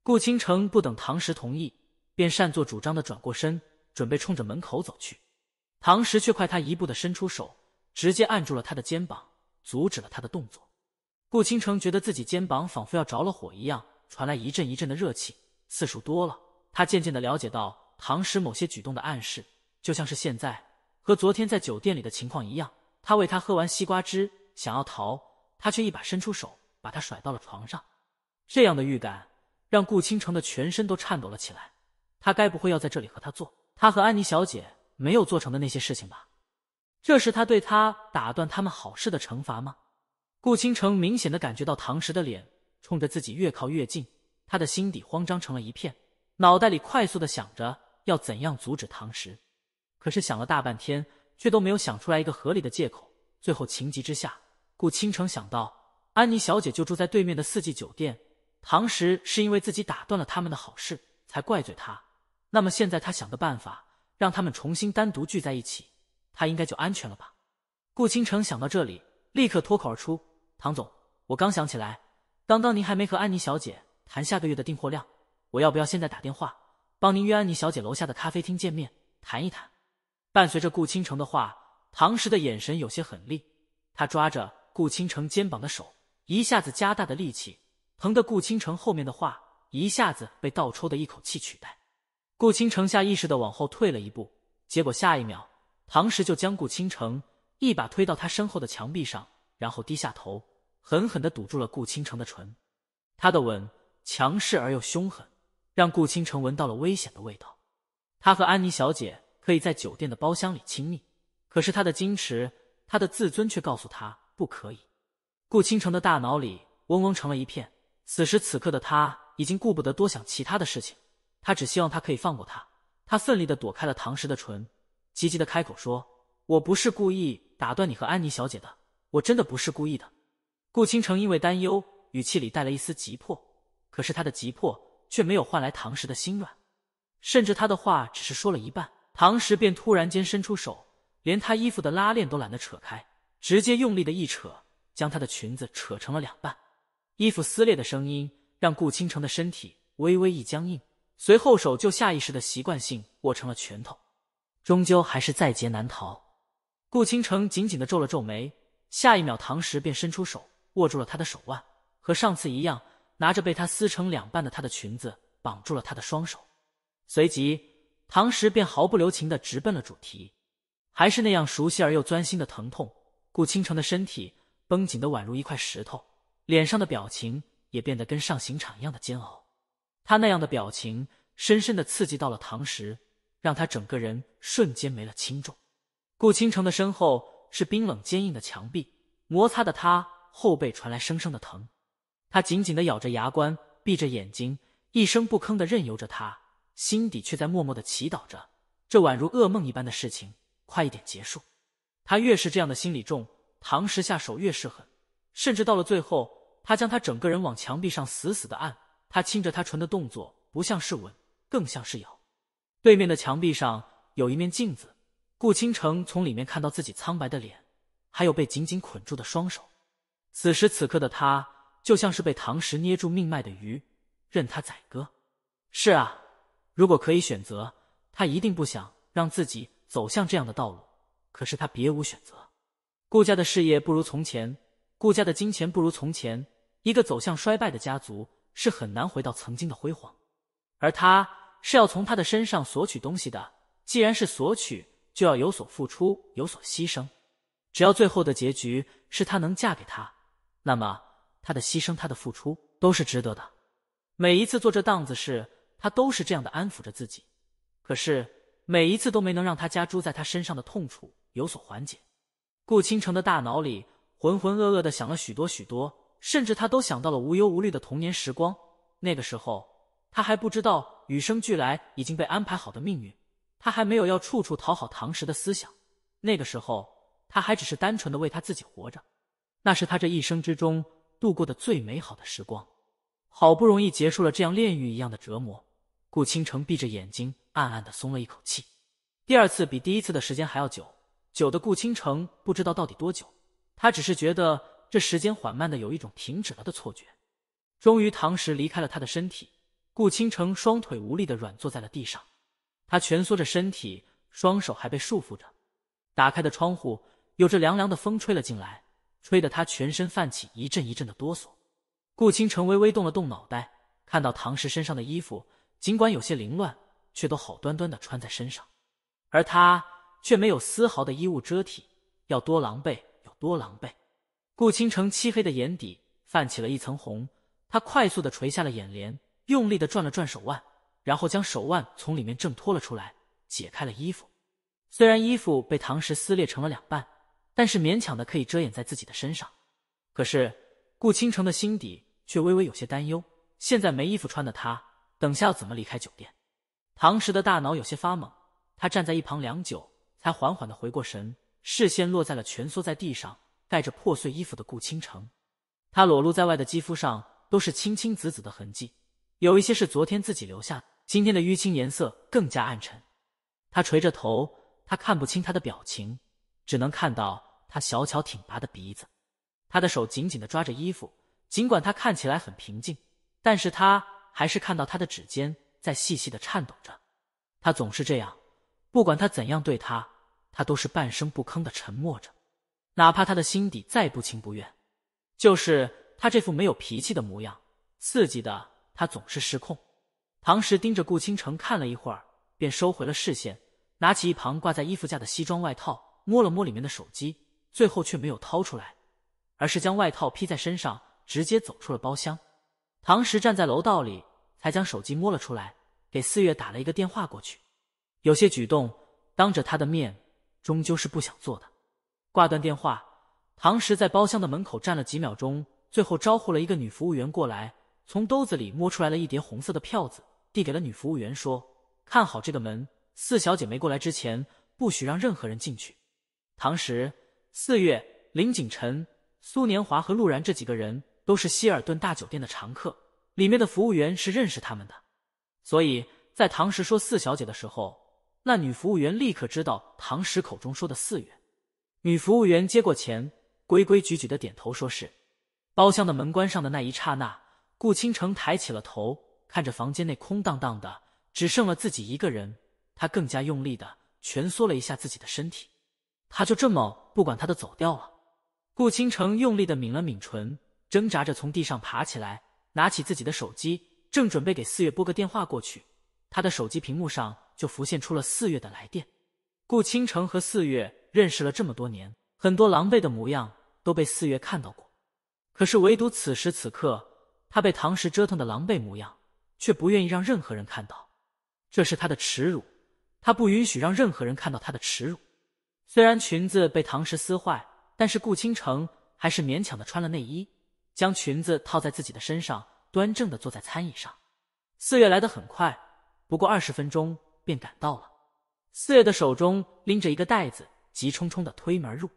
顾倾城不等唐石同意，便擅作主张的转过身，准备冲着门口走去。唐石却快他一步的伸出手，直接按住了他的肩膀。阻止了他的动作，顾倾城觉得自己肩膀仿佛要着了火一样，传来一阵一阵的热气。次数多了，他渐渐的了解到唐时某些举动的暗示，就像是现在和昨天在酒店里的情况一样。他喂他喝完西瓜汁，想要逃，他却一把伸出手把他甩到了床上。这样的预感让顾倾城的全身都颤抖了起来。他该不会要在这里和他做他和安妮小姐没有做成的那些事情吧？这是他对他打断他们好事的惩罚吗？顾倾城明显的感觉到唐石的脸冲着自己越靠越近，他的心底慌张成了一片，脑袋里快速的想着要怎样阻止唐石，可是想了大半天却都没有想出来一个合理的借口。最后情急之下，顾倾城想到安妮小姐就住在对面的四季酒店，唐石是因为自己打断了他们的好事才怪罪他，那么现在他想个办法让他们重新单独聚在一起。他应该就安全了吧？顾倾城想到这里，立刻脱口而出：“唐总，我刚想起来，刚刚您还没和安妮小姐谈下个月的订货量，我要不要现在打电话，帮您约安妮小姐楼下的咖啡厅见面，谈一谈？”伴随着顾倾城的话，唐石的眼神有些狠厉，他抓着顾倾城肩膀的手一下子加大的力气，疼得顾倾城后面的话一下子被倒抽的一口气取代。顾倾城下意识的往后退了一步，结果下一秒。唐时就将顾倾城一把推到他身后的墙壁上，然后低下头，狠狠地堵住了顾倾城的唇。他的吻强势而又凶狠，让顾倾城闻到了危险的味道。他和安妮小姐可以在酒店的包厢里亲密，可是他的矜持，他的自尊却告诉他不可以。顾倾城的大脑里嗡嗡成了一片。此时此刻的他已经顾不得多想其他的事情，他只希望他可以放过他。他奋力地躲开了唐时的唇。急急的开口说：“我不是故意打断你和安妮小姐的，我真的不是故意的。”顾倾城因为担忧，语气里带了一丝急迫，可是他的急迫却没有换来唐时的心软，甚至他的话只是说了一半，唐时便突然间伸出手，连他衣服的拉链都懒得扯开，直接用力的一扯，将他的裙子扯成了两半。衣服撕裂的声音让顾倾城的身体微微一僵硬，随后手就下意识的习惯性握成了拳头。终究还是在劫难逃。顾倾城紧紧的皱了皱眉，下一秒唐石便伸出手握住了他的手腕，和上次一样，拿着被他撕成两半的他的裙子绑住了他的双手。随即，唐石便毫不留情的直奔了主题，还是那样熟悉而又钻心的疼痛。顾倾城的身体绷紧的宛如一块石头，脸上的表情也变得跟上刑场一样的煎熬。他那样的表情深深的刺激到了唐石。让他整个人瞬间没了轻重。顾倾城的身后是冰冷坚硬的墙壁，摩擦的他后背传来生生的疼。他紧紧的咬着牙关，闭着眼睛，一声不吭的任由着他，心底却在默默的祈祷着，这宛如噩梦一般的事情快一点结束。他越是这样的心理重，唐时下手越是狠，甚至到了最后，他将他整个人往墙壁上死死的按。他亲着他唇的动作不像是吻，更像是咬。对面的墙壁上有一面镜子，顾倾城从里面看到自己苍白的脸，还有被紧紧捆住的双手。此时此刻的他，就像是被唐石捏住命脉的鱼，任他宰割。是啊，如果可以选择，他一定不想让自己走向这样的道路。可是他别无选择。顾家的事业不如从前，顾家的金钱不如从前，一个走向衰败的家族是很难回到曾经的辉煌，而他。是要从他的身上索取东西的。既然是索取，就要有所付出，有所牺牲。只要最后的结局是他能嫁给他，那么他的牺牲，他的付出都是值得的。每一次做这档子事，他都是这样的安抚着自己，可是每一次都没能让他家猪在他身上的痛楚有所缓解。顾倾城的大脑里浑浑噩噩的想了许多许多，甚至他都想到了无忧无虑的童年时光。那个时候，他还不知道。与生俱来已经被安排好的命运，他还没有要处处讨好唐时的思想。那个时候，他还只是单纯的为他自己活着，那是他这一生之中度过的最美好的时光。好不容易结束了这样炼狱一样的折磨，顾倾城闭着眼睛，暗暗的松了一口气。第二次比第一次的时间还要久，久的顾倾城不知道到底多久，他只是觉得这时间缓慢的有一种停止了的错觉。终于，唐时离开了他的身体。顾倾城双腿无力的软坐在了地上，他蜷缩着身体，双手还被束缚着。打开的窗户有着凉凉的风吹了进来，吹得他全身泛起一阵一阵的哆嗦。顾倾城微微动了动脑袋，看到唐石身上的衣服尽管有些凌乱，却都好端端的穿在身上，而他却没有丝毫的衣物遮体，要多狼狈有多狼狈。顾倾城漆黑的眼底泛起了一层红，他快速的垂下了眼帘。用力的转了转手腕，然后将手腕从里面挣脱了出来，解开了衣服。虽然衣服被唐石撕裂成了两半，但是勉强的可以遮掩在自己的身上。可是顾倾城的心底却微微有些担忧：现在没衣服穿的他，等下要怎么离开酒店？唐石的大脑有些发懵，他站在一旁良久，才缓缓的回过神，视线落在了蜷缩在地上、盖着破碎衣服的顾倾城。他裸露在外的肌肤上都是青青紫紫的痕迹。有一些是昨天自己留下的，今天的淤青颜色更加暗沉。他垂着头，他看不清他的表情，只能看到他小巧挺拔的鼻子。他的手紧紧的抓着衣服，尽管他看起来很平静，但是他还是看到他的指尖在细细的颤抖着。他总是这样，不管他怎样对他，他都是半声不吭的沉默着，哪怕他的心底再不情不愿，就是他这副没有脾气的模样，刺激的。他总是失控。唐石盯着顾倾城看了一会儿，便收回了视线，拿起一旁挂在衣服架的西装外套，摸了摸里面的手机，最后却没有掏出来，而是将外套披在身上，直接走出了包厢。唐石站在楼道里，才将手机摸了出来，给四月打了一个电话过去。有些举动当着他的面，终究是不想做的。挂断电话，唐石在包厢的门口站了几秒钟，最后招呼了一个女服务员过来。从兜子里摸出来了一叠红色的票子，递给了女服务员，说：“看好这个门，四小姐没过来之前，不许让任何人进去。”唐时、四月、林景辰、苏年华和陆然这几个人都是希尔顿大酒店的常客，里面的服务员是认识他们的，所以在唐时说“四小姐”的时候，那女服务员立刻知道唐时口中说的四月。女服务员接过钱，规规矩矩的点头说是。包厢的门关上的那一刹那。顾倾城抬起了头，看着房间内空荡荡的，只剩了自己一个人。他更加用力的蜷缩了一下自己的身体。他就这么不管他的走掉了。顾倾城用力的抿了抿唇，挣扎着从地上爬起来，拿起自己的手机，正准备给四月拨个电话过去，他的手机屏幕上就浮现出了四月的来电。顾倾城和四月认识了这么多年，很多狼狈的模样都被四月看到过，可是唯独此时此刻。他被唐石折腾的狼狈模样，却不愿意让任何人看到，这是他的耻辱，他不允许让任何人看到他的耻辱。虽然裙子被唐石撕坏，但是顾倾城还是勉强的穿了内衣，将裙子套在自己的身上，端正的坐在餐椅上。四月来的很快，不过二十分钟便赶到了。四月的手中拎着一个袋子，急匆匆的推门入。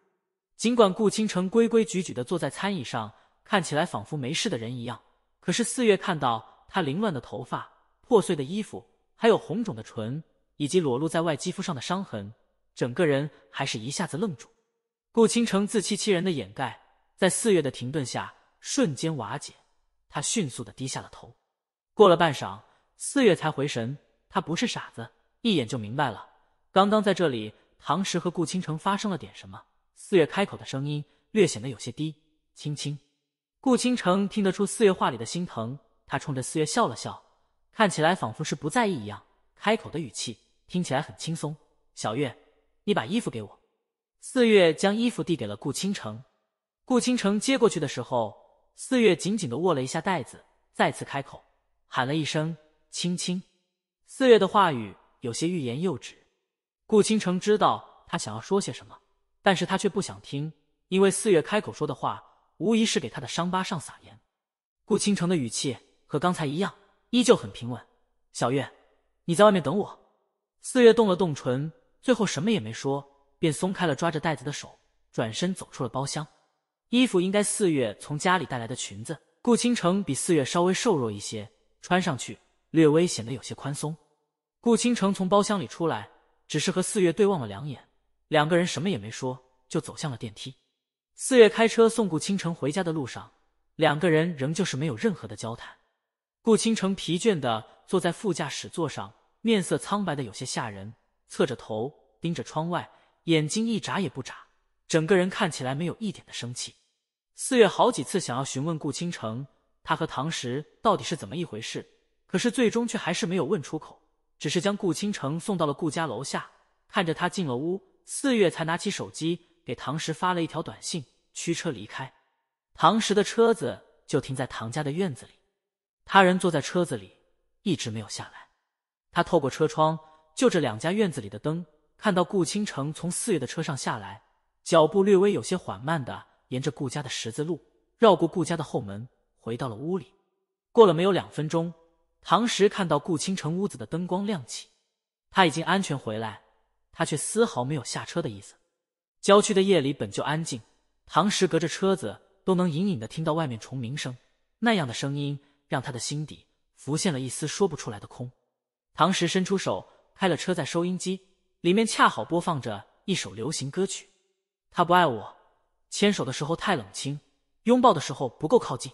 尽管顾倾城规规矩矩的坐在餐椅上，看起来仿佛没事的人一样。可是四月看到他凌乱的头发、破碎的衣服，还有红肿的唇，以及裸露在外肌肤上的伤痕，整个人还是一下子愣住。顾倾城自欺欺人的掩盖，在四月的停顿下瞬间瓦解。他迅速的低下了头。过了半晌，四月才回神。他不是傻子，一眼就明白了，刚刚在这里，唐石和顾倾城发生了点什么。四月开口的声音略显得有些低，青青。顾倾城听得出四月话里的心疼，他冲着四月笑了笑，看起来仿佛是不在意一样。开口的语气听起来很轻松。小月，你把衣服给我。四月将衣服递给了顾倾城，顾倾城接过去的时候，四月紧紧地握了一下袋子，再次开口喊了一声“青青”。四月的话语有些欲言又止，顾倾城知道他想要说些什么，但是他却不想听，因为四月开口说的话。无疑是给他的伤疤上撒盐。顾倾城的语气和刚才一样，依旧很平稳。小月，你在外面等我。四月动了动唇，最后什么也没说，便松开了抓着袋子的手，转身走出了包厢。衣服应该四月从家里带来的裙子。顾倾城比四月稍微瘦弱一些，穿上去略微显得有些宽松。顾倾城从包厢里出来，只是和四月对望了两眼，两个人什么也没说，就走向了电梯。四月开车送顾倾城回家的路上，两个人仍旧是没有任何的交谈。顾倾城疲倦的坐在副驾驶座上，面色苍白的有些吓人，侧着头盯着窗外，眼睛一眨也不眨，整个人看起来没有一点的生气。四月好几次想要询问顾倾城，他和唐石到底是怎么一回事，可是最终却还是没有问出口，只是将顾倾城送到了顾家楼下，看着他进了屋，四月才拿起手机。给唐石发了一条短信，驱车离开。唐石的车子就停在唐家的院子里，他人坐在车子里，一直没有下来。他透过车窗，就着两家院子里的灯，看到顾倾城从四月的车上下来，脚步略微有些缓慢的，沿着顾家的十字路，绕过顾家的后门，回到了屋里。过了没有两分钟，唐石看到顾倾城屋子的灯光亮起，他已经安全回来，他却丝毫没有下车的意思。郊区的夜里本就安静，唐时隔着车子都能隐隐的听到外面虫鸣声。那样的声音让他的心底浮现了一丝说不出来的空。唐时伸出手开了车载收音机，里面恰好播放着一首流行歌曲：“他不爱我，牵手的时候太冷清，拥抱的时候不够靠近。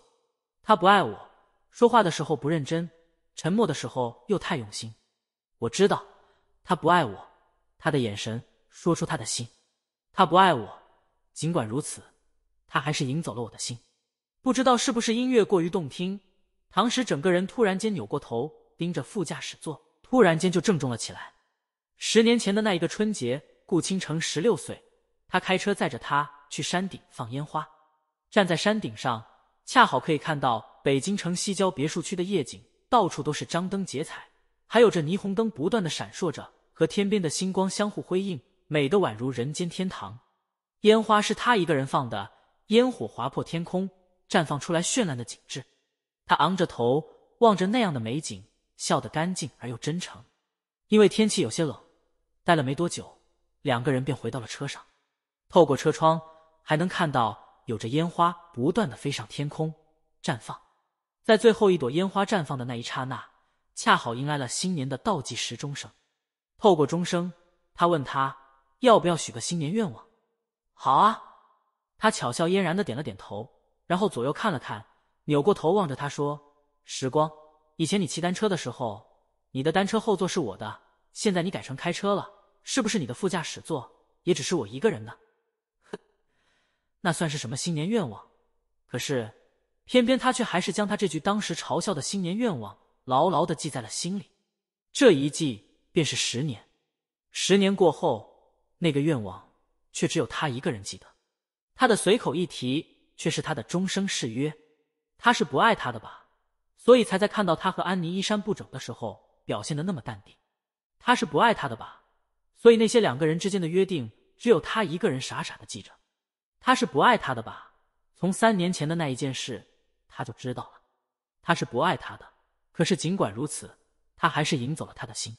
他不爱我，说话的时候不认真，沉默的时候又太用心。我知道他不爱我，他的眼神说出他的心。”他不爱我，尽管如此，他还是赢走了我的心。不知道是不是音乐过于动听，唐石整个人突然间扭过头，盯着副驾驶座，突然间就郑重了起来。十年前的那一个春节，顾倾城十六岁，他开车载着他去山顶放烟花。站在山顶上，恰好可以看到北京城西郊别墅区的夜景，到处都是张灯结彩，还有着霓虹灯不断的闪烁着，和天边的星光相互辉映。美得宛如人间天堂，烟花是他一个人放的，烟火划破天空，绽放出来绚烂的景致。他昂着头望着那样的美景，笑得干净而又真诚。因为天气有些冷，待了没多久，两个人便回到了车上。透过车窗，还能看到有着烟花不断的飞上天空，绽放。在最后一朵烟花绽放的那一刹那，恰好迎来了新年的倒计时钟声。透过钟声，他问他。要不要许个新年愿望？好啊！他巧笑嫣然的点了点头，然后左右看了看，扭过头望着他说：“时光，以前你骑单车的时候，你的单车后座是我的；现在你改成开车了，是不是你的副驾驶座也只是我一个人的？哼，那算是什么新年愿望？可是，偏偏他却还是将他这句当时嘲笑的新年愿望牢牢的记在了心里。这一记便是十年，十年过后。”那个愿望却只有他一个人记得，他的随口一提却是他的终生誓约。他是不爱他的吧，所以才在看到他和安妮衣衫不整的时候表现的那么淡定。他是不爱他的吧，所以那些两个人之间的约定只有他一个人傻傻的记着。他是不爱他的吧，从三年前的那一件事他就知道了。他是不爱他的，可是尽管如此，他还是赢走了他的心。